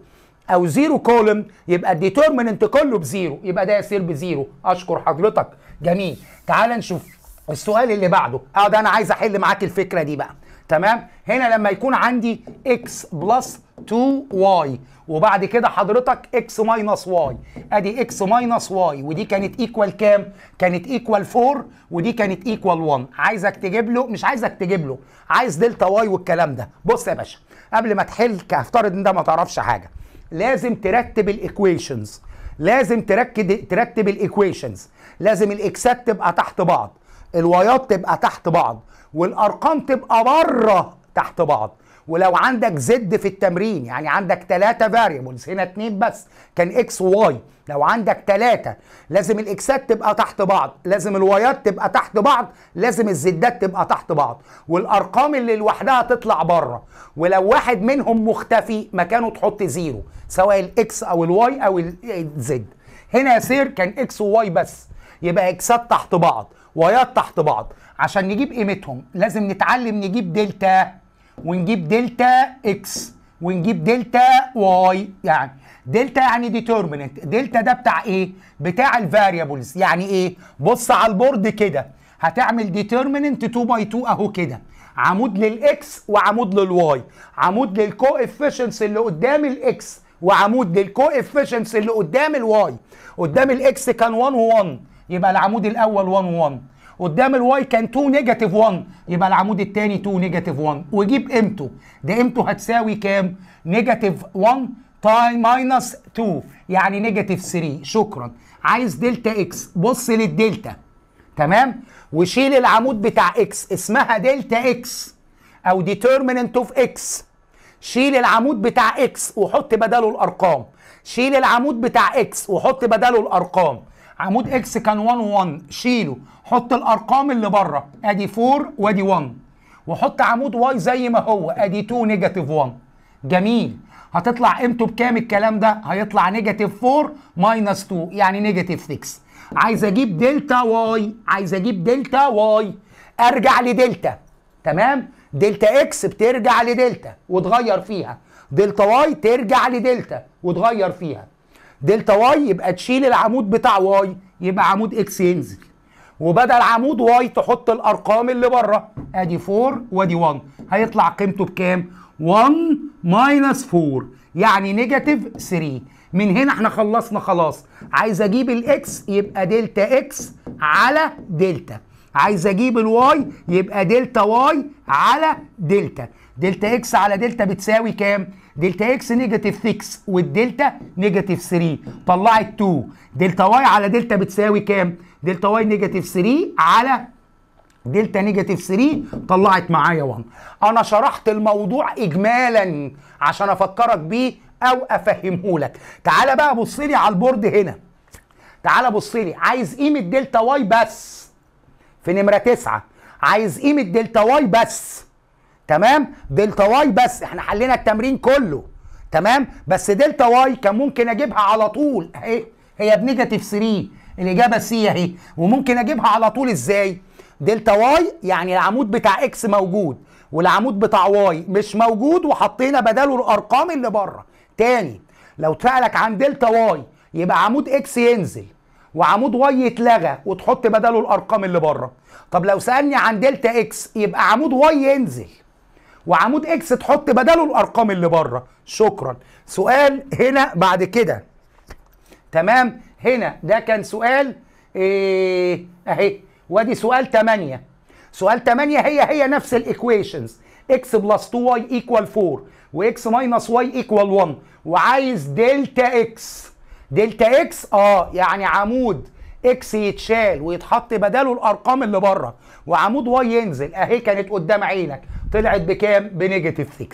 او زيرو كولم يبقى الديترمننت كله بزيرو يبقى ده يصير بزيرو اشكر حضرتك جميل تعال نشوف السؤال اللي بعده اه ده انا عايز احل معاك الفكره دي بقى تمام هنا لما يكون عندي اكس بلس 2 واي وبعد كده حضرتك اكس ماينس واي ادي اكس ماينس واي ودي كانت ايكوال كام كانت ايكوال 4 ودي كانت ايكوال 1 عايزك تجيب له مش عايزك تجيب له عايز دلتا واي والكلام ده بص يا باشا قبل ما تحل كافترض ان ده ما تعرفش حاجه لازم ترتب الايكويشنز لازم تركد ترتب الايكويشنز لازم الاكسات تبقى تحت بعض الوايات تبقى تحت بعض والارقام تبقى بره تحت بعض ولو عندك زد في التمرين يعني عندك ثلاثة فاريبلز هنا اتنين بس كان اكس وواي لو عندك ثلاثة لازم الاكسات تبقى تحت بعض لازم الوايات تبقى تحت بعض لازم الزدات تبقى تحت بعض والارقام اللي لوحدها تطلع بره ولو واحد منهم مختفي مكانه تحط زيرو سواء الاكس او الواي او الزد هنا يا سير كان اكس وواي بس يبقى اكسات تحت بعض وايات تحت بعض عشان نجيب قيمتهم لازم نتعلم نجيب دلتا ونجيب دلتا اكس ونجيب دلتا واي يعني دلتا يعني ديترميننت دلتا ده بتاع ايه بتاع الفاريبلز يعني ايه بص على البورد كده هتعمل ديترميننت 2 باي 2 اهو كده عمود للاكس وعمود للواي عمود للكوافيشنس اللي قدام الاكس وعمود للكوافيشنس اللي قدام الواي قدام الاكس كان 1 و1 يبقى العمود الاول 1 و1 قدام الواي كان 2 نيجاتيف 1 يبقى العمود الثاني 2 نيجاتيف 1 وجيب قيمته ده قيمته هتساوي كام نيجاتيف 1 تايم ماينس 2 يعني نيجاتيف 3 شكرا عايز دلتا اكس بص للدلتا تمام وشيل العمود بتاع اكس اسمها دلتا اكس او ديترميننت اوف اكس شيل العمود بتاع اكس وحط بداله الارقام شيل العمود بتاع اكس وحط بداله الارقام عمود اكس كان 1 1 شيله حط الارقام اللي بره ادي 4 وادي 1 وحط عمود واي زي ما هو ادي 2 نيجاتيف 1 جميل هتطلع قيمته بكام الكلام ده هيطلع نيجاتيف 4 ماينس 2 يعني نيجاتيف 6 عايز اجيب دلتا واي عايز اجيب دلتا واي ارجع لدلتا تمام دلتا اكس بترجع لدلتا وتغير فيها دلتا واي ترجع لدلتا وتغير فيها دلتا واي يبقى تشيل العمود بتاع واي يبقى عمود اكس ينزل وبدل عمود واي تحط الارقام اللي بره ادي 4 وادي 1 هيطلع قيمته بكام 1 ماينس 4 يعني نيجاتيف 3 من هنا احنا خلصنا خلاص عايز اجيب الاكس يبقى دلتا اكس على دلتا عايز اجيب الواي يبقى دلتا واي على دلتا دلتا اكس على دلتا بتساوي كام دلتا اكس نيجاتيف 6 والدلتا نيجاتيف 3 طلعت 2 دلتا واي على دلتا بتساوي كام دلتا واي نيجاتيف 3 على دلتا نيجاتيف 3 طلعت معايا 1 انا شرحت الموضوع اجمالا عشان افكرك بيه او افهمه لك تعال بقى بص لي على البورد هنا تعال بص لي عايز قيمه دلتا واي بس في نمره 9 عايز قيمه دلتا واي بس تمام دلتا واي بس احنا حلينا التمرين كله تمام بس دلتا واي كان ممكن اجيبها على طول اهي هي بنيجاتيف 3 الاجابه سي اهي وممكن اجيبها على طول ازاي دلتا واي يعني العمود بتاع اكس موجود والعمود بتاع واي مش موجود وحطينا بداله الارقام اللي بره تاني لو سالك عن دلتا واي يبقى عمود اكس ينزل وعمود واي يتلغى وتحط بداله الارقام اللي بره طب لو سالني عن دلتا اكس يبقى عمود واي ينزل وعمود اكس تحط بداله الارقام اللي بره شكرا سؤال هنا بعد كده تمام هنا ده كان سؤال ايه اهي وادي سؤال 8 سؤال 8 هي هي نفس الايكويشنز اكس بلس 2 واي ايكوال 4 واكس ماينس واي ايكوال 1 وعايز دلتا اكس دلتا اكس اه يعني عمود اكس يتشال ويتحط بداله الارقام اللي بره وعمود واي ينزل اهي كانت قدام عينك طلعت بكام؟ بنيجاتيف 6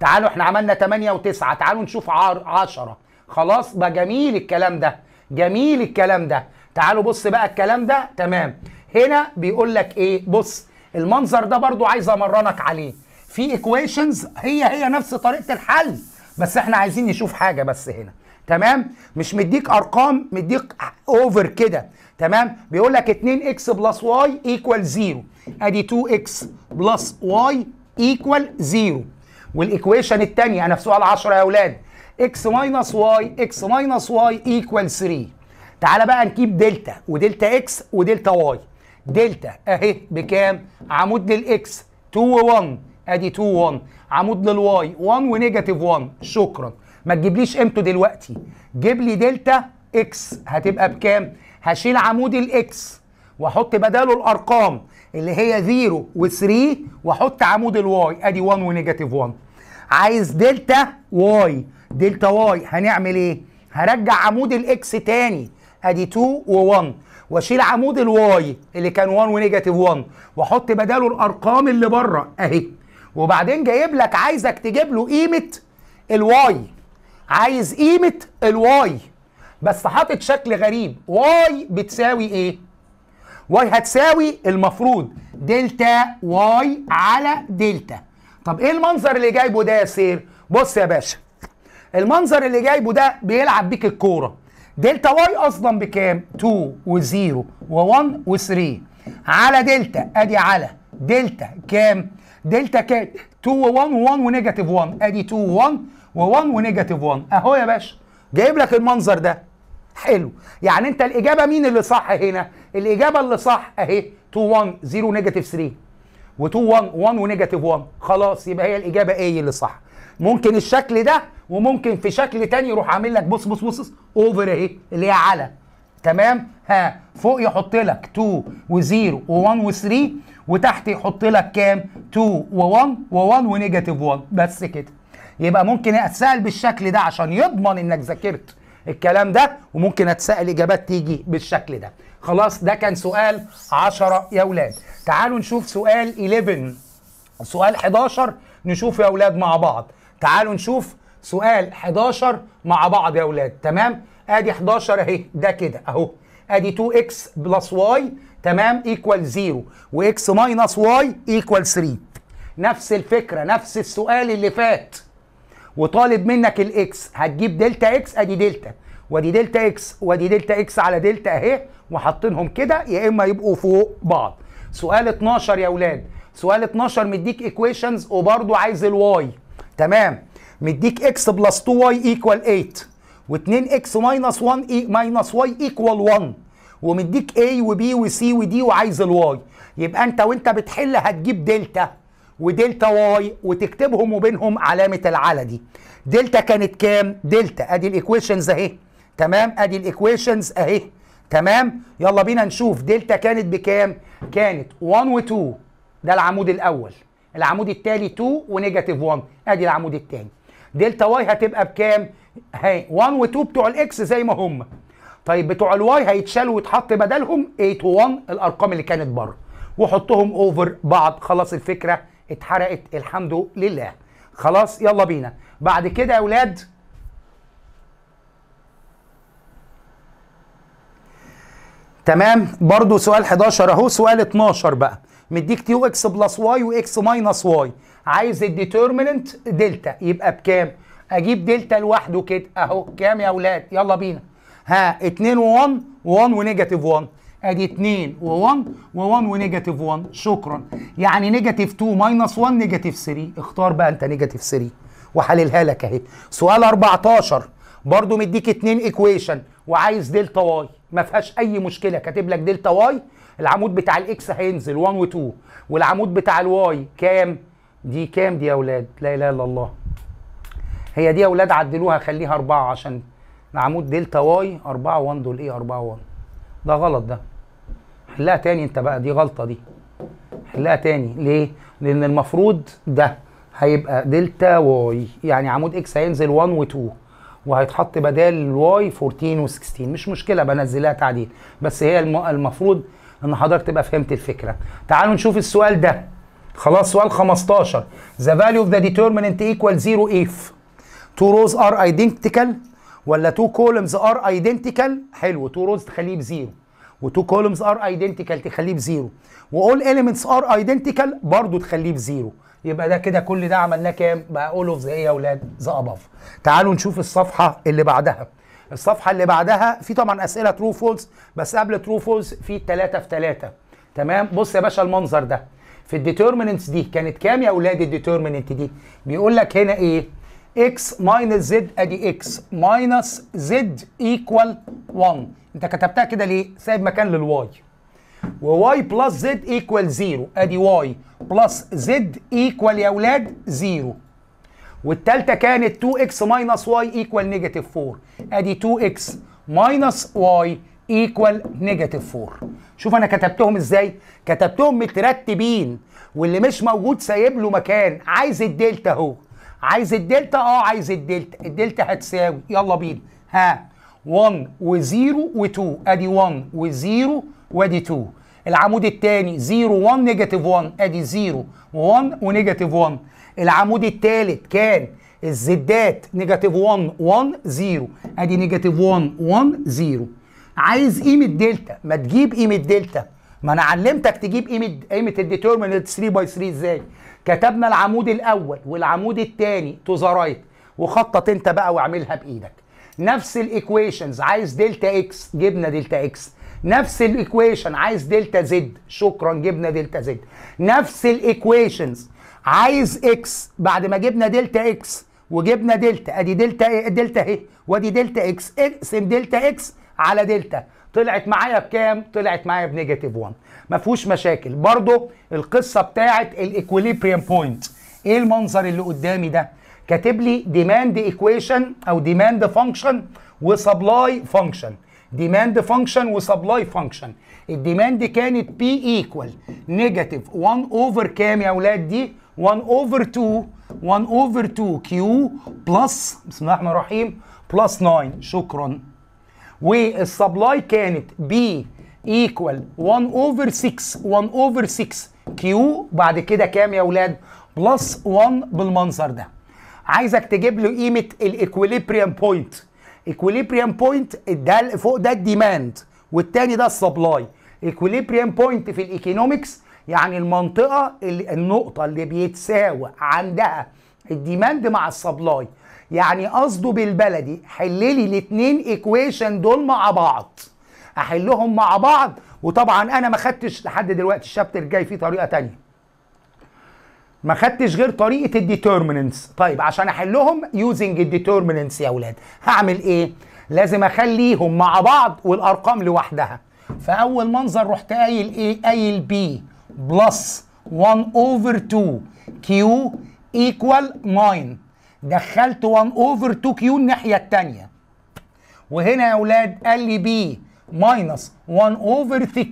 تعالوا احنا عملنا 8 و9 تعالوا نشوف 10 خلاص بقى جميل الكلام ده جميل الكلام ده تعالوا بص بقى الكلام ده تمام هنا بيقول لك ايه بص المنظر ده برضو عايز امرنك عليه في ايكويشنز هي هي نفس طريقه الحل بس احنا عايزين نشوف حاجه بس هنا تمام مش مديك ارقام مديك اوفر كده تمام بيقول لك 2 اكس بلس واي ايكوال 0 ادي 2 اكس بلس واي ايكوال زيرو والايكويشن الثانيه انا في سؤال 10 يا اولاد اكس ماينس واي اكس ماينس واي ايكوال 3 تعالى بقى نجيب دلتا ودلتا اكس ودلتا واي دلتا اهي بكام عمود للاكس 2 و1 ادي 2 و1 عمود للواي 1 ونيجاتيف 1 شكرا ما تجيبليش قيمته دلوقتي جيب لي دلتا اكس هتبقى بكام هشيل عمود الاكس واحط بداله الارقام اللي هي 0 و3 واحط عمود الواي ادي 1 ونيجاتيف 1 عايز دلتا واي دلتا واي هنعمل ايه هرجع عمود الاكس تاني ادي 2 و1 واشيل عمود الواي اللي كان 1 ونيجاتيف 1 واحط بداله الارقام اللي بره اهي وبعدين جايب لك عايزك تجيب له قيمه الواي عايز قيمه الواي بس حاطط شكل غريب واي بتساوي ايه واي هتساوي المفروض دلتا واي على دلتا طب ايه المنظر اللي جايبه ده يا سير بص يا باشا المنظر اللي جايبه ده بيلعب بيك الكوره دلتا واي اصلا بكام 2 و0 و1 و3 على دلتا ادي على دلتا كام دلتا كام 2 و1 و1 ونيجاتيف 1 ادي 2 و1 و1 ونيجاتيف 1 اهو يا باشا جايب لك المنظر ده حلو يعني انت الاجابه مين اللي صح هنا الاجابه اللي صح اهي 2 1 0 نيجاتيف 3 و2 1 1 ونيجاتيف 1 خلاص يبقى هي الاجابه ايه اللي صح ممكن الشكل ده وممكن في شكل تاني يروح عامل لك بص بص بص اوفر اهي اللي هي على تمام ها فوق يحط لك 2 و0 و1 و3 وتحت يحط لك كام 2 و1 و1 ونيجاتيف 1 بس كده يبقى ممكن اتسال بالشكل ده عشان يضمن انك ذاكرت الكلام ده وممكن اتسال اجابات تيجي بالشكل ده خلاص ده كان سؤال 10 يا اولاد تعالوا نشوف سؤال 11 سؤال 11 نشوف يا اولاد مع بعض تعالوا نشوف سؤال 11 مع بعض يا اولاد تمام ادي 11 اهي ده كده اهو ادي 2 اكس بلس واي تمام ايكوال 0 واكس ماينس واي ايكوال 3 نفس الفكره نفس السؤال اللي فات وطالب منك الاكس هتجيب دلتا اكس ادي دلتا وادي دلتا اكس وادي دلتا اكس على دلتا اهي وحاطينهم كده يا اما يبقوا فوق بعض سؤال 12 يا اولاد سؤال 12 مديك ايكويشنز وبرضه عايز الواي تمام مديك اكس بلس 2 واي ايكوال 8 و2 اكس ماينس 1 اي ماينس واي ايكوال 1 ومديك اي وبي وسي ودي وعايز الواي يبقى انت وانت بتحل هتجيب دلتا ودلتا واي وتكتبهم وبينهم علامه العلى دي دلتا كانت كام دلتا ادي الايكويشنز اهي تمام ادي الايكويشنز اهي تمام يلا بينا نشوف دلتا كانت بكام كانت 1 و2 ده العمود الاول العمود التالي 2 ونيجاتيف 1 ادي العمود التاني دلتا واي هتبقى بكام اهي 1 و2 بتوع الاكس زي ما هم طيب بتوع الواي هيتشالوا ويتحط بدلهم 8 و1 الارقام اللي كانت بره وحطهم اوفر بعض خلاص الفكره اتحرقت الحمد لله خلاص يلا بينا بعد كده يا اولاد تمام برضو سؤال 11 اهو سؤال 12 بقى مديك تيو اكس بلس واي واكس ماينس واي عايز الديترمننت دلتا يبقى بكام اجيب دلتا لوحده كده اهو كام يا اولاد يلا بينا ها 2 و1 و 1 ونيجاتيف 1 ادي 2 و1 و1 ونيجاتيف 1 شكرا يعني نيجاتيف 2 ماينس 1 نيجاتيف 3 اختار بقى انت نيجاتيف 3 وحللها لك اهي سؤال 14 برضو مديك 2 ايكويشن وعايز دلتا واي ما فيهاش اي مشكله كاتب لك دلتا واي العمود بتاع الاكس هينزل 1 و2 والعمود بتاع الواي كام دي كام دي يا اولاد لا اله الا الله هي دي يا اولاد عدلوها خليها 4 عشان العمود دلتا واي 4 1 دول ايه 4 1 ده غلط ده حلها تاني انت بقى دي غلطه دي حلها تاني ليه لان المفروض ده هيبقى دلتا واي يعني عمود اكس هينزل 1 و2 وهيتحط بدال الواي 14 و16 مش مشكله بنزلها تعديل بس هي المفروض ان حضرتك تبقى فهمت الفكره تعالوا نشوف السؤال ده خلاص سؤال 15 the value of the determinant equal 0 if two rows are identical ولا two columns are identical حلو two rows تخليه بزيرو و2 columns are identical تخليه بزيرو و all elements are identical تخليه بزيرو يبقى ده كده كل ده عملناه كام؟ بقى all of the ايه يا اولاد؟ the above. تعالوا نشوف الصفحه اللي بعدها. الصفحه اللي بعدها في طبعا اسئله ترو فولز بس قبل ترو فولز في 3 في 3 تمام؟ بص يا باشا المنظر ده. في determinants دي كانت كام يا اولاد الديترميننت دي؟ بيقول لك هنا ايه؟ x minus z ادي x minus z equal 1 انت كتبتها كده ليه سايب مكان للواي وواي بلس زد ايكوال زيرو ادي واي بلس زد ايكوال يا اولاد زيرو والتالتة كانت 2 اكس ماينس واي ايكوال نيجاتيف 4 ادي 2 اكس ماينس واي ايكوال نيجاتيف 4 شوف انا كتبتهم ازاي كتبتهم مترتبين واللي مش موجود سايب له مكان عايز الدلتا اهو عايز الدلتا اه عايز الدلتا الدلتا هتساوي يلا بينا ها 1 و0 و2 ادي 1 و0 وادي 2 العمود الثاني 0 1 نيجاتيف 1 ادي 0 و1 ونيجاتيف 1 العمود الثالث كان الزدات نيجاتيف 1 1 0 ادي نيجاتيف 1 1 0 عايز قيمه دلتا ما تجيب قيمه دلتا ما انا علمتك تجيب قيمه قيمه الديترمينانت 3 باي 3 ازاي كتبنا العمود الاول والعمود الثاني تو ذا رايت وخطط انت بقى واعملها بايدك نفس الايكويشنز عايز دلتا اكس جبنا دلتا اكس نفس الايكويشن عايز دلتا زد شكرا جبنا دلتا زد نفس الايكويشنز عايز اكس بعد ما جبنا دلتا اكس وجبنا دلتا ادي دلتا إيه؟ دلتا اهي وادي دلتا اكس اقسم دلتا اكس على دلتا طلعت معايا بكام؟ طلعت معايا بنيجاتيف 1 ما فيهوش مشاكل برضو القصه بتاعت الايكوليبريم بوينت ايه المنظر اللي قدامي ده؟ كاتب لي ديماند ايكويشن او ديماند فانكشن وسبلاي فانكشن ديماند فانكشن وسبلاي فانكشن الديماند كانت بي ايكوال نيجاتيف 1 اوفر كام يا اولاد دي 1 اوفر 2 1 اوفر 2 كيو بلس بسم الله الرحمن الرحيم بلس 9 شكرا والسبلاي كانت بي ايكوال 1 اوفر 6 1 اوفر 6 كيو بعد كده كام يا اولاد بلس 1 بالمنظر ده عايزك تجيب له قيمه الايكوليبريم بوينت ايكوليبريم بوينت ده فوق ده الديماند والتاني ده السبلاي ايكوليبريم بوينت في الايكونومكس يعني المنطقه اللي النقطه اللي بيتساوى عندها الديماند مع السبلاي يعني قصده بالبلدي حل لي الاثنين ايكويشن دول مع بعض احلهم مع بعض وطبعا انا ما خدتش لحد دلوقتي الشابتر الجاي فيه طريقه ثانيه ما خدتش غير طريقه الديترميننتس طيب عشان احلهم يوزنج الديترميننتس يا اولاد هعمل ايه لازم اخليهم مع بعض والارقام لوحدها فاول منظر رحت قايل ايه قايل بي بلس 1 اوفر 2 كيو ايكوال 9 دخلت 1 اوفر 2 كيو الناحيه الثانيه وهنا يا اولاد قال لي بي ماينس 1 اوفر 6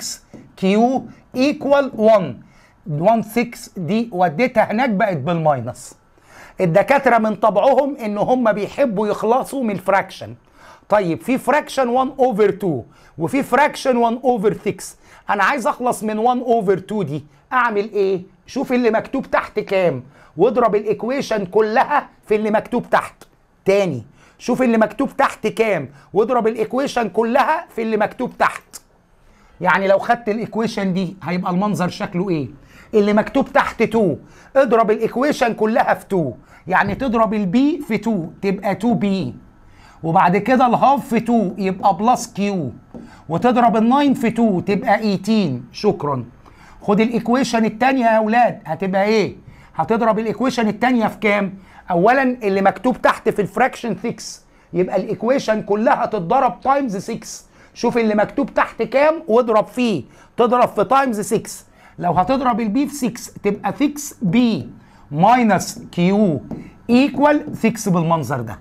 كيو ايكوال 1 1.6 دي وديتها هناك بقت بالماينس الدكاتره من طبعهم ان هم بيحبوا يخلصوا من الفراكشن طيب في فراكشن 1 اوفر 2 وفي فراكشن 1 اوفر 6 انا عايز اخلص من 1 اوفر 2 دي اعمل ايه شوف اللي مكتوب تحت كام واضرب الايكويشن كلها في اللي مكتوب تحت تاني شوف اللي مكتوب تحت كام واضرب الايكويشن كلها في اللي مكتوب تحت يعني لو خدت الايكويشن دي هيبقى المنظر شكله ايه اللي مكتوب تحت 2 اضرب الايكويشن كلها في 2 يعني تضرب البي في 2 تبقى 2 بي وبعد كده الهاف في 2 يبقى بلس كيو وتضرب ال9 في 2 تبقى 18 شكرا خد الايكويشن الثانيه يا اولاد هتبقى ايه هتضرب الايكويشن الثانيه في كام اولا اللي مكتوب تحت في الفراكشن 6 يبقى الايكويشن كلها تتضرب تايمز 6 شوف اللي مكتوب تحت كام واضرب فيه تضرب في تايمز 6 لو هتضرب البي في 6 تبقى 6 بي ماينس كيو ايكوال 6 بالمنظر ده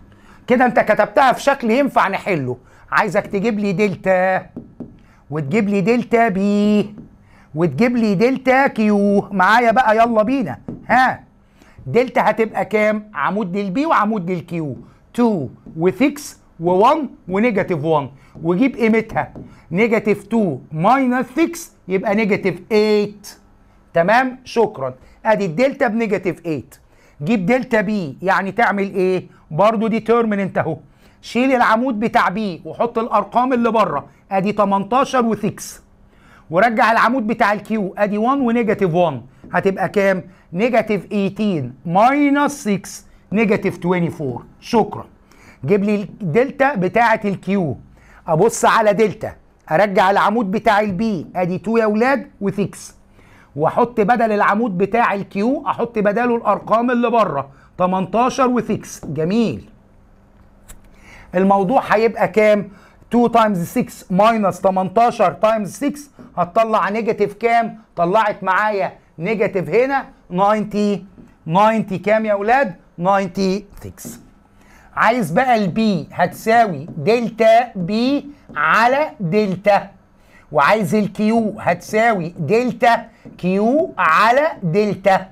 كده انت كتبتها في شكل ينفع نحله عايزك تجيب لي دلتا وتجيب لي دلتا بي وتجيب لي دلتا كيو معايا بقى يلا بينا ها دلتا هتبقى كام عمود للبي وعمود للكيو 2 و 6 و1 ونيجاتيف 1 وجيب قيمتها نيجاتيف 2 ماينس 6 يبقى نيجاتيف 8 تمام شكرا ادي الدلتا بنيجاتيف 8 جيب دلتا بي يعني تعمل ايه برضو ديترمننت اهو شيل العمود بتاع بي وحط الارقام اللي بره ادي 18 و6 ورجع العمود بتاع الكيو ادي 1 ونيجاتيف 1 هتبقى كام نيجاتيف 18 ماينس 6 نيجاتيف 24 شكرا جيب لي الدلتا بتاعه الكيو ابص على دلتا ارجع العمود بتاع البي ادي 2 يا اولاد و6 واحط بدل العمود بتاع الكيو احط بداله الارقام اللي بره 18 و6 جميل الموضوع هيبقى كام 2 تايمز 6 ماينس 18 تايمز 6 هتطلع نيجاتيف كام طلعت معايا نيجاتيف هنا 90 90 كام يا اولاد 96 عايز بقى البي هتساوي دلتا بي على دلتا وعايز الكيو هتساوي دلتا كيو على دلتا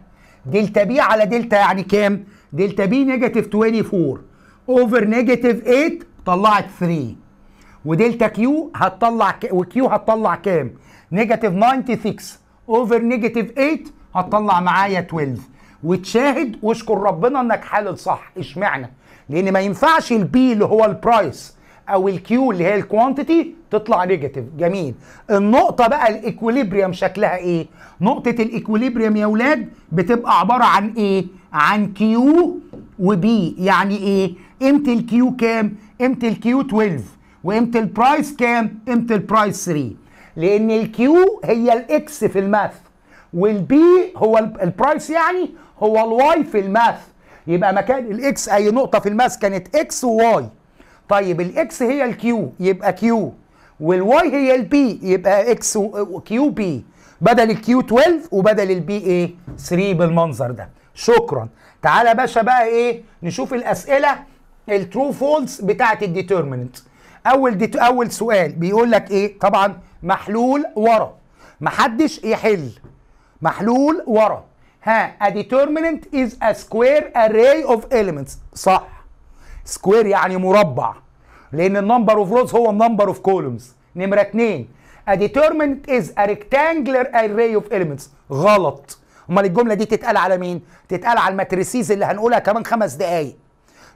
دلتا بي على دلتا يعني كام؟ دلتا بي نيجاتيف 24 اوفر نيجاتيف 8 طلعت 3 ودلتا كيو هتطلع ك... وكيو هتطلع كام؟ نيجاتيف 96 اوفر نيجاتيف 8 هتطلع معايا 12 وتشاهد واشكر ربنا انك حالل صح اشمعنى؟ لان ما ينفعش البي اللي هو البرايس او الكيو اللي هي الكوانتيتي تطلع نيجاتيف جميل النقطه بقى الايكوليبريم شكلها ايه نقطه الايكوليبريم يا اولاد بتبقى عباره عن ايه عن كيو وبي يعني ايه قيمه الكيو كام قيمه الكيو 12 وقيمه البرايس كام قيمه البرايس 3 لان الكيو هي الاكس في الماث والبي هو البرايس يعني هو الواي في الماث يبقى مكان الاكس اي نقطه في الماس كانت اكس وواي طيب الاكس هي الكيو يبقى كيو والواي هي البي يبقى اكس وكيو بي بدل الكيو 12 وبدل البي ايه 3 بالمنظر ده شكرا تعالى باشا بقى ايه نشوف الاسئله الترو فولس بتاعه الديترمننت اول دي اول سؤال بيقول لك ايه طبعا محلول ورا محدش يحل محلول ورا ها a determinant is a square array of elements صح سكوير يعني مربع لان النمبر اوف روز هو النمبر اوف كولومز نمره اتنين a determinant is a rectangular array of elements غلط امال الجمله دي تتقال على مين تتقال على الماتريسيز اللي هنقولها كمان خمس دقايق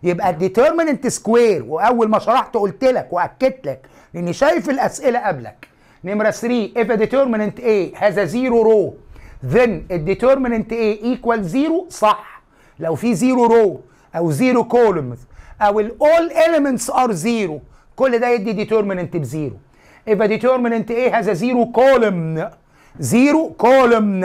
يبقى الديترمننت سكوير واول ما شرحت قلت لك واكدت لك لاني شايف الاسئله قبلك نمره 3 if a determinant A has a zero row then الديترمننت A equal زيرو صح لو في زيرو رو او زيرو columns او الاول all elements are كل ده يدي ديترمننت بزيرو if a determinant A has a zero column zero column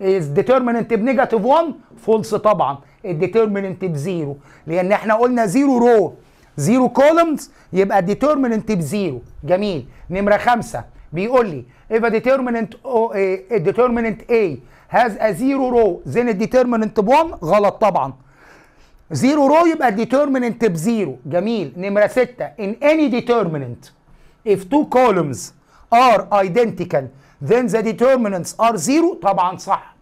is determinant بنيجاتيف 1 فولس طبعا الديترمننت بزيرو لان احنا قلنا زيرو رو زيرو columns يبقى الديترمننت بزيرو جميل نمره خمسه بيقول لي if a determinant o, a, a determinant A has a zero row then a determinant 1 غلط طبعا zero row يبقى determinant بزيرو جميل نمرة 6 in any determinant if two columns are identical then the determinants are zero طبعا صح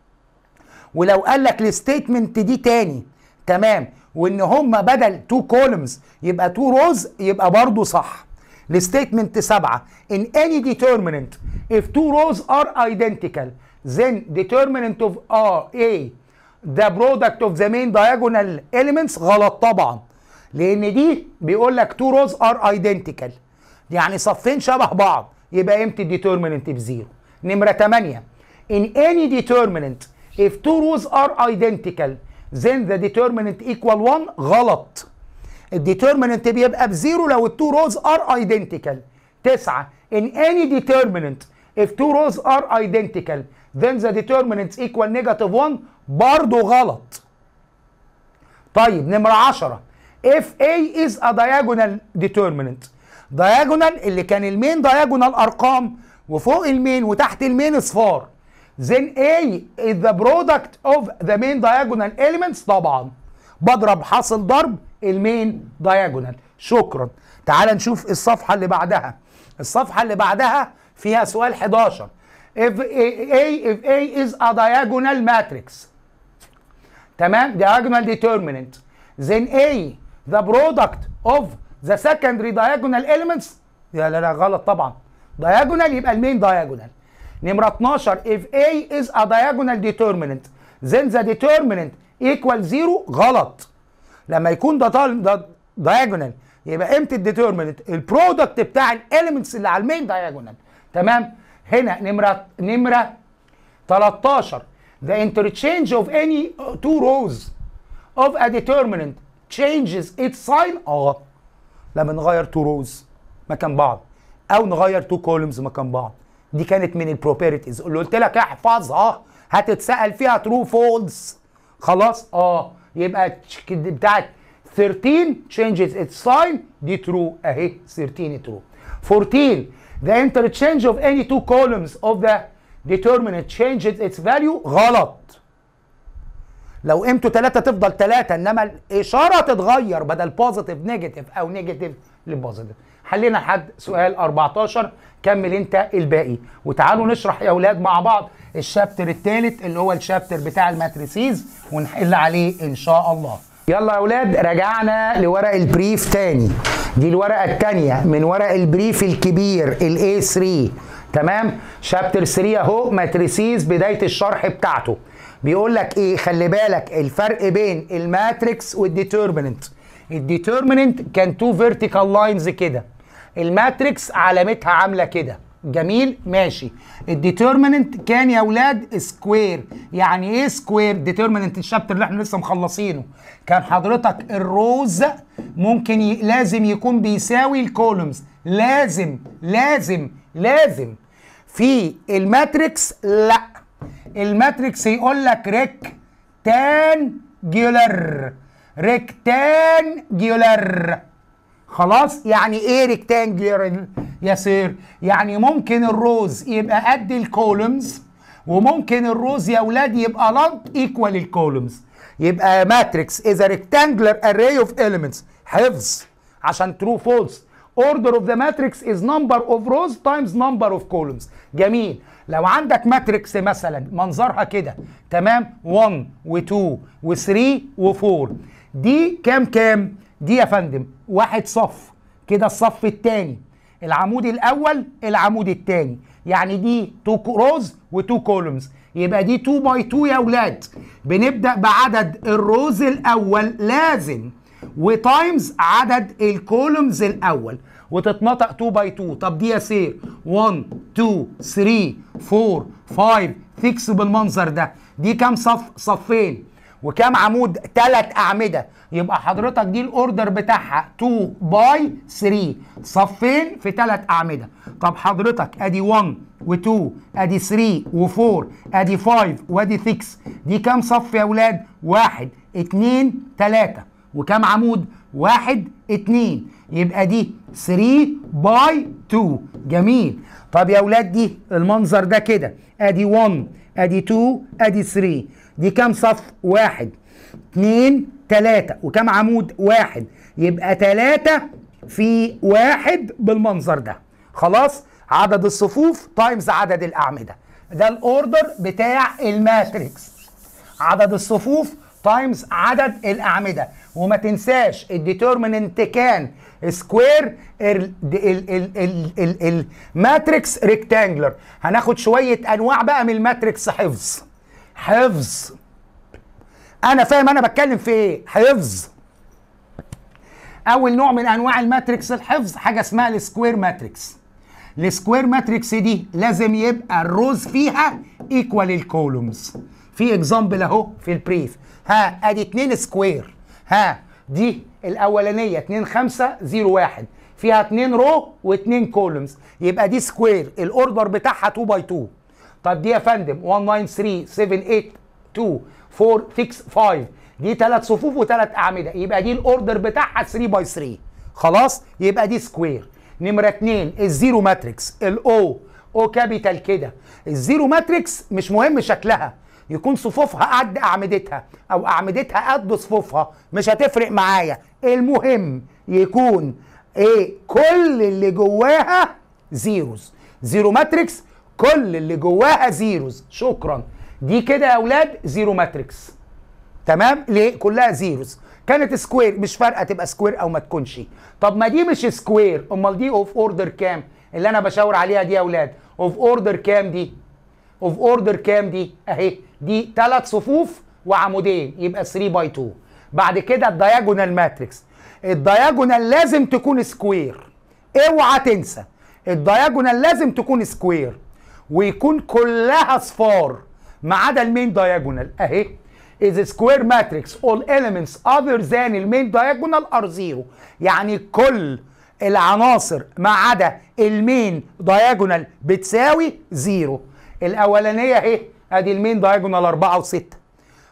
ولو قال لك الستيتمنت دي تاني تمام وان هما بدل two columns يبقى two rows يبقى برضه صح الستيتمنت سبعة in any determinant if two rows are identical then determinant of R A the product of the main diagonal elements غلط طبعا لان دي بيقول لك two rows are identical يعني صفين شبه بعض يبقى امتى الديترمننت بزيرو نمرة 8 in any determinant if two rows are identical then the determinant equal 1 غلط الديترمننت بيبقى بزيرو لو التو روز ار ايدنتيكال 9 in any determinant if two rows are identical then the determinants equal negative 1 برضه غلط طيب نمرة 10 if A is a diagonal determinant diagonal اللي كان المين diagonal أرقام وفوق المين وتحت المين اصفار then A is the product of the main diagonal elements طبعا بضرب حاصل ضرب المين دايجونال شكرا تعال نشوف الصفحه اللي بعدها الصفحه اللي بعدها فيها سؤال 11 if A if A is a diagonal matrix تمام diagonal determinant then A the product of the secondary diagonal elements لا لا لا غلط طبعا diagonal يبقى المين diagonal نمرة 12 if A is a diagonal determinant then the determinant ايكوال زيرو غلط لما يكون ده ده دايجونال يبقى قيمه الديترمنت البرودكت بتاع الاليمنتس اللي على المين دايجونال تمام هنا نمره نمره 13 the interchange of any two rows of a determinant changes its sign اه لما نغير تو روز مكان بعض او نغير تو كولمز مكان بعض دي كانت من البروبريتيز اللي قلت لك احفظها هتتسال فيها ترو فولز خلاص اه يبقى بتاعت 13 changes its sign دي ترو اهي 13 ترو 14 the interchange of any two columns of the determinant changes its value غلط لو قيمته 3 تفضل 3 انما الاشاره تتغير بدل بوزيتيف نيجاتيف او نيجاتيف لبوزيتيف حلينا لحد سؤال 14 كمل انت الباقي وتعالوا نشرح يا اولاد مع بعض الشابتر الثالث اللي هو الشابتر بتاع الماتريسيز ونحل عليه ان شاء الله يلا يا اولاد رجعنا لورق البريف تاني دي الورقه الثانيه من ورق البريف الكبير الاي 3 تمام شابتر 3 اهو ماتريسيز بدايه الشرح بتاعته بيقول لك ايه خلي بالك الفرق بين الماتريكس والديترمننت الديترمننت كان تو فيرتيكال لاينز كده الماتريكس علامتها عامله كده جميل ماشي الديتيرمننت كان يا اولاد سكوير يعني ايه سكوير ديتيرمننت الشابتر اللي احنا لسه مخلصينه كان حضرتك الروز ممكن ي... لازم يكون بيساوي الكولومز لازم لازم لازم في الماتريكس لا الماتريكس يقول لك ريك تان جيولر خلاص يعني ايه ريكتانجلر يسير يعني ممكن الروز يبقى قد الكولومز وممكن الروز يا اولاد يبقى لانت ايكوال الكولومز يبقى ماتريكس اذا ريكتانجلر اري اوف اليمنتس حفظ عشان ترو فولس order of the matrix is number of rows times number of columns جميل لو عندك ماتريكس مثلا منظرها كده تمام 1 و2 و3 و4 دي كام كام دي يا فندم واحد صف كده الصف الثاني العمود الاول العمود الثاني يعني دي تو روز وتو كولومز يبقى دي 2 باي 2 يا اولاد بنبدا بعدد الروز الاول لازم وتايمز عدد الكولومز الاول وتتنطق 2 باي 2 طب دي يا سير 1 2 3 4 5 6 بالمنظر ده دي كام صف صفين وكام عمود ثلاث اعمده يبقى حضرتك دي الاوردر بتاعها 2 باي 3 صفين في ثلاث اعمده طب حضرتك ادي 1 و2 ادي 3 و4 ادي 5 وادي 6 دي كام صف يا اولاد 1 2 3 وكام عمود 1 2 يبقى دي 3 باي 2 جميل طب يا اولاد دي المنظر ده كده ادي 1 ادي 2 ادي 3 دي كام صف 1 2 3 وكم عمود واحد يبقى 3 في واحد بالمنظر ده خلاص عدد الصفوف تايمز عدد الأعمدة ده الأوردر بتاع الماتريكس عدد الصفوف تايمز عدد الأعمدة وما تنساش الديتيرمننت كان سكوير الماتريكس ريكتانجلر هناخد شوية أنواع بقى من الماتريكس حفظ حفظ انا فاهم انا بتكلم في ايه حفظ اول نوع من انواع الماتريكس الحفظ حاجه اسمها السكوير ماتريكس السكوير ماتريكس دي لازم يبقى الروز فيها ايكوال الكولومز في اكزامبل اهو في البريف ها ادي 2 سكوير ها دي الاولانيه 2 5 0 1 فيها 2 رو و2 كولومز يبقى دي سكوير الاوردر بتاعها 2 باي 2 طب دي يا فندم 193 2 4 6 5 دي ثلاث صفوف وثلاث اعمده يبقى دي الاوردر بتاعها 3 باي 3 خلاص يبقى دي سكوير نمره 2 الزيرو ماتريكس الاو او كابيتال كده الزيرو ماتريكس مش مهم شكلها يكون صفوفها قد اعمدتها او اعمدتها قد صفوفها مش هتفرق معايا المهم يكون ايه كل اللي جواها زيروز زيرو ماتريكس كل اللي جواها زيروز شكرا دي كده يا اولاد زيرو ماتريكس تمام ليه كلها زيروز كانت سكوير مش فارقه تبقى سكوير او ما تكونش طب ما دي مش سكوير امال دي اوف اوردر كام اللي انا بشاور عليها دي يا اولاد اوف اوردر كام دي اوف اوردر كام دي اهي دي ثلاث صفوف وعمودين يبقى 3 باي 2 بعد كده الدياجونال ماتريكس الدياجونال لازم تكون سكوير اوعى تنسى الدياجونال لازم تكون سكوير ويكون كلها اصفار ما عدا المين دايجونال اهي is a square matrix all elements other than المين diagonal are zero يعني كل العناصر ما عدا المين دايجونال بتساوي زيرو الاولانيه اهي ادي المين دايجونال 4 و6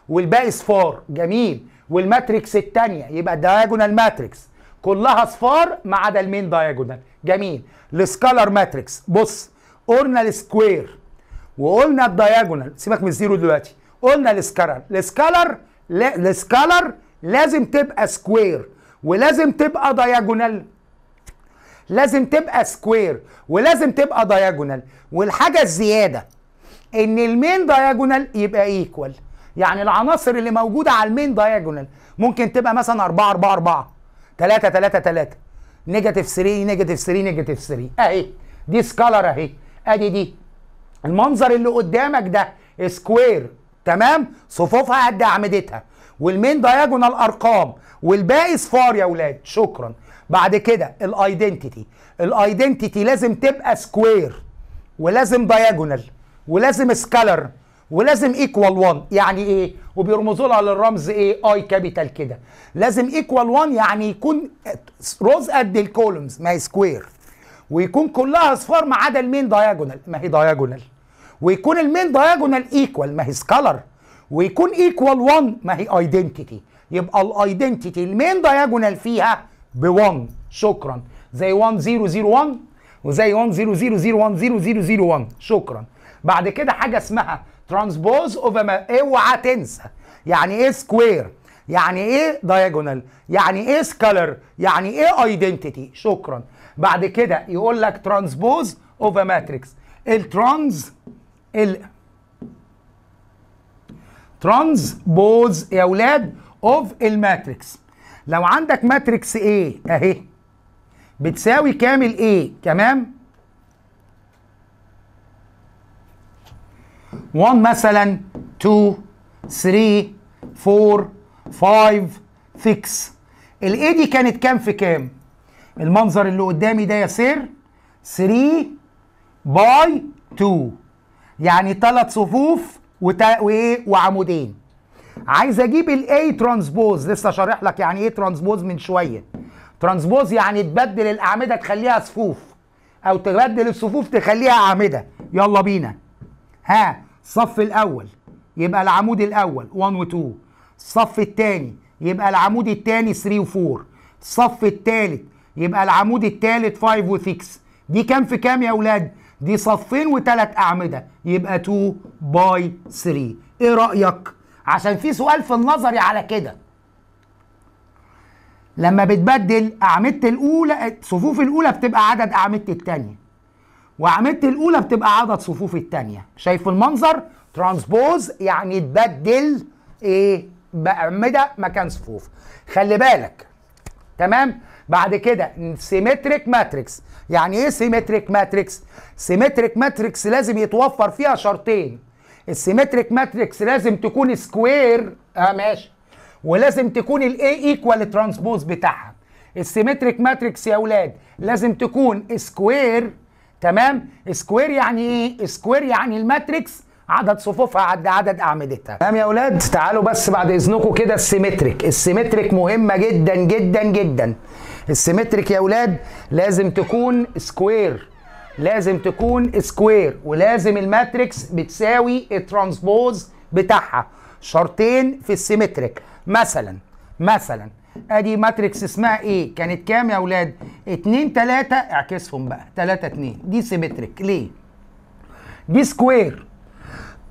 والباقي صفار جميل والماتريكس الثانيه يبقى دايجونال ماتريكس كلها صفار ما عدا المين دايجونال جميل السكالر ماتريكس بص اورنال سكوير وقلنا الدياجونال سيبك من الزيرو دلوقتي قلنا السكالر السكالر السكالر لازم تبقى سكوير ولازم تبقى دياجونال لازم تبقى سكوير ولازم تبقى دياجونال والحاجه الزياده ان المين دياجونال يبقى ايكوال يعني العناصر اللي موجوده على المين دياجونال ممكن تبقى مثلا 4 4 4 3 3 3 نيجاتيف 3 نيجاتيف 3 نيجاتيف 3 اهي دي سكالر اهي ادي دي المنظر اللي قدامك ده سكوير تمام صفوفها قد اعمدتها والمين دايجونال ارقام والباقي صفار يا ولاد شكرا بعد كده الايدنتيتي الايدنتيتي لازم تبقى سكوير ولازم دايجونال ولازم سكالر ولازم ايكوال 1 يعني ايه وبيرمزوا لها للرمز ايه اي كابيتال كده لازم ايكوال 1 يعني يكون روز قد الكولومز ما هي سكوير ويكون كلها اصفار ما عدا المين دايجونال ما هي دايجونال ويكون المين دايجونال ايكوال ما هي سكالر ويكون ايكوال 1 ما هي ايدنتيتي يبقى الايدنتيتي المين دايجونال فيها ب 1 شكرا زي 1 0 0 1 وزي 1 0 0 0 1 0 0 0 1 شكرا بعد كده حاجه اسمها ترانسبوز اوف ما اوعى تنسى يعني ايه سكوير يعني ايه دايجونال يعني ايه سكالر يعني ايه ايدنتيتي شكرا بعد كده يقول لك ترانسبوز اوف ماتريكس الترانز ال ترانسبوز يا اولاد اوف الماتريكس لو عندك ماتريكس ايه اهي بتساوي كامل ايه تمام 1 مثلا 2 3 4 5 6 الايه دي كانت كام في كام المنظر اللي قدامي ده يا سير 3 باي 2 يعني ثلاث صفوف وتا... وايه وعمودين عايز اجيب الاي ترانسبوز لسه شارح لك يعني ايه ترانسبوز من شويه ترانسبوز يعني تبدل الاعمده تخليها صفوف او تبدل الصفوف تخليها اعمده يلا بينا ها الصف الاول يبقى العمود الاول 1 و 2 الصف الثاني يبقى العمود الثاني 3 و 4 الصف الثالث يبقى العمود الثالث 5 و 6 دي كام في كام يا اولاد دي صفين وثلاث اعمده يبقى 2 باي 3 ايه رايك عشان في سؤال في النظري على كده لما بتبدل اعمده الاولى صفوف الاولى بتبقى عدد اعمده الثانيه وأعمدة الاولى بتبقى عدد صفوف الثانيه شايف المنظر ترانسبوز يعني تبدل ايه باعمده مكان صفوف خلي بالك تمام بعد كده سيمتريك ماتريكس يعني ايه سيمتريك ماتريكس سيمتريك ماتريكس لازم يتوفر فيها شرطين السيمتريك ماتريكس لازم تكون سكوير اه ماشي ولازم تكون الاي ايكوال ترانسبوز بتاعها السيمتريك ماتريكس يا اولاد لازم تكون سكوير تمام سكوير يعني ايه سكوير يعني الماتريكس عدد صفوفها عد عدد اعمدتها تمام يا اولاد تعالوا بس بعد اذنكم كده السيمتريك السيمتريك مهمه جدا جدا جدا السيمتريك يا اولاد لازم تكون سكوير لازم تكون سكوير ولازم الماتريكس بتساوي الترانسبوز بتاعها شرطين في السيمتريك مثلا مثلا ادي ماتريكس اسمها ايه كانت كام يا اولاد 2 3 اعكسهم بقى 3 2 دي سيمتريك ليه دي سكوير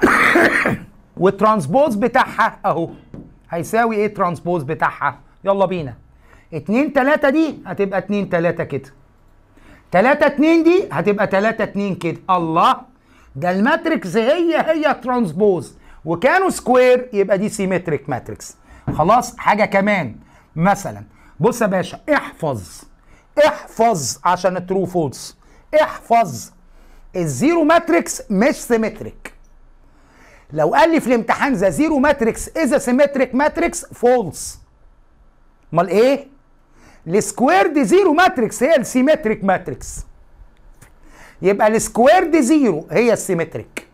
والترانسبوز بتاعها اهو هيساوي ايه الترانسبوز بتاعها يلا بينا 2 3 دي هتبقى 2 3 كده 3 2 دي هتبقى 3 2 كده الله ده الماتريكس هي هي ترانسبوز وكانوا سكوير يبقى دي سيمتريك ماتريكس خلاص حاجه كمان مثلا بص يا باشا احفظ احفظ عشان الترو فولس احفظ الزيرو ماتريكس مش سيمتريك لو قال لي في الامتحان ذا زيرو ماتريكس از سيمتريك ماتريكس فولس امال ايه السكوير دي زيرو ماتريكس هي السيمتريك ماتريكس يبقى السكوير دي زيرو هي السيمتريك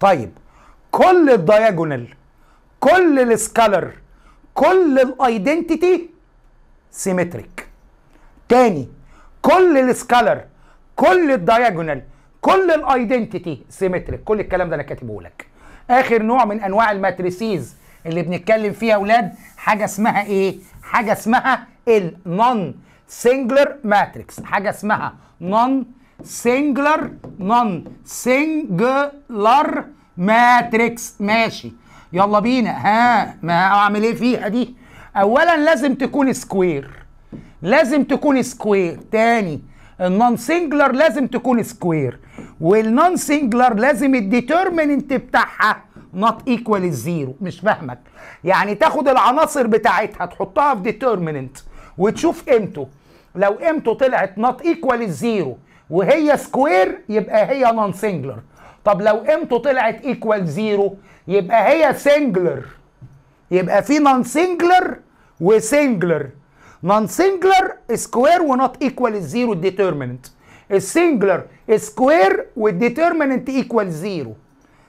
طيب كل الدياجونال كل السكالر كل الايدنتيتي سيمتريك تاني كل السكالر كل الدياجونال كل الايدنتيتي سيمتريك كل الكلام ده انا كاتبه لك اخر نوع من انواع الماتريسيز اللي بنتكلم فيها يا اولاد حاجه اسمها ايه حاجه اسمها النون سنجلر ماتريكس حاجه اسمها نون سنجلر نون سنجلر ماتريكس ماشي يلا بينا ها ما اعمل ايه فيها دي اولا لازم تكون سكوير لازم تكون سكوير تاني النون سنجلر لازم تكون سكوير والنون سنجلر لازم الديترمننت بتاعها نوت ايكوال الزيرو مش فاهمك يعني تاخد العناصر بتاعتها تحطها في ديترمننت وتشوف قيمته لو قيمته طلعت نوت ايكوال الزيرو وهي سكوير يبقى هي نون سنجلر طب لو قيمته طلعت ايكوال زيرو يبقى هي سنجلر يبقى في نون سنجلر وسنجلر نون سنجلر سكوير ونوت ايكوال الزيرو الديترمننت السنجلر سكوير والديتيرمنت ايكوال زيرو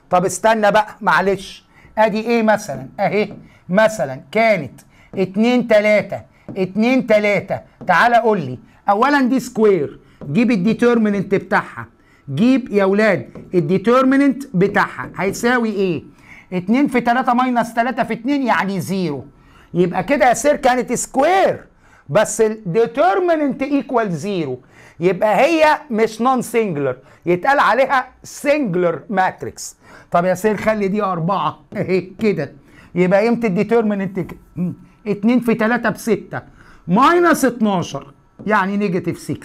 طب استنى بقى معلش ادي ايه مثلا اهي مثلا كانت 2 3 2 3 تعالى قول لي اولا دي سكوير جيب الديترمننت بتاعها جيب يا ولاد الديترمننت بتاعها هيساوي ايه 2 في 3 ماينس 3 في 2 يعني زيرو يبقى كده يا سير كانت سكوير بس الديترمننت ايكوال زيرو يبقى هي مش نون سينجلر يتقال عليها سينجلر ماتريكس طب يا سير خلي دي 4 اهي كده يبقى قيمة الديترمننت 2 في 3 ب 6 ماينس 12 يعني نيجاتيف 6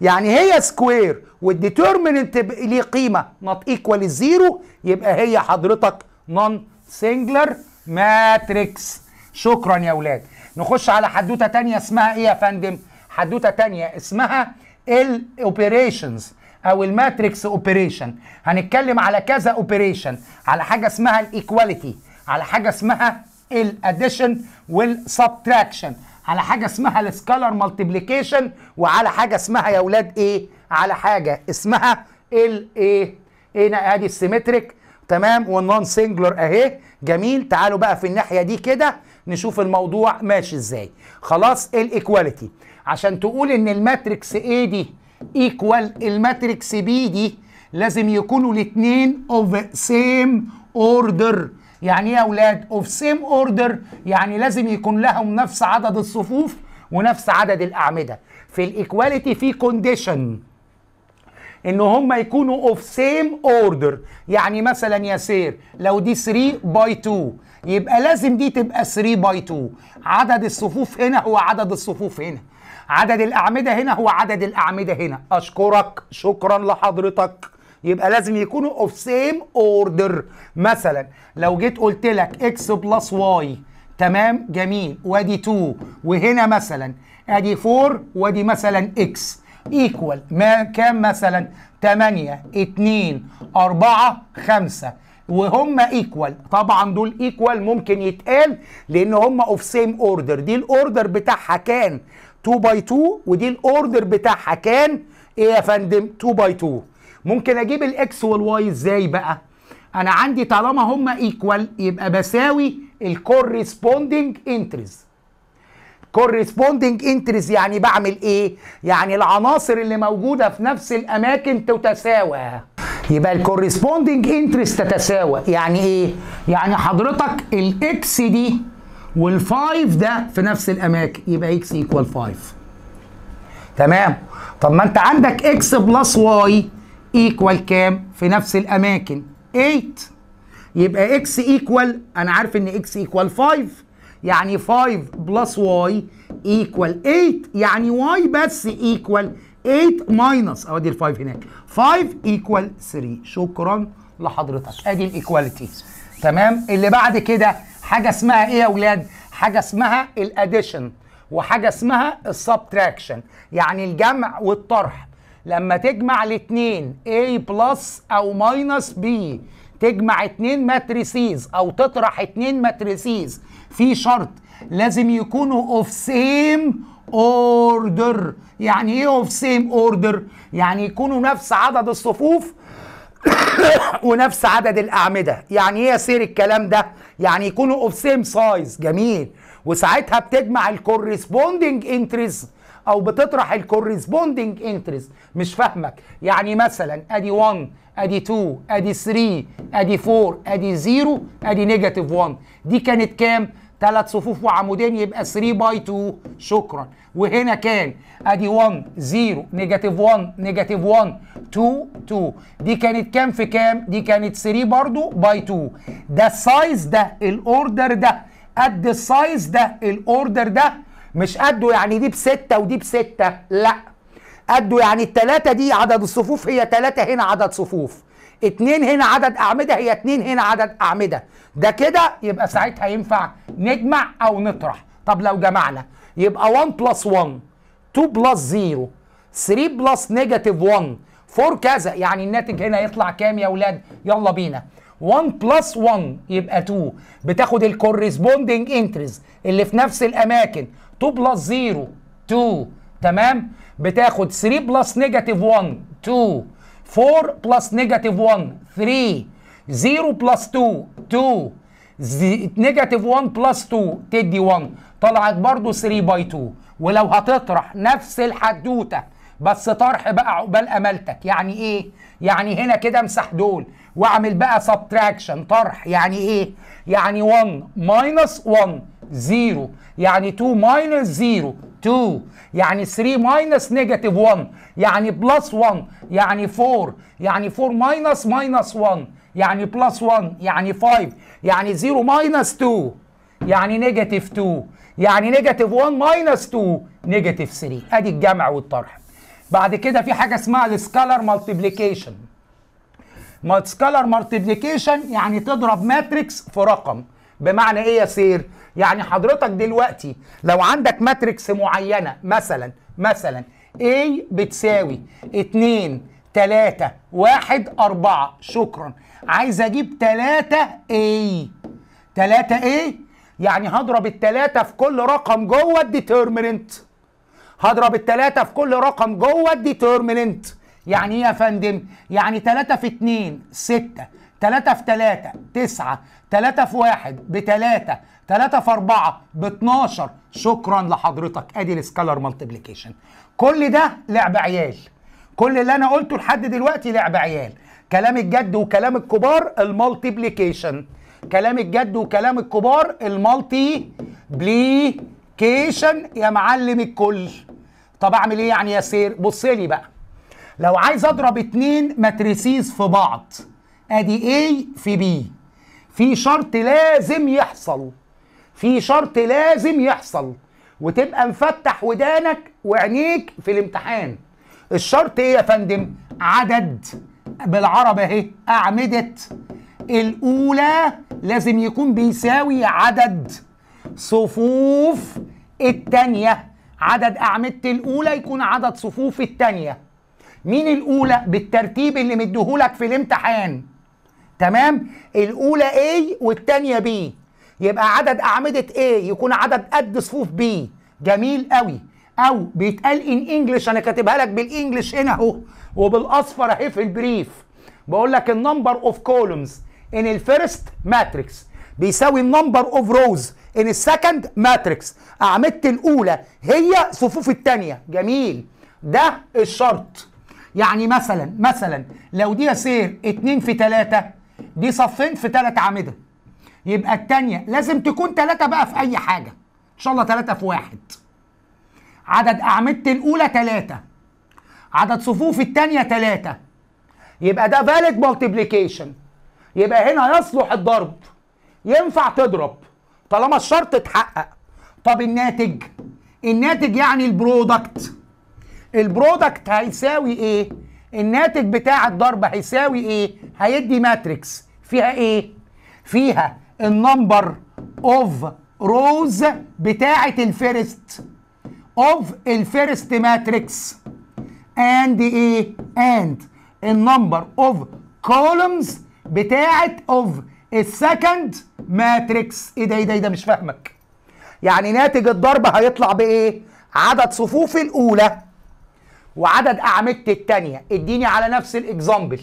يعني هي سكوير والديترمننت ليه قيمه نوت ايكوال زيرو يبقى هي حضرتك نون سنجلر ماتريكس شكرا يا اولاد نخش على حدوته ثانيه اسمها ايه يا فندم حدوته ثانيه اسمها الاوبريشنز او الماتريكس اوبريشن هنتكلم على كذا اوبريشن على حاجه اسمها الايكواليتي على حاجه اسمها الاديشن والسبتراكشن على حاجه اسمها السكالر مالتيبليكيشن وعلى حاجه اسمها يا اولاد ايه على حاجه اسمها الايه ايه ادي السيمتريك تمام والنون سنجلر اهي جميل تعالوا بقى في الناحيه دي كده نشوف الموضوع ماشي ازاي خلاص الايكواليتي عشان تقول ان الماتريكس اي دي ايكوال الماتريكس بي دي لازم يكونوا الاثنين اوف سيم اوردر يعني ايه يا اولاد اوف سيم اوردر يعني لازم يكون لهم نفس عدد الصفوف ونفس عدد الاعمده في الايكواليتي في كونديشن ان هم يكونوا اوف سيم اوردر يعني مثلا يا سير لو دي 3 باي 2 يبقى لازم دي تبقى 3 باي 2 عدد الصفوف هنا هو عدد الصفوف هنا عدد الاعمده هنا هو عدد الاعمده هنا اشكرك شكرا لحضرتك يبقى لازم يكونوا اوف سيم اوردر مثلا لو جيت قلت لك اكس بلس واي تمام جميل وادي 2 وهنا مثلا ادي 4 وادي مثلا اكس ايكوال ما كام مثلا 8 2 4 5 وهم ايكوال طبعا دول ايكوال ممكن يتقال لان هم اوف سيم اوردر دي الاوردر بتاعها كان 2 باي 2 ودي الاوردر بتاعها كان ايه يا فندم 2 باي 2 ممكن اجيب الاكس والواي ازاي بقى انا عندي طالما هما ايكوال يبقى بساوي الكورسبوندنج انتريز كورسبوندنج انتريز يعني بعمل ايه يعني العناصر اللي موجوده في نفس الاماكن تتساوى يبقى الكورسبوندنج انترست تتساوى يعني ايه يعني حضرتك الاكس دي وال5 ده في نفس الاماكن يبقى اكس ايكوال 5 تمام طب ما انت عندك اكس بلس واي ايكوال كام في نفس الاماكن 8 يبقى اكس ايكوال انا عارف ان اكس ايكوال 5 يعني 5 بلس واي ايكوال 8 يعني واي بس ايكوال 8 ماينس او ادي ال 5 هناك 5 ايكوال 3 شكرا لحضرتك ادي الايكواليتي تمام اللي بعد كده حاجه اسمها ايه يا اولاد حاجه اسمها الاديشن وحاجه اسمها السبتراكشن يعني الجمع والطرح لما تجمع الاثنين A بلس أو ماينس B تجمع اثنين ماتريسيز أو تطرح اثنين ماتريسيز في شرط لازم يكونوا اوف سيم اوردر يعني ايه اوف سيم اوردر يعني يكونوا نفس عدد الصفوف ونفس عدد الاعمده يعني ايه يا سير الكلام ده يعني يكونوا اوف سيم سايز جميل وساعتها بتجمع الكورسبوندنج انتريز او بتطرح الكورسبوندنج انترست مش فاهمك يعني مثلا ادي 1 ادي 2 ادي 3 ادي 4 ادي 0 ادي نيجاتيف 1 دي كانت كام ثلاث صفوف وعمودين يبقى 3 باي 2 شكرا وهنا كان ادي 1 0 نيجاتيف 1 نيجاتيف 1 2 2 دي كانت كام في كام دي كانت 3 برضو باي 2 ده السايز ده الاوردر ده قد السايز ده الاوردر ده مش قده يعني دي بستة ودي بستة لا قده يعني التلاتة دي عدد الصفوف هي تلاتة هنا عدد صفوف اتنين هنا عدد أعمدة هي اتنين هنا عدد أعمدة ده كده يبقى ساعتها ينفع نجمع أو نطرح طب لو جمعنا يبقى 1 بلس 1 2 بلس 0 3 بلس نيجاتيف 1 4 كذا يعني الناتج هنا يطلع كام يا ولاد يلا بينا 1 بلس 1 يبقى 2 بتاخد الكورسبوندنج انترز اللي في نفس الاماكن 2 بلس 0 2 تمام بتاخد 3 بلس نيجاتيف 1 2 4 بلس نيجاتيف 1 3 0 بلس 2 2 نيجاتيف 1 بلس 2 تدي 1 طلعت برضو 3 باي 2 ولو هتطرح نفس الحدوته بس طرح بقى عقبال امالتك يعني ايه يعني هنا كده امسح دول واعمل بقى سبتراكشن طرح يعني ايه يعني 1 ماينس 1 0 يعني 2 ماينس 0 2 يعني 3 ماينس نيجاتيف 1 يعني بلس 1 يعني 4 يعني 4 ماينس ماينس 1 يعني بلس 1 يعني 5 يعني 0 ماينس 2 يعني نيجاتيف 2 يعني نيجاتيف 1 ماينس 2 نيجاتيف 3 ادي الجمع والطرح بعد كده في حاجه اسمها السكالر مالتيبليكيشن سكالر مالتيبليكيشن يعني تضرب ماتريكس في رقم بمعنى ايه يا سير يعني حضرتك دلوقتي لو عندك ماتريكس معينه مثلا مثلا A بتساوي 2 3 1 4 شكرا عايز اجيب 3 A 3 A يعني هضرب الثلاثة في كل رقم جوه الديترميننت هضرب الثلاثة في كل رقم جوه الديترميننت يعني ايه يا فندم؟ يعني 3 في 2 6 3 في 3 9 3 في 1 ب 3 3 في 4 ب 12 شكرا لحضرتك ادي السكالر مالتيبليكيشن كل ده لعب عيال كل اللي انا قلته لحد دلوقتي لعب عيال كلام الجد وكلام الكبار المالتيبليكيشن كلام الجد وكلام الكبار المالتي بليكيشن يا معلم الكل طب اعمل ايه يعني يا سير بص لي بقى لو عايز اضرب اتنين ماتريسيز في بعض ادي A في B في شرط لازم يحصل في شرط لازم يحصل وتبقى مفتح ودانك وعينيك في الامتحان الشرط ايه يا فندم عدد بالعربي اهي اعمده الاولى لازم يكون بيساوي عدد صفوف الثانيه عدد اعمده الاولى يكون عدد صفوف الثانيه مين الاولى بالترتيب اللي مديهولك في الامتحان تمام الاولى A والتانية B يبقى عدد اعمده A يكون عدد قد صفوف B جميل قوي او بيتقال ان انجلش انا كاتبها لك بالانجلش هنا اهو وبالاصفر اهي في البريف بقول لك النمبر اوف كولومز ان الفيرست ماتريكس بيساوي النمبر اوف روز ان السكند ماتريكس اعمده الاولى هي صفوف الثانيه جميل ده الشرط يعني مثلا مثلا لو دي يا سير 2 في 3 دي صفين في ثلاث اعمده يبقى الثانيه لازم تكون ثلاثه بقى في اي حاجه ان شاء الله ثلاثه في واحد عدد اعمده الاولى ثلاثه عدد صفوف الثانيه ثلاثه يبقى ده فاليد مالتيبليكيشن يبقى هنا يصلح الضرب ينفع تضرب طالما الشرط اتحقق طب الناتج الناتج يعني البرودكت البرودكت هيساوي ايه الناتج بتاع الضرب هيساوي ايه هيدي ماتريكس فيها ايه فيها النمبر اوف روز بتاعه الفيرست اوف الفيرست ماتريكس اند ايه اند النمبر اوف كولومز بتاعه اوف السكند ماتريكس ايه ده ايه ده ايه ده مش فاهمك يعني ناتج الضرب هيطلع بايه عدد صفوف الاولى وعدد اعمده الثانيه اديني على نفس الاكزامبل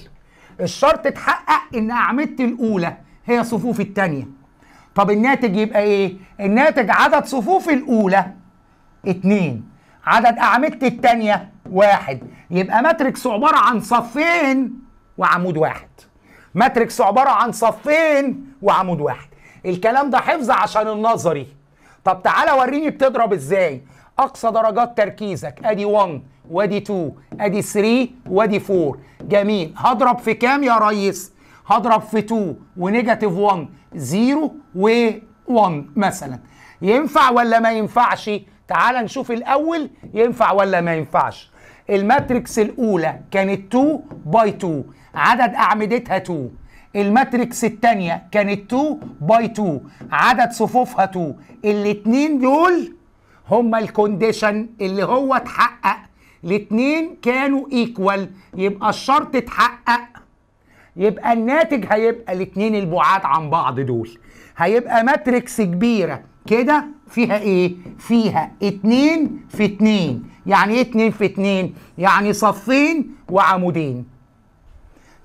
الشرط اتحقق ان اعمده الاولى هي صفوف الثانيه طب الناتج يبقى ايه الناتج عدد صفوف الاولى اتنين عدد اعمده الثانيه واحد يبقى ماتريكس عباره عن صفين وعمود واحد ماتريكس عباره عن صفين وعمود واحد الكلام ده حفظ عشان النظري طب تعالى وريني بتضرب ازاي اقصى درجات تركيزك ادي 1 وادي 2 ادي 3 وادي 4 جميل هضرب في كام يا ريس هضرب في 2 ونيجاتيف 1 0 و1 مثلا ينفع ولا ما ينفعش تعال نشوف الاول ينفع ولا ما ينفعش الماتريكس الاولى كانت 2 باي 2 عدد اعمدتها 2 الماتريكس الثانيه كانت 2 باي 2 عدد صفوفها 2 الاثنين دول هما الكونديشن اللي هو اتحقق الاثنين كانوا ايكوال يبقى الشرط اتحقق يبقى الناتج هيبقى الاثنين البعاد عن بعض دول هيبقى ماتريكس كبيره كده فيها ايه فيها اتنين في اتنين يعني ايه اتنين في اتنين يعني صفين وعمودين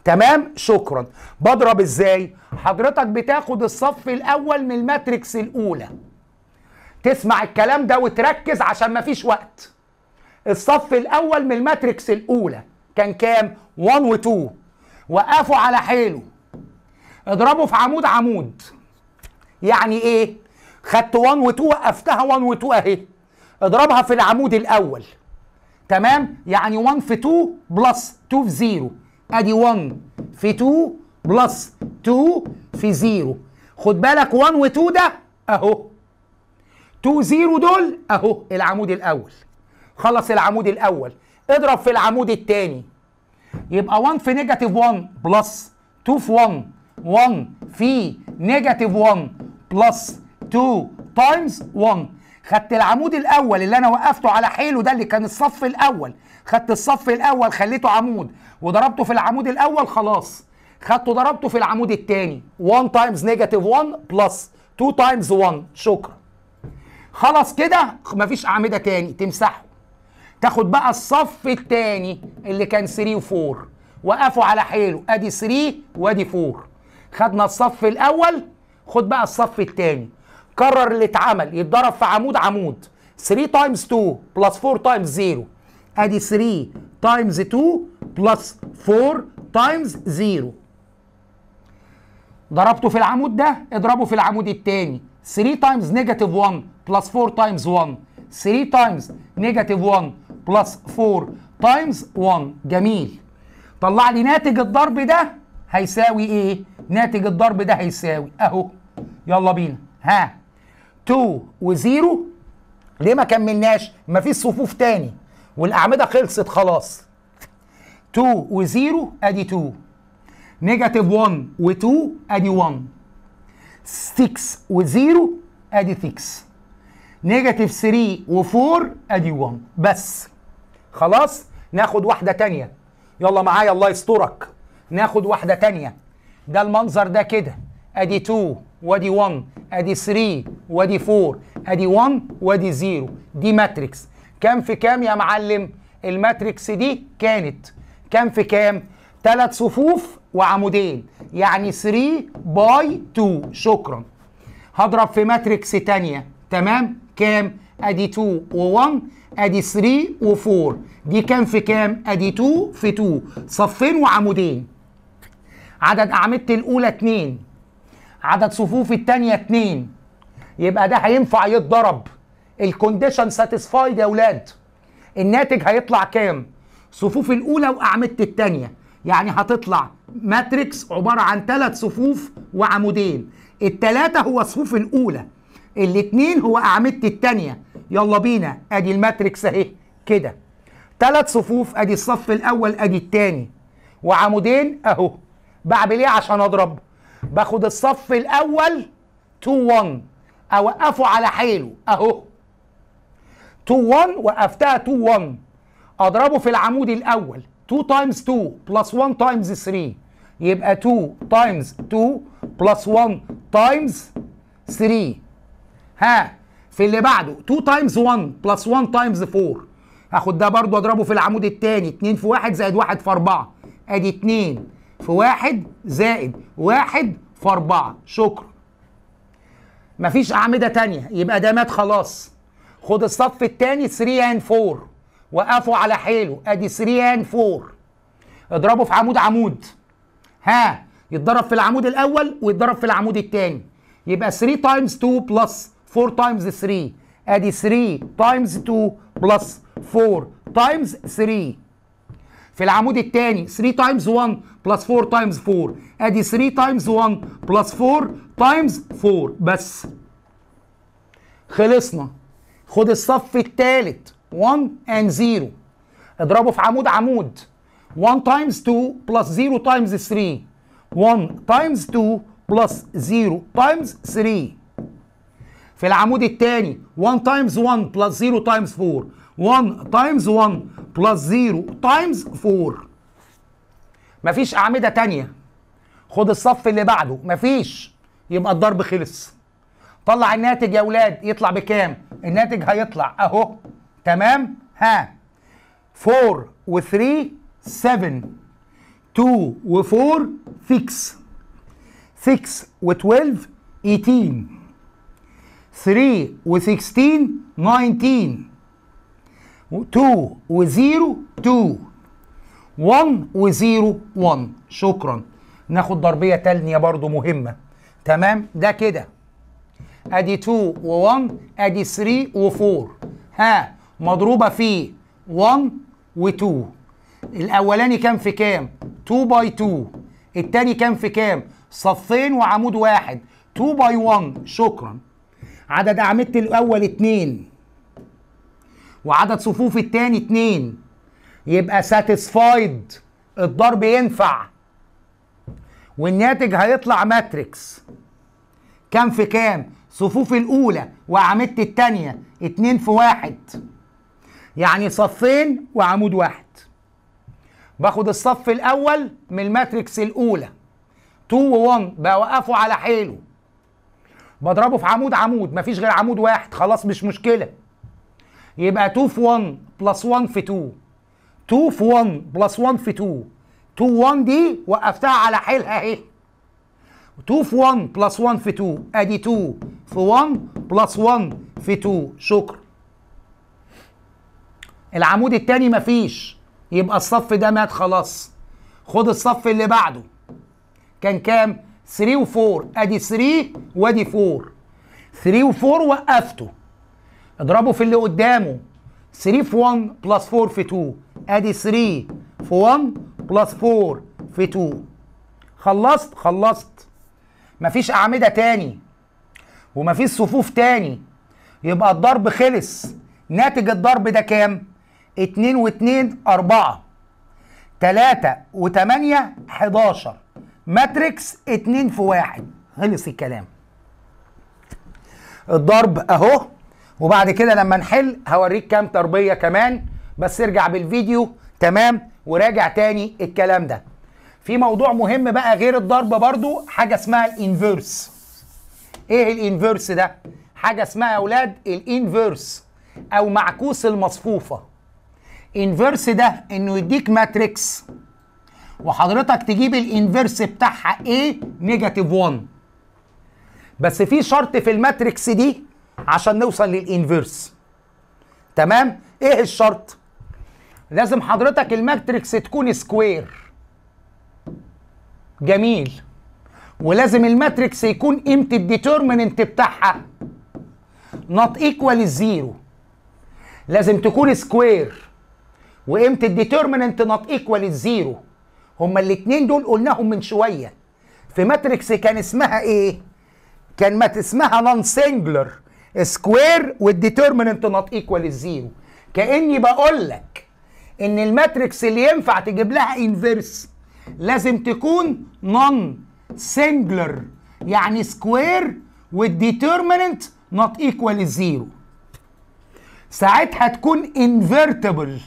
تمام شكرا بضرب ازاي حضرتك بتاخد الصف الاول من الماتريكس الاولى تسمع الكلام ده وتركز عشان مفيش وقت الصف الاول من الماتريكس الاولى كان كام 1 و2 وقفوا على حيله اضربوا في عمود عمود يعني ايه خدت 1 و2 وقفتها 1 و2 اهي اضربها في العمود الاول تمام يعني 1 في 2 بلس 2 في 0 ادي 1 في 2 بلس 2 في 0 خد بالك 1 و2 ده اهو 2 0 دول اهو العمود الاول خلص العمود الاول اضرب في العمود الثاني يبقى 1 في نيجاتيف 1 بلس 2 في 1 1 في نيجاتيف 1 بلس 2 تايمز 1 خدت العمود الاول اللي انا وقفته على حيله ده اللي كان الصف الاول خدت الصف الاول خليته عمود وضربته في العمود الاول خلاص خدته ضربته في العمود الثاني 1 تايمز نيجاتيف 1 بلس 2 تايمز 1 شكرا خلاص كده مفيش اعمده تاني تمسحه تاخد بقى الصف الثاني اللي كان 3 و4 وقفوا على حيله ادي 3 وادي 4 خدنا الصف الاول خد بقى الصف الثاني كرر اللي اتعمل يتضرب في عمود عمود 3 تايمز 2 بلس 4 تايمز 0 ادي 3 تايمز 2 بلس 4 تايمز 0 ضربته في العمود ده اضربه في العمود الثاني 3 تايمز نيجاتيف 1 بلس 4 تايمز 1 3 تايمز نيجاتيف 1 بلس 4 تايمز 1 جميل طلع لي ناتج الضرب ده هيساوي ايه ناتج الضرب ده هيساوي اهو يلا بينا ها 2 و0 ليه ما كملناش مفيش صفوف تاني والاعمده خلصت خلاص 2 و0 ادي 2 نيجاتيف 1 و2 ادي 1 6 و0 ادي 6 نيجاتيف 3 و4 ادي 1 بس خلاص ناخد واحده تانية يلا معايا الله يسترك ناخد واحده تانية ده المنظر ده كده ادي 2 وادي 1 ادي 3 وادي 4 ادي 1 وادي 0 دي ماتريكس كام في كام يا معلم الماتريكس دي كانت كام في كام ثلاث صفوف وعمودين يعني 3 باي 2 شكرا هضرب في ماتريكس ثانيه تمام كام ادي 2 و1 ادي 3 و4 دي كام في كام ادي 2 في 2 صفين وعمودين عدد اعمده الاولى 2 عدد صفوف الثانيه 2 يبقى ده هينفع يتضرب الكونديشن ساتيسفايد يا اولاد الناتج هيطلع كام صفوف الاولى واعمده الثانيه يعني هتطلع ماتريكس عباره عن ثلاث صفوف وعمودين الثلاثه هو صفوف الاولى الاثنين هو اعمده الثانيه يلا بينا ادي الماتريكس اهي كده ثلاث صفوف ادي الصف الاول ادي الثاني وعمودين اهو بعمل ايه عشان اضرب باخد الصف الاول 2 1 اوقفه على حيله اهو 2 1 وقفتها 2 1 اضربه في العمود الاول 2 تايمز 2 بلس 1 تايمز 3 يبقى 2 تايمز 2 بلس 1 تايمز 3 ها في اللي بعده 2 تايمز 1 بلس 1 تايمز 4 هاخد ده برضو اضربه في العمود الثاني 2 في 1 زائد 1 في 4 ادي 2 في 1 زائد 1 في 4 شكرا مفيش اعمده ثانيه يبقى ده مات خلاص خد الصف الثاني 3 ان 4 وقفوا على حيله ادي 3 ان 4 اضربه في عمود عمود ها يتضرب في العمود الاول ويتضرب في العمود الثاني يبقى 3 تايمز 2 بلس 4 تايمز 3 ادي 3 تايمز 2 بلس 4 تايمز 3 في العمود الثاني 3 تايمز 1 بلس 4 تايمز 4 ادي 3 تايمز 1 بلس 4 تايمز 4 بس خلصنا خد الصف الثالث 1 and 0 اضربه في عمود عمود 1 تايمز 2 بلس 0 تايمز 3 1 تايمز 2 بلس 0 تايمز 3 في العمود الثاني 1 تايمز 1 بلس 0 تايمز 4 1 تايمز 1 بلس 0 تايمز 4 مفيش اعمده ثانيه خد الصف اللي بعده مفيش يبقى الضرب خلص طلع الناتج يا اولاد يطلع بكام الناتج هيطلع اهو تمام ها 4 و3 7 2 و4 6 6 و12 18 3 و16 19 2 و0 2 1 و0 1 شكرا ناخد ضربية تانية برضو مهمة تمام ده كده ادي 2 و1 ادي 3 و4 ها مضروبة في 1 و2 الاولاني كان في كام 2 باي 2 التاني كان في كام صفين وعمود واحد 2 باي 1 شكرا عدد أعمدة الأول اتنين وعدد صفوف التاني اتنين يبقى ساتسفايد الضرب ينفع والناتج هيطلع ماتريكس كام في كام صفوف الأولى وأعمدة التانية اتنين في واحد يعني صفين وعمود واحد باخد الصف الأول من الماتريكس الأولى 2 و 1 بوقفه على حيله بضربه في عمود عمود مفيش غير عمود واحد خلاص مش مشكله يبقى 2 في 1 بلس 1 في 2 2 في 1 بلس 1 في 2 2 1 دي وقفتها على حيلها اهي 2 في 1 بلس 1 في 2 ادي 2 في 1 بلس 1 في 2 شكرا العمود الثاني مفيش يبقى الصف ده مات خلاص خد الصف اللي بعده كان كام 3 و4 ادي 3 وادي 4 3 و4 وقفته اضربه في اللي قدامه 3 في 1 بلس 4 في 2 ادي 3 في 1 بلس 4 في 2 خلصت خلصت مفيش اعمده تاني ومفيش صفوف تاني يبقى الضرب خلص ناتج الضرب ده كام 2 و2 4 3 و8 11 ماتريكس 2 في 1 خلص الكلام الضرب اهو وبعد كده لما نحل هوريك كام تربيه كمان بس ارجع بالفيديو تمام وراجع تاني الكلام ده في موضوع مهم بقى غير الضرب برضو حاجه اسمها الانفيرس ايه الانفيرس ده حاجه اسمها يا اولاد الانفيرس او معكوس المصفوفه انفيرس ده انه يديك ماتريكس وحضرتك تجيب الانفرس بتاعها ايه نيجاتيف 1 بس في شرط في الماتريكس دي عشان نوصل للانفرس تمام ايه الشرط لازم حضرتك الماتريكس تكون سكوير جميل ولازم الماتريكس يكون قيمه الديتيرمينانت بتاعها نوت ايكوال الزيرو لازم تكون سكوير وقيمه الديتيرمينانت نوت ايكوال الزيرو هما الاثنين دول قلناهم من شويه في ماتريكس كان اسمها ايه كان ما اسمها نون سينجلر سكوير والديترمننت نوت ايكوال الزيرو كاني بقول لك ان الماتريكس اللي ينفع تجيب لها انفيرس لازم تكون نون سينجلر يعني سكوير والديترمننت نوت ايكوال الزيرو ساعتها تكون انفيرتبل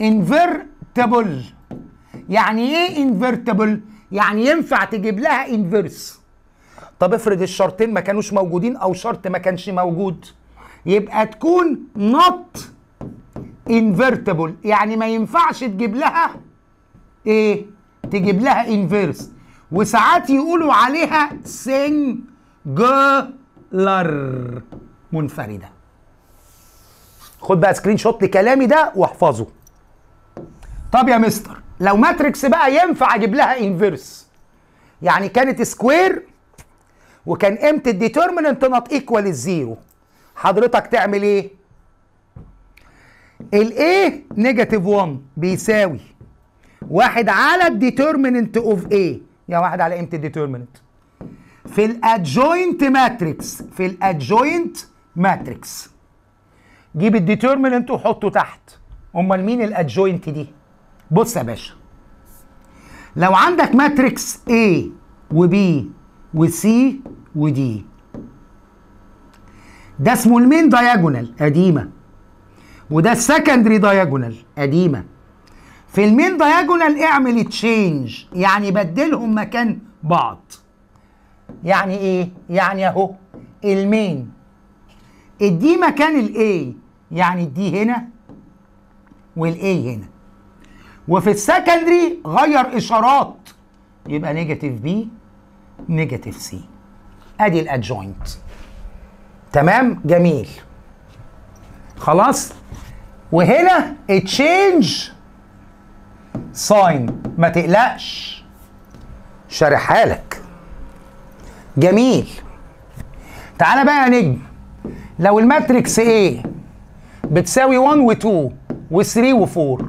انفيرتبل يعني ايه انفيرتبل يعني ينفع تجيب لها انفيرس طب افرض الشرطين ما كانوش موجودين او شرط ما كانش موجود يبقى تكون نوت انفيرتبل يعني ما ينفعش تجيب لها ايه تجيب لها انفيرس وساعات يقولوا عليها سنجلر منفرده خد بقى سكرين شوت لكلامي ده واحفظه طب يا مستر لو ماتريكس بقى ينفع اجيب لها انفيرس يعني كانت سكوير وكان قيمه الديترمننت نوت ايكوال الزيرو حضرتك تعمل ايه الايه نيجاتيف 1 بيساوي واحد على الديترمننت اوف ايه يا واحد على قيمه الديترمننت في الادجوينت ماتريكس في الادجوينت ماتريكس جيب الديترمننت وحطه تحت امال مين الادجوينت دي بص يا باشا لو عندك ماتريكس A وB وC وD ده اسمه المين دايجونال قديمه وده السكندري دايجونال قديمه في المين دايجونال اعمل تشينج يعني بدلهم مكان بعض يعني ايه يعني اهو المين ادي مكان الاي يعني الدي هنا والاي هنا وفي السكندري غير اشارات يبقى نيجاتيف بي نيجاتيف سي ادي الادجوينت تمام جميل خلاص وهنا تشينج ساين ما تقلقش شارحها لك جميل تعالى بقى يا نجم لو الماتريكس ايه بتساوي 1 و2 و3 و4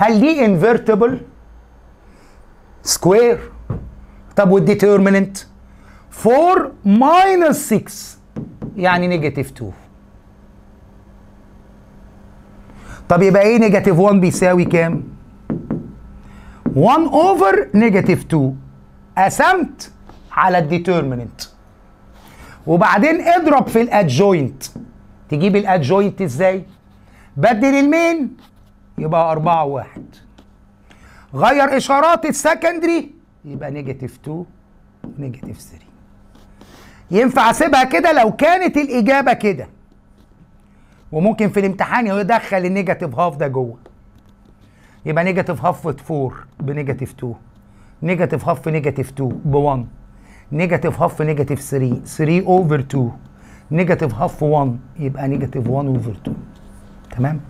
هل دي انفيرتبل سكوير طب والديترميننت 4 ماينس 6 يعني نيجاتيف 2 طب يبقى ايه نيجاتيف 1 بيساوي كام 1 اوفر نيجاتيف 2 قسمت على الديترميننت وبعدين اضرب في الادجوينت تجيب الادجوينت ازاي بدل المين يبقى 4 واحد غير إشارات السكندري يبقى نيجاتيف 2 نيجاتيف 3 ينفع أسيبها كده لو كانت الإجابة كده وممكن في الامتحان يدخل النيجاتيف هاف ده جوه يبقى نيجاتيف هاف 4 بنيجاتيف 2 نيجاتيف هاف نيجاتيف 2 ب 1 نيجاتيف هاف نيجاتيف 3 3 اوفر 2 نيجاتيف هاف 1 يبقى نيجاتيف 1 اوفر 2 تمام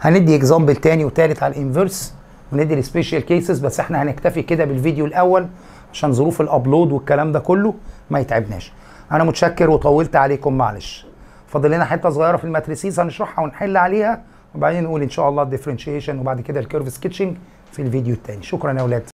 هندي اكزامبل تاني وتالت على الانفرس وندي السبيشال كيسز بس احنا هنكتفي كده بالفيديو الاول عشان ظروف الابلود والكلام ده كله ما يتعبناش انا متشكر وطولت عليكم معلش فاضل لنا حته صغيره في الماتريسيز هنشرحها ونحل عليها وبعدين نقول ان شاء الله الديفرنشيشن وبعد كده الكيرف سكتشنج في الفيديو التاني شكرا يا اولاد